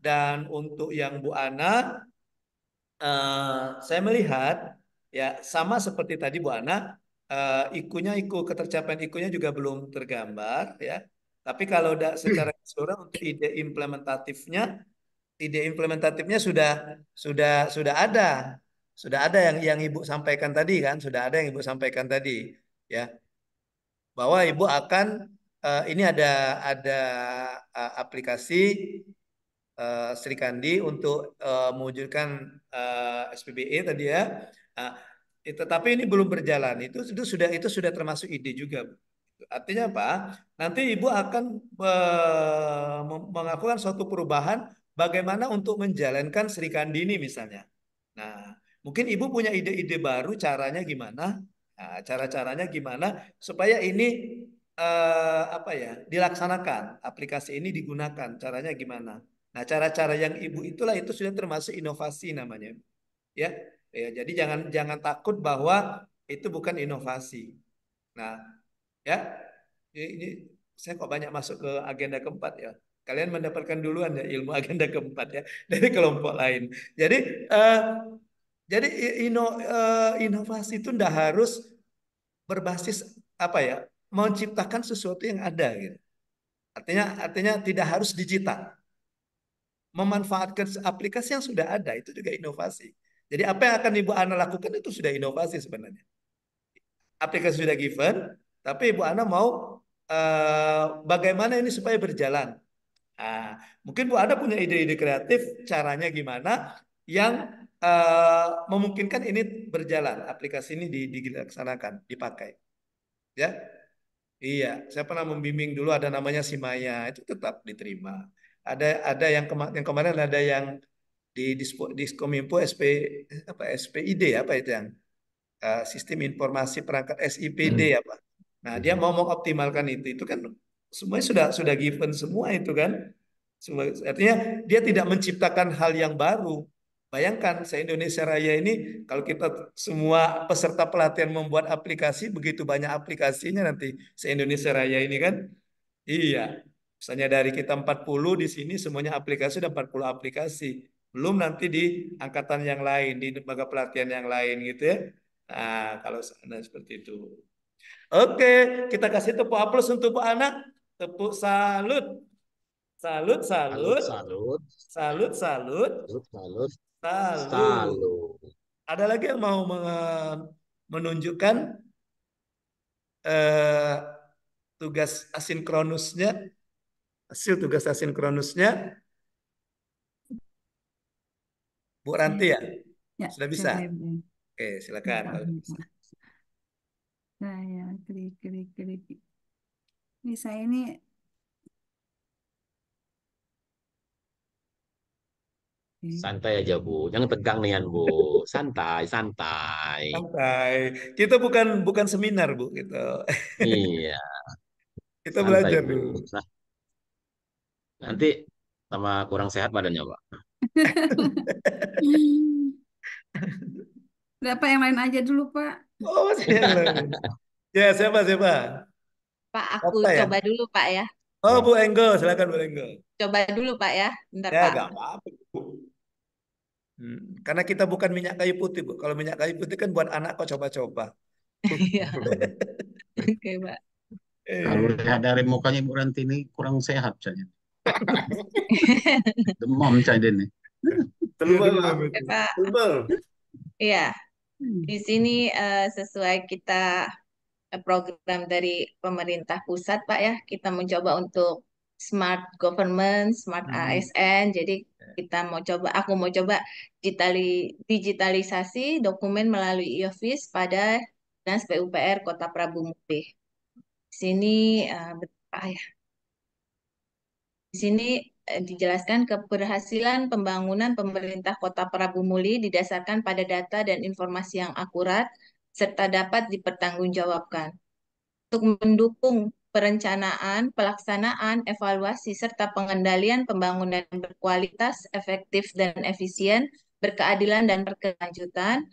dan untuk yang Bu Ana uh, saya melihat ya sama seperti tadi Bu Ana uh, eh, ikunya iku ketercapaian ikunya juga belum tergambar ya. Tapi kalau da, secara keseluruhan untuk ide implementatifnya ide implementatifnya sudah sudah sudah ada. Sudah ada yang yang Ibu sampaikan tadi kan, sudah ada yang Ibu sampaikan tadi ya bahwa ibu akan uh, ini ada ada uh, aplikasi uh, Sri Kandi untuk uh, mewujudkan uh, SPBE tadi ya. Uh, tetapi ini belum berjalan. Itu itu sudah itu sudah termasuk ide juga. Artinya apa? Nanti ibu akan uh, melakukan suatu perubahan bagaimana untuk menjalankan Sri Kandi ini misalnya. Nah, mungkin ibu punya ide-ide baru caranya gimana Nah, cara-caranya gimana supaya ini eh, apa ya dilaksanakan aplikasi ini digunakan caranya gimana? Nah cara-cara yang ibu itulah itu sudah termasuk inovasi namanya ya. ya jadi jangan jangan takut bahwa itu bukan inovasi. Nah ya ini saya kok banyak masuk ke agenda keempat ya. Kalian mendapatkan duluan ya ilmu agenda keempat ya dari kelompok lain. Jadi eh, jadi ino, eh, inovasi itu ndak harus berbasis apa ya menciptakan sesuatu yang ada gitu. Artinya artinya tidak harus digital. Memanfaatkan aplikasi yang sudah ada itu juga inovasi. Jadi apa yang akan Ibu Ana lakukan itu sudah inovasi sebenarnya. Aplikasi sudah given, tapi Ibu Ana mau uh, bagaimana ini supaya berjalan. Nah, mungkin Bu Ana punya ide-ide kreatif caranya gimana yang uh, memungkinkan ini berjalan aplikasi ini dilaksanakan dipakai ya iya saya pernah membimbing dulu ada namanya simaya itu tetap diterima ada ada yang kema yang kemarin ada yang di diskominfo SP apa SPID apa itu yang uh, sistem informasi perangkat SIPD hmm. apa nah dia hmm. mau mengoptimalkan itu itu kan semuanya sudah sudah given semua itu kan artinya dia tidak menciptakan hal yang baru Bayangkan se-Indonesia Raya ini kalau kita semua peserta pelatihan membuat aplikasi, begitu banyak aplikasinya nanti se-Indonesia Raya ini kan. Iya. Misalnya dari kita 40 di sini semuanya aplikasi dan 40 aplikasi. Belum nanti di angkatan yang lain, di lembaga pelatihan yang lain gitu ya. Nah, kalau sana seperti itu. Oke, kita kasih tepuk aplaus untuk Bu Anak. Tepuk salut. Salut, salut. Salut, salut. Salut, salut. Salut, salut. Salut. Ada lagi yang mau menunjukkan eh, tugas asinkronusnya? Hasil tugas asinkronusnya? Bu Ranti ya? ya Sudah bisa? Ya, Oke, silakan. Nah, nah, ya, klik, klik, klik. Ini ini Hmm. Santai aja Bu, jangan tegang nih Bu. Santai, santai. Santai. Kita bukan bukan seminar Bu gitu. Iya. Kita santai, belajar Bu. Nah, nanti sama kurang sehat badannya Pak. Berapa yang lain aja dulu Pak? Oh, masih yang ya, siapa siapa? Pak, aku Apa ya? coba ya? dulu Pak ya. Oh, Bu Enggo, silakan Bu Enggo. Coba dulu Pak ya. Bentar ya, Pak. Gak apa-apa. Hmm. Karena kita bukan minyak kayu putih, Bu. Kalau minyak kayu putih kan buat anak kok coba-coba. Iya. Oke, Pak. Kalau lihat dari mukanya Bu Ranti ini kurang sehat saja. Demam saja ini. Tebal, iya, Tebal. Iya. Di sini uh, sesuai kita eh, program dari pemerintah pusat, Pak ya, kita mencoba untuk smart government, smart hmm. ASN. Jadi kita mau coba aku mau coba digitali, digitalisasi dokumen melalui e-office pada Dinas PUPR Kota Prabu Mukti. Di sini uh, ah, ya. Di sini eh, dijelaskan keberhasilan pembangunan pemerintah Kota Prabu Muli didasarkan pada data dan informasi yang akurat serta dapat dipertanggungjawabkan. Untuk mendukung perencanaan, pelaksanaan, evaluasi, serta pengendalian pembangunan berkualitas, efektif, dan efisien, berkeadilan, dan berkelanjutan,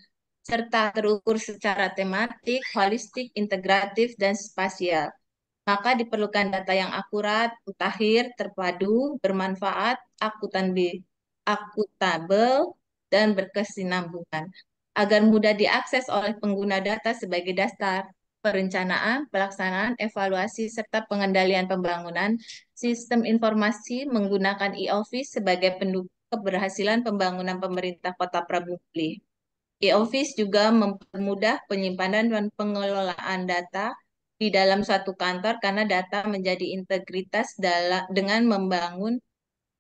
serta terukur secara tematik, holistik, integratif, dan spasial. Maka diperlukan data yang akurat, utahir, terpadu, bermanfaat, akutabel, akuntabel, dan berkesinambungan agar mudah diakses oleh pengguna data sebagai dasar perencanaan, pelaksanaan, evaluasi, serta pengendalian pembangunan, sistem informasi menggunakan e-office sebagai pendukung keberhasilan pembangunan pemerintah kota Prabukli. E-office juga mempermudah penyimpanan dan pengelolaan data di dalam suatu kantor karena data menjadi integritas dalam, dengan membangun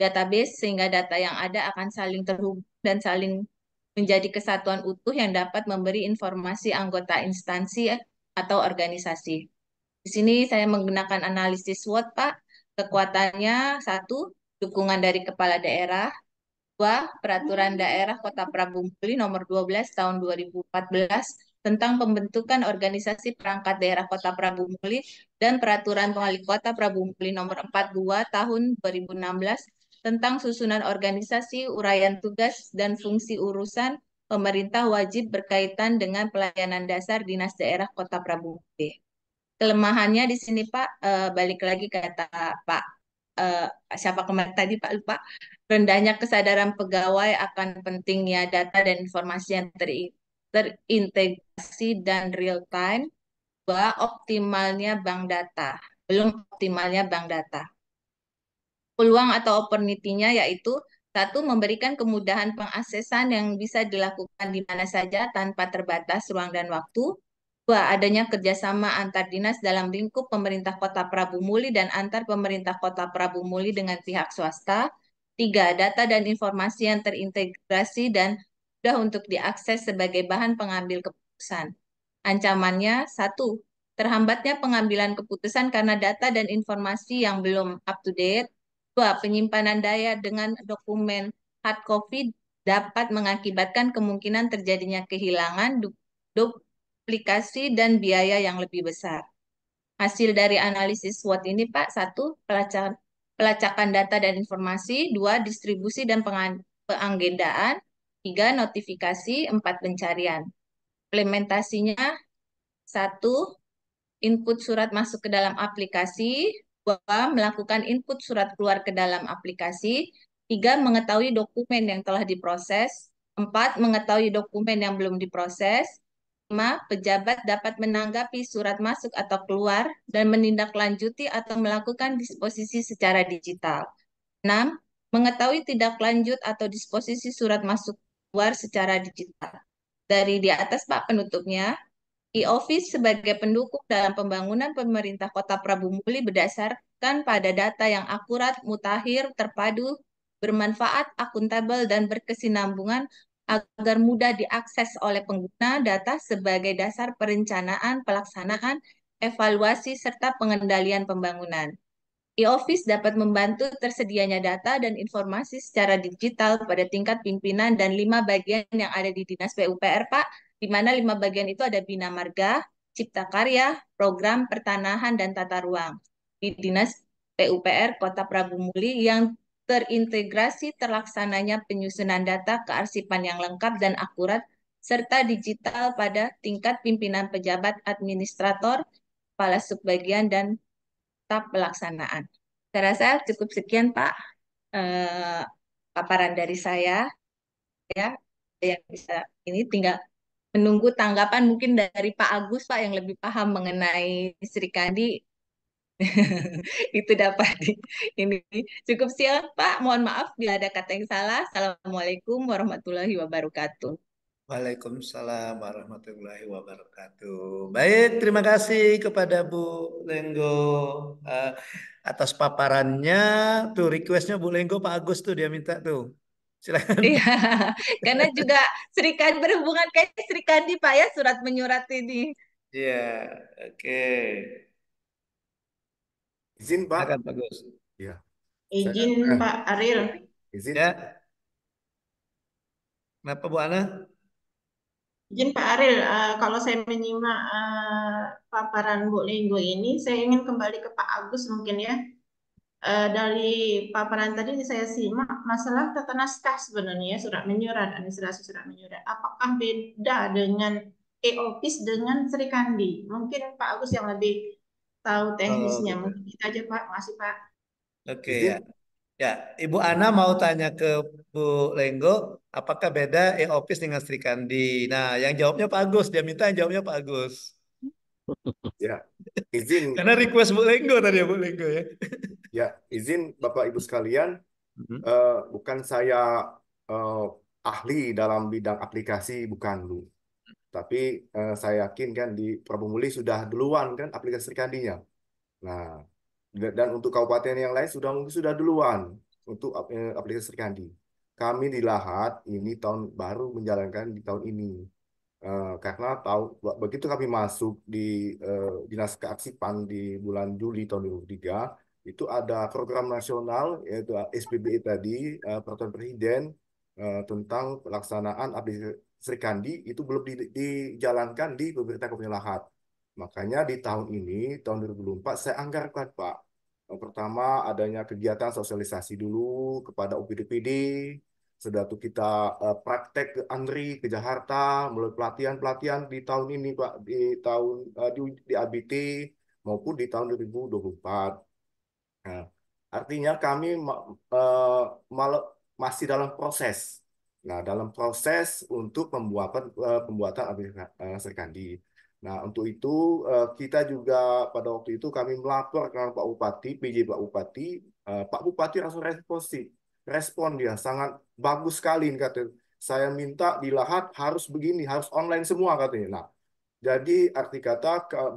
database sehingga data yang ada akan saling terhubung dan saling menjadi kesatuan utuh yang dapat memberi informasi anggota instansi atau organisasi. Di sini saya menggunakan analisis SWOT, Pak. Kekuatannya satu, dukungan dari kepala daerah. Dua, peraturan daerah Kota Prabumpuli nomor 12 tahun 2014 tentang pembentukan organisasi perangkat daerah Kota Prabumpuli dan peraturan pengali kota Prabumpuli nomor 42 tahun 2016 tentang susunan organisasi, uraian tugas, dan fungsi urusan pemerintah wajib berkaitan dengan pelayanan dasar dinas daerah Kota Prabu B. Kelemahannya di sini Pak, eh, balik lagi kata Pak eh, siapa kemarin tadi Pak lupa rendahnya kesadaran pegawai akan pentingnya data dan informasi yang ter terintegrasi dan real time. bahwa optimalnya bank data. Belum optimalnya bank data. Peluang atau opportunity-nya yaitu satu, memberikan kemudahan pengaksesan yang bisa dilakukan di mana saja tanpa terbatas ruang dan waktu. Dua, adanya kerjasama antar dinas dalam lingkup pemerintah kota Prabu Muli dan antar pemerintah kota Prabu Muli dengan pihak swasta. Tiga, data dan informasi yang terintegrasi dan mudah untuk diakses sebagai bahan pengambil keputusan. Ancamannya, satu, terhambatnya pengambilan keputusan karena data dan informasi yang belum up to date. Dua, penyimpanan daya dengan dokumen hard copy dapat mengakibatkan kemungkinan terjadinya kehilangan, duplikasi, dan biaya yang lebih besar. Hasil dari analisis SWOT ini, Pak, satu, pelacakan, pelacakan data dan informasi, dua, distribusi dan penganggendaan tiga, notifikasi, empat, pencarian. Implementasinya, satu, input surat masuk ke dalam aplikasi, Dua, melakukan input surat keluar ke dalam aplikasi. Tiga, mengetahui dokumen yang telah diproses. Empat, mengetahui dokumen yang belum diproses. Lima, pejabat dapat menanggapi surat masuk atau keluar dan menindaklanjuti atau melakukan disposisi secara digital. Enam, mengetahui tidak lanjut atau disposisi surat masuk keluar secara digital. Dari di atas Pak penutupnya, di E-office sebagai pendukung dalam pembangunan pemerintah Kota Prabu Muli berdasarkan pada data yang akurat, mutakhir, terpadu, bermanfaat, akuntabel, dan berkesinambungan agar mudah diakses oleh pengguna data sebagai dasar perencanaan, pelaksanaan, evaluasi, serta pengendalian pembangunan. E-Office dapat membantu tersedianya data dan informasi secara digital pada tingkat pimpinan dan lima bagian yang ada di Dinas PUPR, Pak, di mana lima bagian itu ada bina marga, cipta karya, program pertanahan dan tata ruang di Dinas PUPR Kota Prabu Muli yang terintegrasi terlaksananya penyusunan data kearsipan yang lengkap dan akurat serta digital pada tingkat pimpinan pejabat administrator, kepala subbagian dan tahap pelaksanaan. Saya rasa cukup sekian Pak eh, paparan dari saya ya yang bisa ini tinggal menunggu tanggapan mungkin dari Pak Agus Pak yang lebih paham mengenai Sri Kandi itu dapat di, ini cukup siap Pak mohon maaf bila ada kata yang salah Assalamualaikum warahmatullahi wabarakatuh Waalaikumsalam warahmatullahi wabarakatuh. Baik, terima kasih kepada Bu Lenggo uh, atas paparannya. Tuh requestnya Bu Lenggo Pak Agus tuh dia minta tuh. Silakan. Iya, karena juga serikat berhubungan kayak serikandi Pak ya surat menyurat ini. Iya, oke. Okay. Izin Pak. Akan bagus. Iya. Izin Pak Aril. Izin. Ya. Kenapa Bu Ana? Izin Pak Aril, uh, kalau saya menyimak uh, paparan Bu Linggo ini, saya ingin kembali ke Pak Agus mungkin ya. Uh, dari paparan tadi saya simak masalah tata naskah sebenarnya surat menyurat administrasi surat menyurat apakah beda dengan e-office dengan Sri Kandi mungkin Pak Agus yang lebih tahu oh, teknisnya oh, mungkin kita aja Pak masih Pak oke okay, ya ya Ibu Ana mau tanya ke Bu Lenggo apakah beda e-office dengan Sri Kandi nah yang jawabnya Pak Agus dia minta yang jawabnya Pak Agus Ya, izin. Karena request Bu Lenggo tadi ya Bu Lenggo ya. ya, izin Bapak Ibu sekalian, mm -hmm. uh, bukan saya uh, ahli dalam bidang aplikasi, bukan Bu. Tapi uh, saya yakin kan di Prabumuli sudah duluan kan aplikasi serikadinya. Nah, dan untuk kabupaten yang lain sudah mungkin sudah duluan untuk aplikasi serikandi. Kami di Lahat ini tahun baru menjalankan di tahun ini. Eh, karena tahu begitu kami masuk di uh, Dinas keaksipan di bulan Juli tahun 2003 itu ada program nasional yaitu SPBE tadi uh, peraturan presiden uh, tentang pelaksanaan Abdi Serikandi itu belum di, dijalankan di pemerintah Kabupaten Lahat. Makanya di tahun ini tahun 2004 saya anggarkan Pak. Yang pertama adanya kegiatan sosialisasi dulu kepada UPD-PD sudah tuh kita uh, praktek ke Andri ke Jakarta melalui pelatihan-pelatihan di tahun ini Pak di tahun uh, di, di ABT maupun di tahun 2024. Nah, artinya kami uh, masih dalam proses. Nah, dalam proses untuk pembuatan uh, pembuatan uh, Serkandi. Nah, untuk itu uh, kita juga pada waktu itu kami melapor ke Pak Bupati, PJ Pak Bupati, uh, Pak Bupati langsung responsif respon dia sangat bagus sekali katanya. Saya minta di Lahat harus begini, harus online semua katanya. Nah, jadi arti kata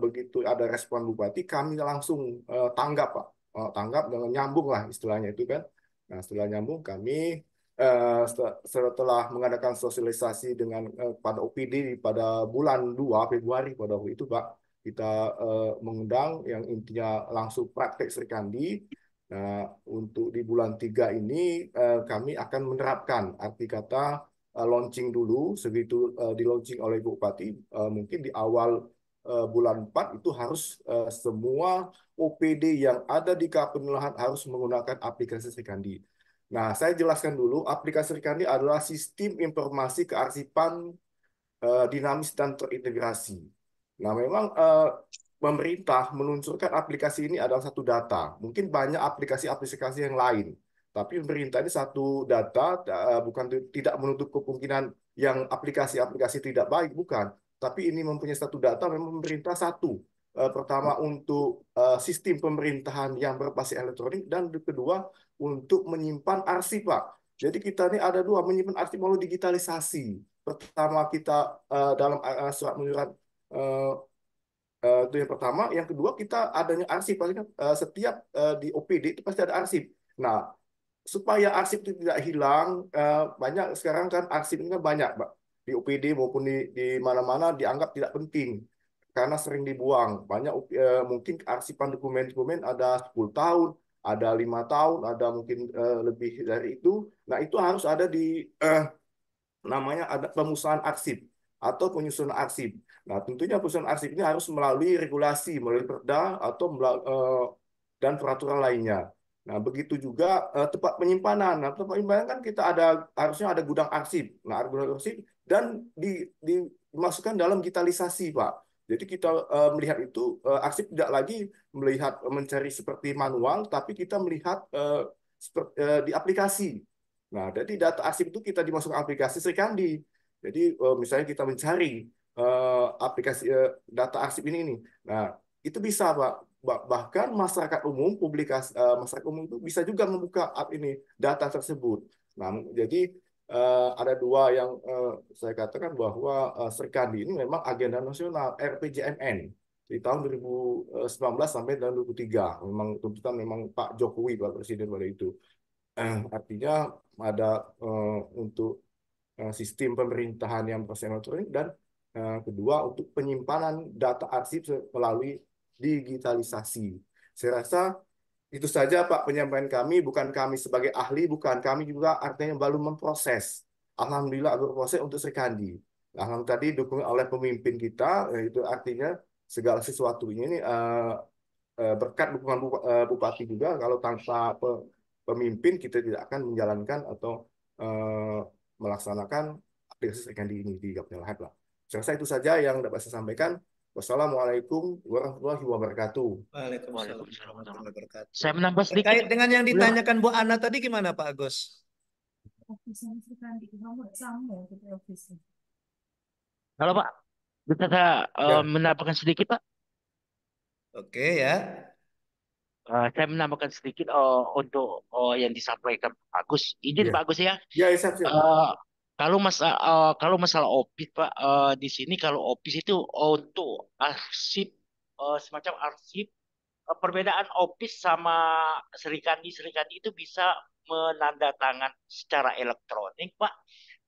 begitu ada respon bupati, kami langsung uh, tanggap pak, uh, tanggap dengan nyambung lah istilahnya itu kan. Nah setelah nyambung kami uh, setelah mengadakan sosialisasi dengan uh, pada OPD pada bulan 2 Februari pada waktu itu pak, kita uh, mengundang yang intinya langsung praktek serikandi Nah, untuk di bulan tiga ini eh, kami akan menerapkan arti kata eh, launching dulu segitu eh, di launching oleh Bupati mungkin di awal bulan 4 itu harus semua OPD yang ada di kepenulahan harus menggunakan aplikasi Serikandi. Nah, saya jelaskan dulu aplikasi Serikandi adalah sistem informasi kearsipan dinamis dan terintegrasi. Nah, memang pemerintah menunjukkan aplikasi ini adalah satu data. Mungkin banyak aplikasi-aplikasi yang lain, tapi pemerintah ini satu data eh, bukan tidak menutup kemungkinan yang aplikasi-aplikasi tidak baik bukan, tapi ini mempunyai satu data memang pemerintah satu. Eh, pertama untuk eh, sistem pemerintahan yang berbasis elektronik dan kedua untuk menyimpan arsip, Pak. Jadi kita ini ada dua menyimpan arsip melalui digitalisasi. Pertama kita dalam surat menyurat Eh, itu yang pertama. Yang kedua kita adanya arsip. Pasti kan, eh, setiap eh, di OPD itu pasti ada arsip. Nah, supaya arsip itu tidak hilang, banyak sekarang kan arsip itu kan banyak, Pak. Di OPD maupun di di mana-mana dianggap tidak penting karena sering dibuang. Banyak mungkin arsipan dokumen-dokumen ada 10 tahun, ada lima tahun, ada mungkin lebih dari itu. Nah, itu harus ada di uh, namanya ada pemusnahan arsip atau penyusunan arsip. Nah, tentunya perusahaan arsip ini harus melalui regulasi, melalui perda atau eh, dan peraturan lainnya. Nah, begitu juga eh, tempat penyimpanan. Nah, tempat penyimpanan kan kita ada harusnya ada gudang arsip. Nah, gudang arsip dan di, dimasukkan dalam digitalisasi, Pak. Jadi kita eh, melihat itu uh, arsip tidak lagi melihat mencari seperti manual, tapi kita melihat di aplikasi. Nah, jadi data arsip itu kita dimasukkan aplikasi Kandi. Jadi misalnya kita mencari uh, aplikasi uh, data arsip ini ini, Nah, itu bisa Pak. Bahkan masyarakat umum publikasi uh, eh, masyarakat umum itu bisa juga membuka app ini data tersebut. Nah, jadi uh, ada dua yang uh, saya katakan bahwa uh, Serkandi ini memang agenda nasional RPJMN di tahun 2019 sampai tahun 2003 memang tuntutan memang Pak Jokowi Pak Presiden pada itu Uh, artinya ada uh, untuk uh, sistem pemerintahan yang personal elektronik dan yang nah, kedua untuk penyimpanan data arsip melalui digitalisasi. Saya rasa itu saja Pak penyampaian kami, bukan kami sebagai ahli, bukan kami juga artinya baru memproses. Alhamdulillah berproses untuk Serikandi. Alhamdulillah tadi dukung oleh pemimpin kita, itu artinya segala sesuatunya ini eh, eh, berkat dukungan eh, Bupati juga. Kalau tanpa pemimpin kita tidak akan menjalankan atau uh, melaksanakan aplikasi Serikandi ini di Kabupaten Lahat, Pak. Saya itu saja yang dapat saya sampaikan. Wassalamualaikum warahmatullahi wabarakatuh. Waalaikumsalam warahmatullahi wabarakatuh. Saya menambah sedikit. Terkait dengan yang iya. ditanyakan Bu Ana tadi gimana Pak Agus? Halo Pak, bisa saya eh, ya. menambahkan sedikit Pak? Oke ya. Eh, saya menambahkan sedikit uh, untuk uh, yang disampaikan Pak Agus. Izin ya. Pak Agus ya. Ya, ya, Uh, kalau masalah eh, uh, kalau masalah opis Pak uh, di sini kalau opis itu untuk arsip uh, semacam arsip uh, perbedaan opis sama serikandi serikandi itu bisa menandatangan secara elektronik Pak.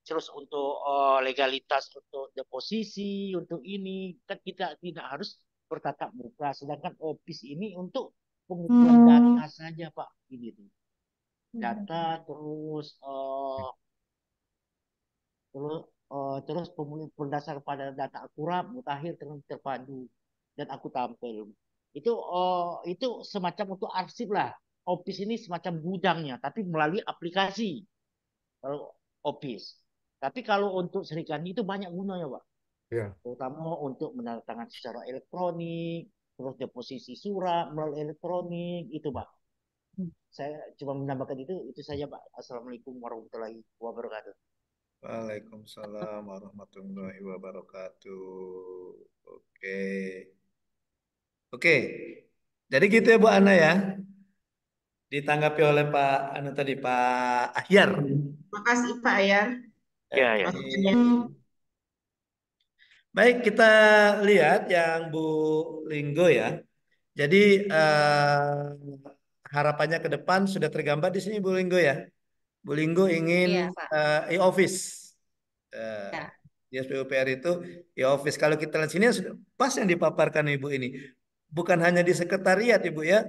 Terus untuk uh, legalitas untuk deposisi untuk ini kan kita tidak harus bertatap muka sedangkan opis ini untuk pengumpulan hmm. data saja Pak tuh gitu. Data hmm. terus uh, Eh, terus uh, terus pemilih berdasar pada data akurat mutakhir terpadu dan aku tampil itu uh, itu semacam untuk arsip lah Opis ini semacam gudangnya tapi melalui aplikasi kalau Opis tapi kalau untuk Serikandi itu banyak gunanya pak yeah. terutama untuk menandatangan secara elektronik terus deposisi surat melalui elektronik itu pak hmm. saya cuma menambahkan itu itu saja pak assalamualaikum warahmatullahi wabarakatuh Waalaikumsalam warahmatullahi wabarakatuh. Oke. Oke. Jadi gitu ya Bu Ana ya. Ditanggapi oleh Pak Anu tadi Pak Ahyar. Makasih Pak Ahyar. Ya, ya. Baik, kita lihat yang Bu Linggo ya. Jadi eh, harapannya ke depan sudah tergambar di sini Bu Linggo ya. Linggo ingin iya, uh, e-office. Uh, eh, ya. Yes, PUPR itu e-office. Kalau kita lihat sini pas yang dipaparkan Ibu ini. Bukan hanya di sekretariat Ibu ya.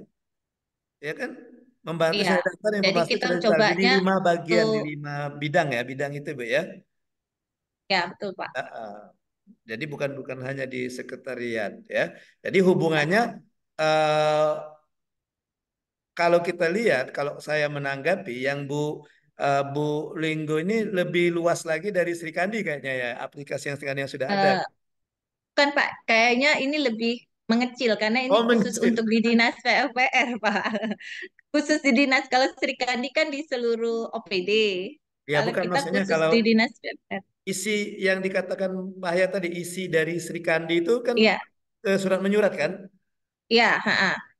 Ya kan? Membantu iya. daftar yang Jadi kita cobanya di lima bagian, itu... di lima bidang ya, bidang itu Bu ya. Ya, betul Pak. Uh, uh. Jadi bukan bukan hanya di sekretariat ya. Jadi hubungannya uh, kalau kita lihat, kalau saya menanggapi yang Bu uh, Bu Linggo ini lebih luas lagi dari Sri Kandi kayaknya ya aplikasi yang Sri yang sudah ada. Uh, kan Pak, kayaknya ini lebih mengecil karena ini oh, khusus mengecil. untuk di dinas PUPR Pak. Khusus di dinas kalau Sri Kandi kan di seluruh OPD. Ya kalau bukan kita maksudnya khusus kalau di dinas PUPR. Isi yang dikatakan Pak Haya tadi isi dari Sri Kandi itu kan ya. eh, surat menyurat kan? Iya,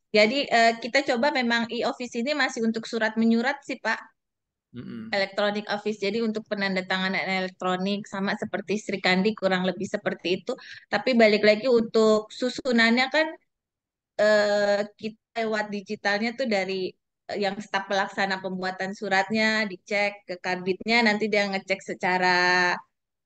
Jadi eh, kita coba memang e-office ini masih untuk surat menyurat sih Pak hmm Electronic office. Jadi untuk penandatanganan elektronik sama seperti Sri Kandi kurang lebih seperti itu. Tapi balik lagi untuk susunannya kan eh, kita lewat digitalnya tuh dari eh, yang staf pelaksana pembuatan suratnya dicek ke kabitnya nanti dia ngecek secara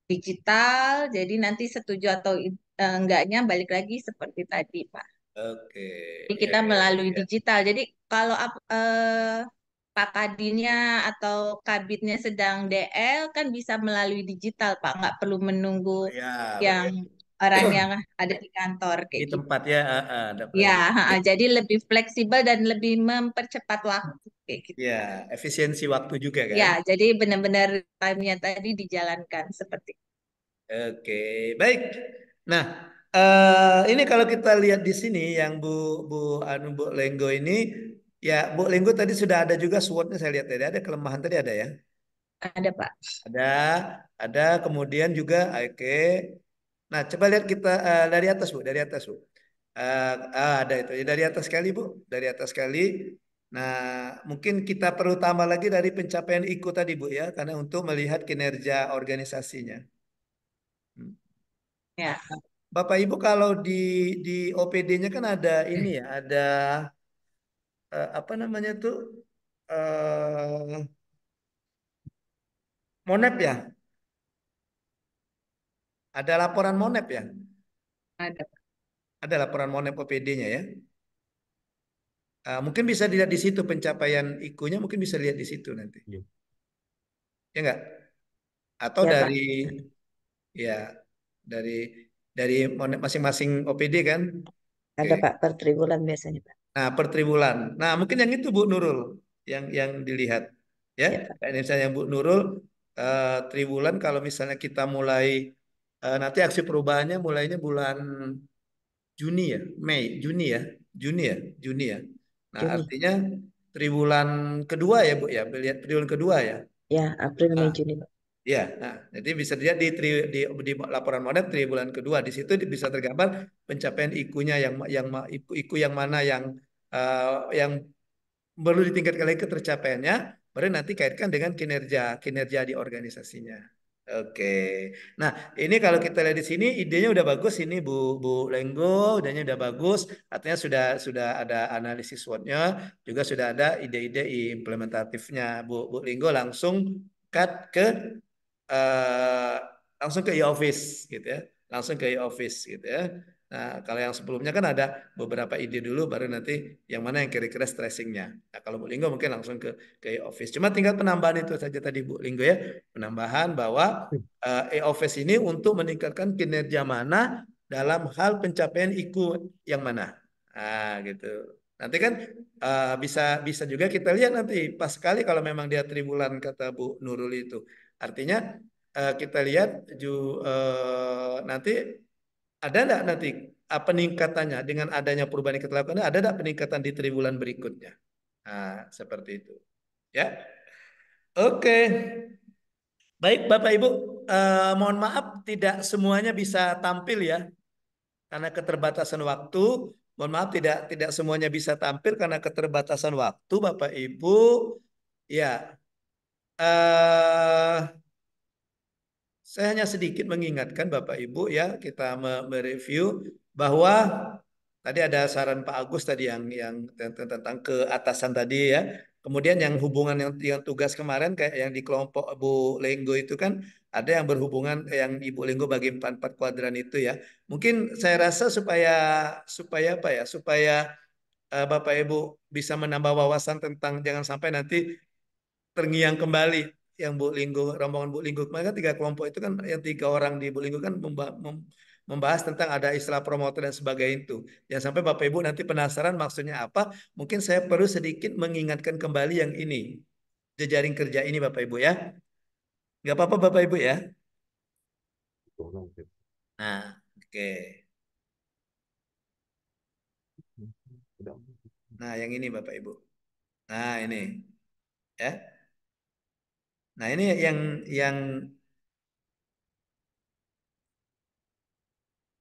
digital. Jadi nanti setuju atau eh, enggaknya balik lagi seperti tadi, Pak. Oke. Okay. Jadi kita yeah, melalui yeah. Iya. digital. Jadi kalau eh, Pak Kadinnya atau Kabitnya sedang DL kan bisa melalui digital Pak, nggak perlu menunggu ya, yang betul. orang yang ada di kantor kayak di gitu. tempatnya uh, uh, Ya, uh, jadi lebih fleksibel dan lebih mempercepat waktu kayak gitu. Ya, efisiensi waktu juga kan. Ya, jadi benar-benar timenya tadi dijalankan seperti. Oke, baik. Nah, Uh, ini kalau kita lihat di sini yang Bu Bu Anu Bu Lenggo ini Ya, Bu Linggu tadi sudah ada juga swot saya lihat tadi. Ada kelemahan tadi ada ya? Ada, Pak. Ada, ada kemudian juga oke. Okay. Nah, coba lihat kita uh, dari atas, Bu, dari atas, Bu. Uh, ah, ada itu. ya. Dari atas sekali, Bu. Dari atas sekali. Nah, mungkin kita perlu tambah lagi dari pencapaian IKU tadi, Bu ya, karena untuk melihat kinerja organisasinya. Hmm. Ya. Bapak Ibu kalau di di OPD-nya kan ada ini ya, ada uh, apa namanya tuh uh, monep ya ada laporan monep ya ada ada laporan monep OPD-nya ya uh, mungkin bisa dilihat di situ pencapaian ikunya mungkin bisa lihat di situ nanti iya. ya, ya enggak atau ya, dari Pak. ya dari dari masing-masing OPD kan ada okay. Pak per triwulan biasanya Pak Nah, per triwulan. Nah, mungkin yang itu Bu Nurul yang yang dilihat ya. ya. Misalnya Bu Nurul uh, triwulan kalau misalnya kita mulai uh, nanti aksi perubahannya mulainya bulan Juni ya, Mei, Juni ya, Juni ya, Juni ya. Nah, Juni. artinya triwulan kedua ya, Bu ya. Lihat triwulan kedua ya. Ya, April, Mei, nah, Juni. Ya, nah, jadi bisa dilihat di, tri, di, di laporan monet triwulan kedua di situ bisa tergambar pencapaian ikunya yang yang iku iku yang mana yang uh, yang perlu ditingkatkan lagi ketercapaiannya, baru nanti kaitkan dengan kinerja kinerja di organisasinya. Oke. Nah, ini kalau kita lihat di sini idenya udah bagus ini Bu Bu Lenggo, idenya udah bagus, artinya sudah sudah ada analisis swot juga sudah ada ide-ide implementatifnya. Bu Bu Lenggo langsung cut ke uh, langsung ke e-office gitu ya. Langsung ke e-office gitu ya. Nah, kalau yang sebelumnya kan ada beberapa ide dulu, baru nanti yang mana yang kira-kira stressingnya. Nah, kalau Bu Linggo mungkin langsung ke ke e-office. Cuma tingkat penambahan itu saja tadi Bu Linggo ya, penambahan bahwa uh, e-office ini untuk meningkatkan kinerja mana dalam hal pencapaian IQ yang mana. Nah, gitu. Nanti kan uh, bisa bisa juga kita lihat nanti pas sekali kalau memang dia tribulan kata Bu Nurul itu. Artinya eh, kita lihat ju, uh, nanti ada tidak nanti ah, peningkatannya dengan adanya perubahan yang kita lakukan? Ada tidak peningkatan di triwulan berikutnya? Nah, seperti itu. Ya. Oke. Baik Bapak Ibu, eh, mohon maaf tidak semuanya bisa tampil ya. Karena keterbatasan waktu, mohon maaf tidak tidak semuanya bisa tampil karena keterbatasan waktu Bapak Ibu. Ya. Eh saya hanya sedikit mengingatkan Bapak Ibu ya kita mereview bahwa tadi ada saran Pak Agus tadi yang yang tentang keatasan tadi ya. Kemudian yang hubungan yang, yang tugas kemarin kayak yang di kelompok Bu Lenggo itu kan ada yang berhubungan eh, yang Ibu Lenggo bagi empat empat kuadran itu ya. Mungkin saya rasa supaya supaya apa ya supaya uh, Bapak Ibu bisa menambah wawasan tentang jangan sampai nanti terngiang kembali yang Bu Linggo rombongan Bu Linggo kemarin kan tiga kelompok itu kan yang tiga orang di Bu Linggo kan membahas tentang ada istilah promotor dan sebagainya itu. Ya sampai Bapak Ibu nanti penasaran maksudnya apa, mungkin saya perlu sedikit mengingatkan kembali yang ini. Jejaring kerja ini Bapak Ibu ya. Gak apa-apa Bapak Ibu ya. Nah, oke. Okay. Nah, yang ini Bapak Ibu. Nah, ini. Ya. Nah ini yang iya. yang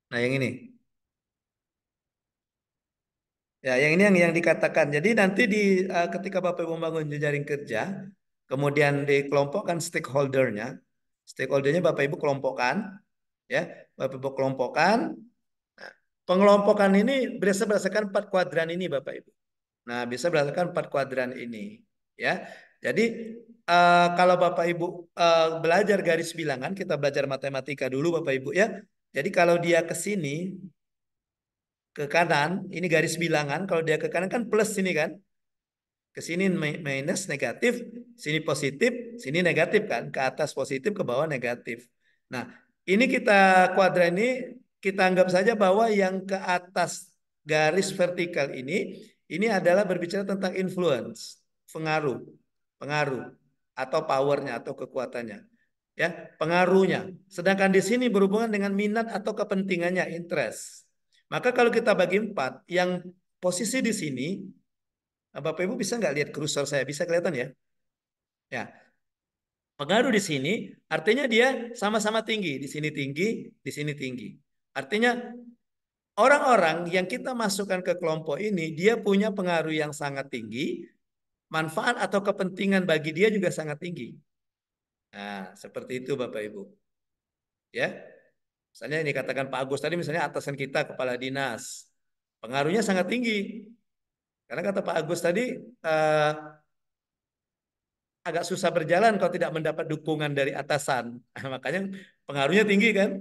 nah yang ini. Ya, yang ini yang yang dikatakan. Jadi nanti di eh, ketika Bapak Ibu membangun jejaring kerja, kemudian dikelompokkan stakeholdernya. Stakeholdernya Bapak Ibu kelompokkan, ya Bapak Ibu kelompokkan. Nah, pengelompokan ini bisa berdasarkan empat kuadran ini Bapak Ibu. Nah, bisa berdasarkan empat kuadran ini, ya. Jadi uh, kalau Bapak Ibu uh, belajar garis bilangan, kita belajar matematika dulu Bapak Ibu ya. Jadi kalau dia ke sini ke kanan, ini garis bilangan, kalau dia ke kanan kan plus sini kan. Ke sini minus negatif, sini positif, sini negatif kan. Ke atas positif, ke bawah negatif. Nah, ini kita kuadran ini kita anggap saja bahwa yang ke atas garis vertikal ini ini adalah berbicara tentang influence, pengaruh pengaruh atau powernya atau kekuatannya ya pengaruhnya sedangkan di sini berhubungan dengan minat atau kepentingannya interest maka kalau kita bagi empat yang posisi di sini Bapak Ibu bisa nggak lihat kursor saya bisa kelihatan ya ya pengaruh di sini artinya dia sama-sama tinggi di sini tinggi di sini tinggi artinya orang-orang yang kita masukkan ke kelompok ini dia punya pengaruh yang sangat tinggi manfaat atau kepentingan bagi dia juga sangat tinggi. Nah, seperti itu Bapak Ibu. Ya. Misalnya ini katakan Pak Agus tadi misalnya atasan kita kepala dinas. Pengaruhnya sangat tinggi. Karena kata Pak Agus tadi eh, agak susah berjalan kalau tidak mendapat dukungan dari atasan. makanya pengaruhnya tinggi kan?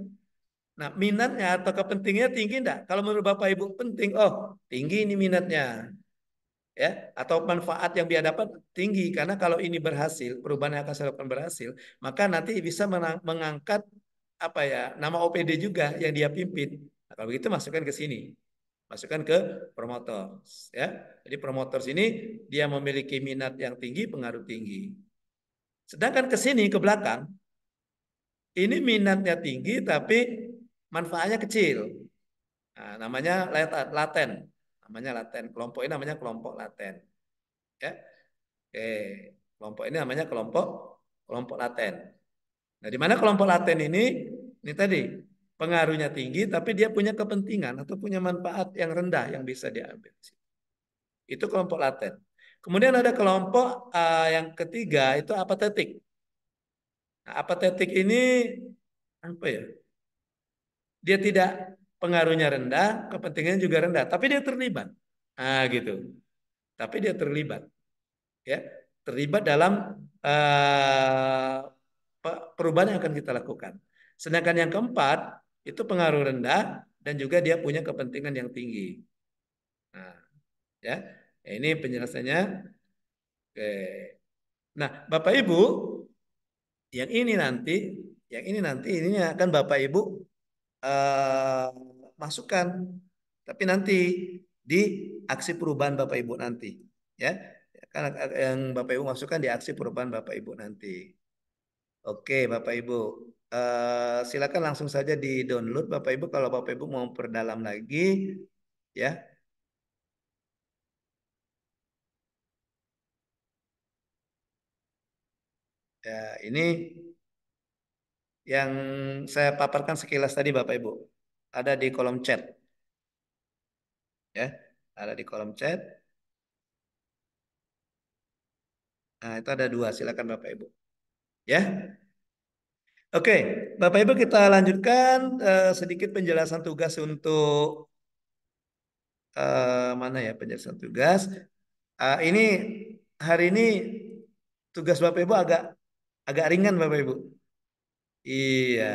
Nah, minatnya atau kepentingannya tinggi enggak? Kalau menurut Bapak Ibu penting, oh, tinggi ini minatnya ya atau manfaat yang dia dapat tinggi karena kalau ini berhasil perubahan yang akan saya lakukan berhasil maka nanti bisa mengangkat apa ya nama OPD juga yang dia pimpin nah, kalau begitu masukkan ke sini masukkan ke promotor ya jadi promotor sini dia memiliki minat yang tinggi pengaruh tinggi sedangkan ke sini ke belakang ini minatnya tinggi tapi manfaatnya kecil nah, namanya laten namanya laten. Kelompok ini namanya kelompok laten. Ya. Oke, kelompok ini namanya kelompok kelompok laten. Nah, di mana kelompok laten ini ini tadi pengaruhnya tinggi tapi dia punya kepentingan atau punya manfaat yang rendah yang bisa diambil. Itu kelompok laten. Kemudian ada kelompok uh, yang ketiga itu apatetik. Nah, apatetik ini apa ya? Dia tidak pengaruhnya rendah, kepentingannya juga rendah, tapi dia terlibat. Ah gitu. Tapi dia terlibat. Ya, terlibat dalam uh, perubahan yang akan kita lakukan. Sedangkan yang keempat itu pengaruh rendah dan juga dia punya kepentingan yang tinggi. Nah, ya. Ini penjelasannya. Oke. Nah, Bapak Ibu, yang ini nanti, yang ini nanti ini akan Bapak Ibu uh, masukan. Tapi nanti di aksi perubahan Bapak Ibu nanti. Ya, kan yang Bapak Ibu masukkan di aksi perubahan Bapak Ibu nanti. Oke, Bapak Ibu. Uh, silakan langsung saja di download Bapak Ibu kalau Bapak Ibu mau perdalam lagi ya Ya, ini yang saya paparkan sekilas tadi Bapak Ibu ada di kolom chat. Ya, ada di kolom chat. Nah, itu ada dua, silakan Bapak Ibu. Ya. Oke, Bapak Ibu kita lanjutkan uh, sedikit penjelasan tugas untuk uh, mana ya penjelasan tugas. Uh, ini hari ini tugas Bapak Ibu agak agak ringan Bapak Ibu. Iya.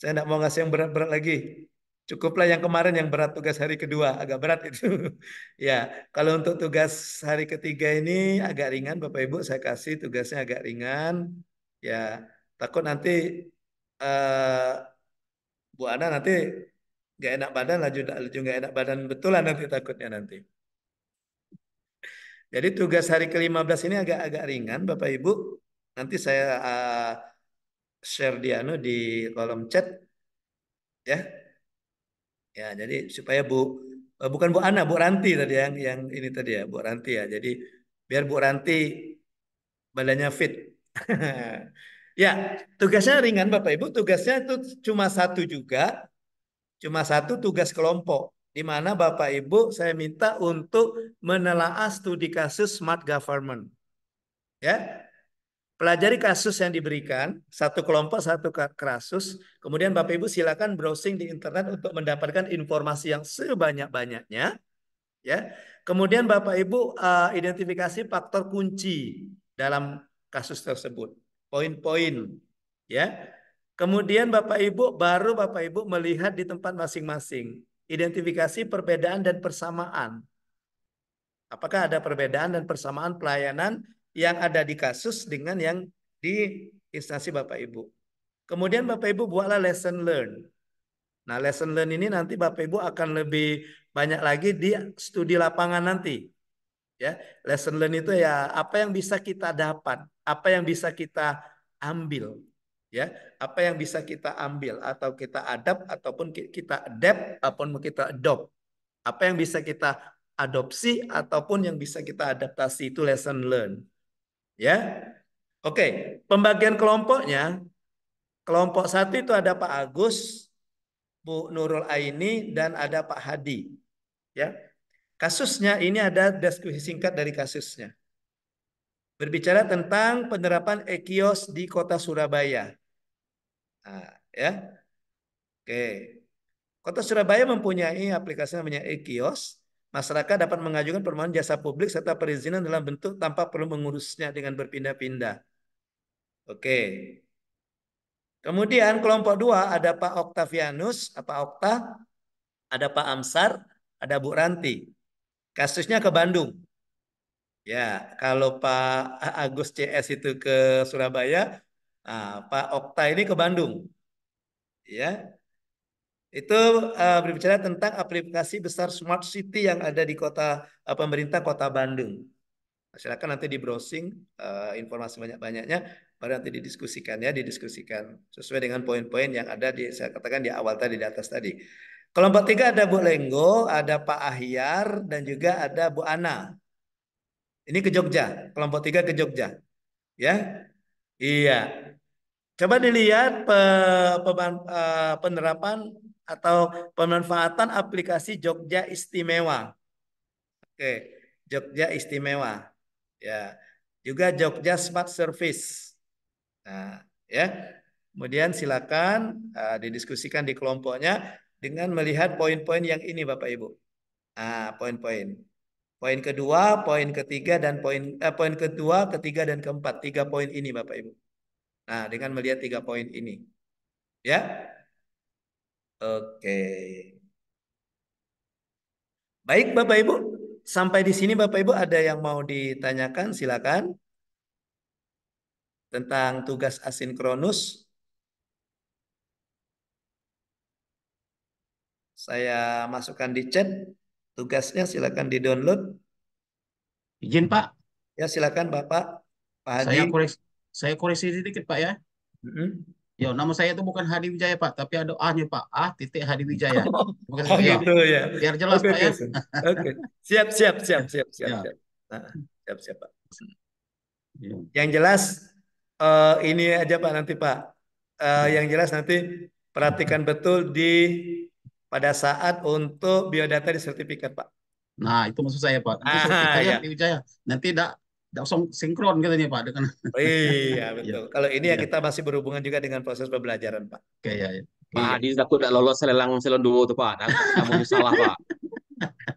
Saya tidak mau ngasih yang berat-berat lagi. Cukuplah yang kemarin yang berat tugas hari kedua, agak berat itu. ya, kalau untuk tugas hari ketiga ini agak ringan Bapak Ibu, saya kasih tugasnya agak ringan. Ya, takut nanti uh, Bu Ana nanti nggak enak badan, laju laju nggak enak badan betulan nanti takutnya nanti. Jadi tugas hari ke-15 ini agak-agak ringan Bapak Ibu. Nanti saya uh, share di anu, di kolom chat ya. Ya, jadi supaya Bu eh, bukan Bu Ana, Bu Ranti tadi yang yang ini tadi ya, Bu Ranti ya. Jadi biar Bu Ranti badannya fit. ya, tugasnya ringan Bapak Ibu, tugasnya itu cuma satu juga. Cuma satu tugas kelompok di mana Bapak Ibu saya minta untuk menelaah studi kasus smart government. Ya, Pelajari kasus yang diberikan, satu kelompok, satu kasus. Kemudian Bapak Ibu silakan browsing di internet untuk mendapatkan informasi yang sebanyak-banyaknya. Ya. Kemudian Bapak Ibu uh, identifikasi faktor kunci dalam kasus tersebut, poin-poin. Ya. Kemudian Bapak Ibu baru Bapak Ibu melihat di tempat masing-masing, identifikasi perbedaan dan persamaan. Apakah ada perbedaan dan persamaan pelayanan yang ada di kasus dengan yang di instansi Bapak Ibu. Kemudian Bapak Ibu buatlah lesson learn. Nah, lesson learn ini nanti Bapak Ibu akan lebih banyak lagi di studi lapangan nanti. Ya, lesson learn itu ya apa yang bisa kita dapat, apa yang bisa kita ambil, ya, apa yang bisa kita ambil atau kita adapt ataupun kita adapt ataupun kita adopt. Apa yang bisa kita adopsi ataupun yang bisa kita adaptasi itu lesson learn. Ya. Oke, pembagian kelompoknya kelompok satu itu ada Pak Agus, Bu Nurul Aini dan ada Pak Hadi. Ya. Kasusnya ini ada deskripsi singkat dari kasusnya. Berbicara tentang penerapan ekios di Kota Surabaya. Nah, ya. Oke. Kota Surabaya mempunyai aplikasi namanya ekios masyarakat dapat mengajukan permohonan jasa publik serta perizinan dalam bentuk tanpa perlu mengurusnya dengan berpindah-pindah. Oke. Kemudian kelompok dua ada Pak Oktavianus, apa Okta, ada Pak Amsar, ada Bu Ranti. Kasusnya ke Bandung. Ya, kalau Pak Agus CS itu ke Surabaya, nah, Pak Okta ini ke Bandung. Ya, itu uh, berbicara tentang aplikasi besar smart city yang ada di kota uh, pemerintah Kota Bandung. Nah, silakan nanti di browsing uh, informasi banyak-banyaknya baru nanti didiskusikan ya, didiskusikan sesuai dengan poin-poin yang ada di saya katakan di awal tadi di atas tadi. Kelompok tiga ada Bu Lenggo, ada Pak Ahyar, dan juga ada Bu Ana. Ini ke Jogja, kelompok tiga ke Jogja. Ya, iya. Coba dilihat pe, pe, penerapan atau pemanfaatan aplikasi Jogja Istimewa. Oke, Jogja Istimewa. Ya, juga Jogja Smart Service. Nah, ya. Kemudian silakan uh, didiskusikan di kelompoknya dengan melihat poin-poin yang ini Bapak Ibu. ah poin-poin. Poin kedua, poin ketiga dan poin eh, poin kedua, ketiga dan keempat. Tiga poin ini Bapak Ibu. Nah, dengan melihat tiga poin ini. Ya. Oke. Baik Bapak Ibu, sampai di sini Bapak Ibu ada yang mau ditanyakan silakan. Tentang tugas asinkronus. Saya masukkan di chat tugasnya silakan di-download. Izin Pak. Ya silakan Bapak. Pak Haji. Saya koreksi, saya koreksi sedikit Pak ya. Mm -hmm. Yo, nama saya itu bukan Hadi Wijaya Pak, tapi ada a Pak. ah titik Hadi Wijaya. Oh, bukan oh, saya. gitu ya. Biar jelas okay, Pak ya. Oke. Okay. Siap, siap, siap, siap, siap, ya. siap. Nah, siap, siap Pak. Ya. Yang jelas uh, ini aja Pak nanti Pak. Uh, yang jelas nanti perhatikan betul di pada saat untuk biodata di sertifikat Pak. Nah, itu maksud saya Pak. Nanti ah, sertifikat ya. Hadi Wijaya. Nanti tidak langsung sinkron gitu nih Pak dengan oh, iya betul. Iya. Kalau ini ya iya. kita masih berhubungan juga dengan proses pembelajaran Pak. Oke ya. ya. Pak iya. Adi takut tidak lolos lelang selon dua tuh Pak. Nah, kamu salah Pak.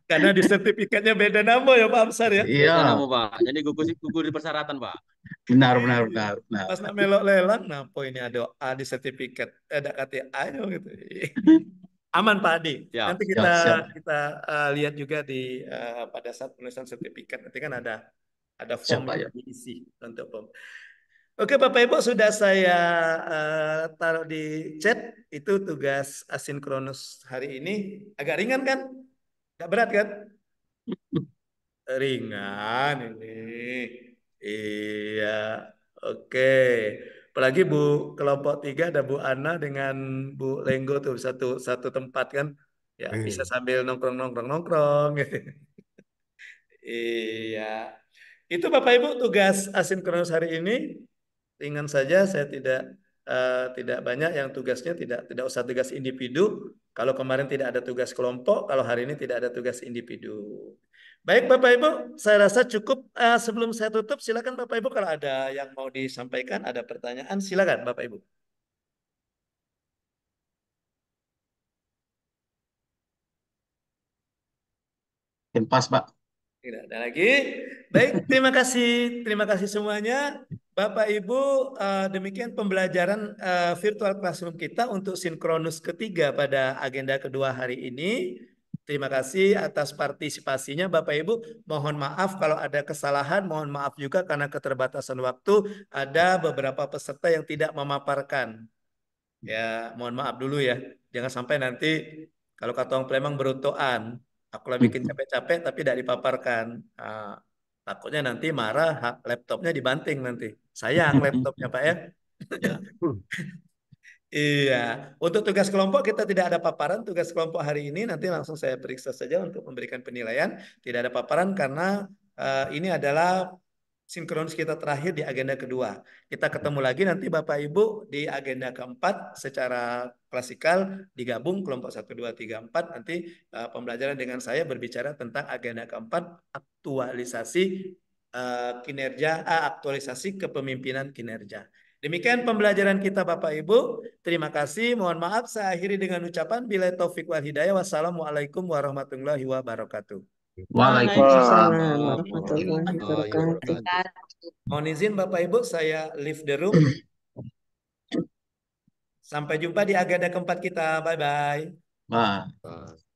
Karena di sertifikatnya beda nama ya Pak Amsar ya. Iya. Beda nama Pak. Jadi gugur gugur di persyaratan Pak. Benar benar benar. benar. Pas nama melok lelang, nah ini ada A di sertifikat, eh, ada kata KTA gitu. Aman Pak Adi. Ya, nanti kita ya, kita uh, lihat juga di uh, pada saat penulisan sertifikat nanti kan ada ada form yang ya? diisi untuk form. Oke Bapak Ibu sudah saya uh, taruh di chat itu tugas asinkronus hari ini agak ringan kan? Gak berat kan? Ringan ini. Iya. Oke. Apalagi Bu kelompok tiga ada Bu Ana dengan Bu Lenggo tuh satu satu tempat kan? Ya hmm. bisa sambil nongkrong nongkrong nongkrong iya. Itu Bapak Ibu tugas asinkronus hari ini. Ingat saja saya tidak uh, tidak banyak yang tugasnya tidak tidak usah tugas individu. Kalau kemarin tidak ada tugas kelompok, kalau hari ini tidak ada tugas individu. Baik Bapak Ibu, saya rasa cukup uh, sebelum saya tutup silakan Bapak Ibu kalau ada yang mau disampaikan, ada pertanyaan silakan Bapak Ibu. Tempas, Pak. Tidak ada lagi. Baik, terima kasih. Terima kasih semuanya. Bapak Ibu, eh, demikian pembelajaran eh, virtual classroom kita untuk sinkronus ketiga pada agenda kedua hari ini. Terima kasih atas partisipasinya Bapak Ibu. Mohon maaf kalau ada kesalahan, mohon maaf juga karena keterbatasan waktu ada beberapa peserta yang tidak memaparkan. Ya, mohon maaf dulu ya. Jangan sampai nanti kalau katong Plemang berutoan aku lagi bikin capek-capek tapi tidak dipaparkan nah, takutnya nanti marah laptopnya dibanting nanti sayang laptopnya pak ya, ya. iya untuk tugas kelompok kita tidak ada paparan tugas kelompok hari ini nanti langsung saya periksa saja untuk memberikan penilaian tidak ada paparan karena uh, ini adalah Sinkronis kita terakhir di agenda kedua. Kita ketemu lagi nanti Bapak Ibu di agenda keempat secara klasikal digabung kelompok 1, 2, 3, 4. Nanti uh, pembelajaran dengan saya berbicara tentang agenda keempat aktualisasi uh, kinerja, uh, aktualisasi kepemimpinan kinerja. Demikian pembelajaran kita Bapak Ibu. Terima kasih. Mohon maaf saya akhiri dengan ucapan bila taufik wal hidayah. Wassalamualaikum warahmatullahi wabarakatuh. Waalaikumsalam Mohon izin Bapak Ibu, saya leave the room. Sampai jumpa di agenda keempat kita. Bye-bye. Bye. -bye. Bye.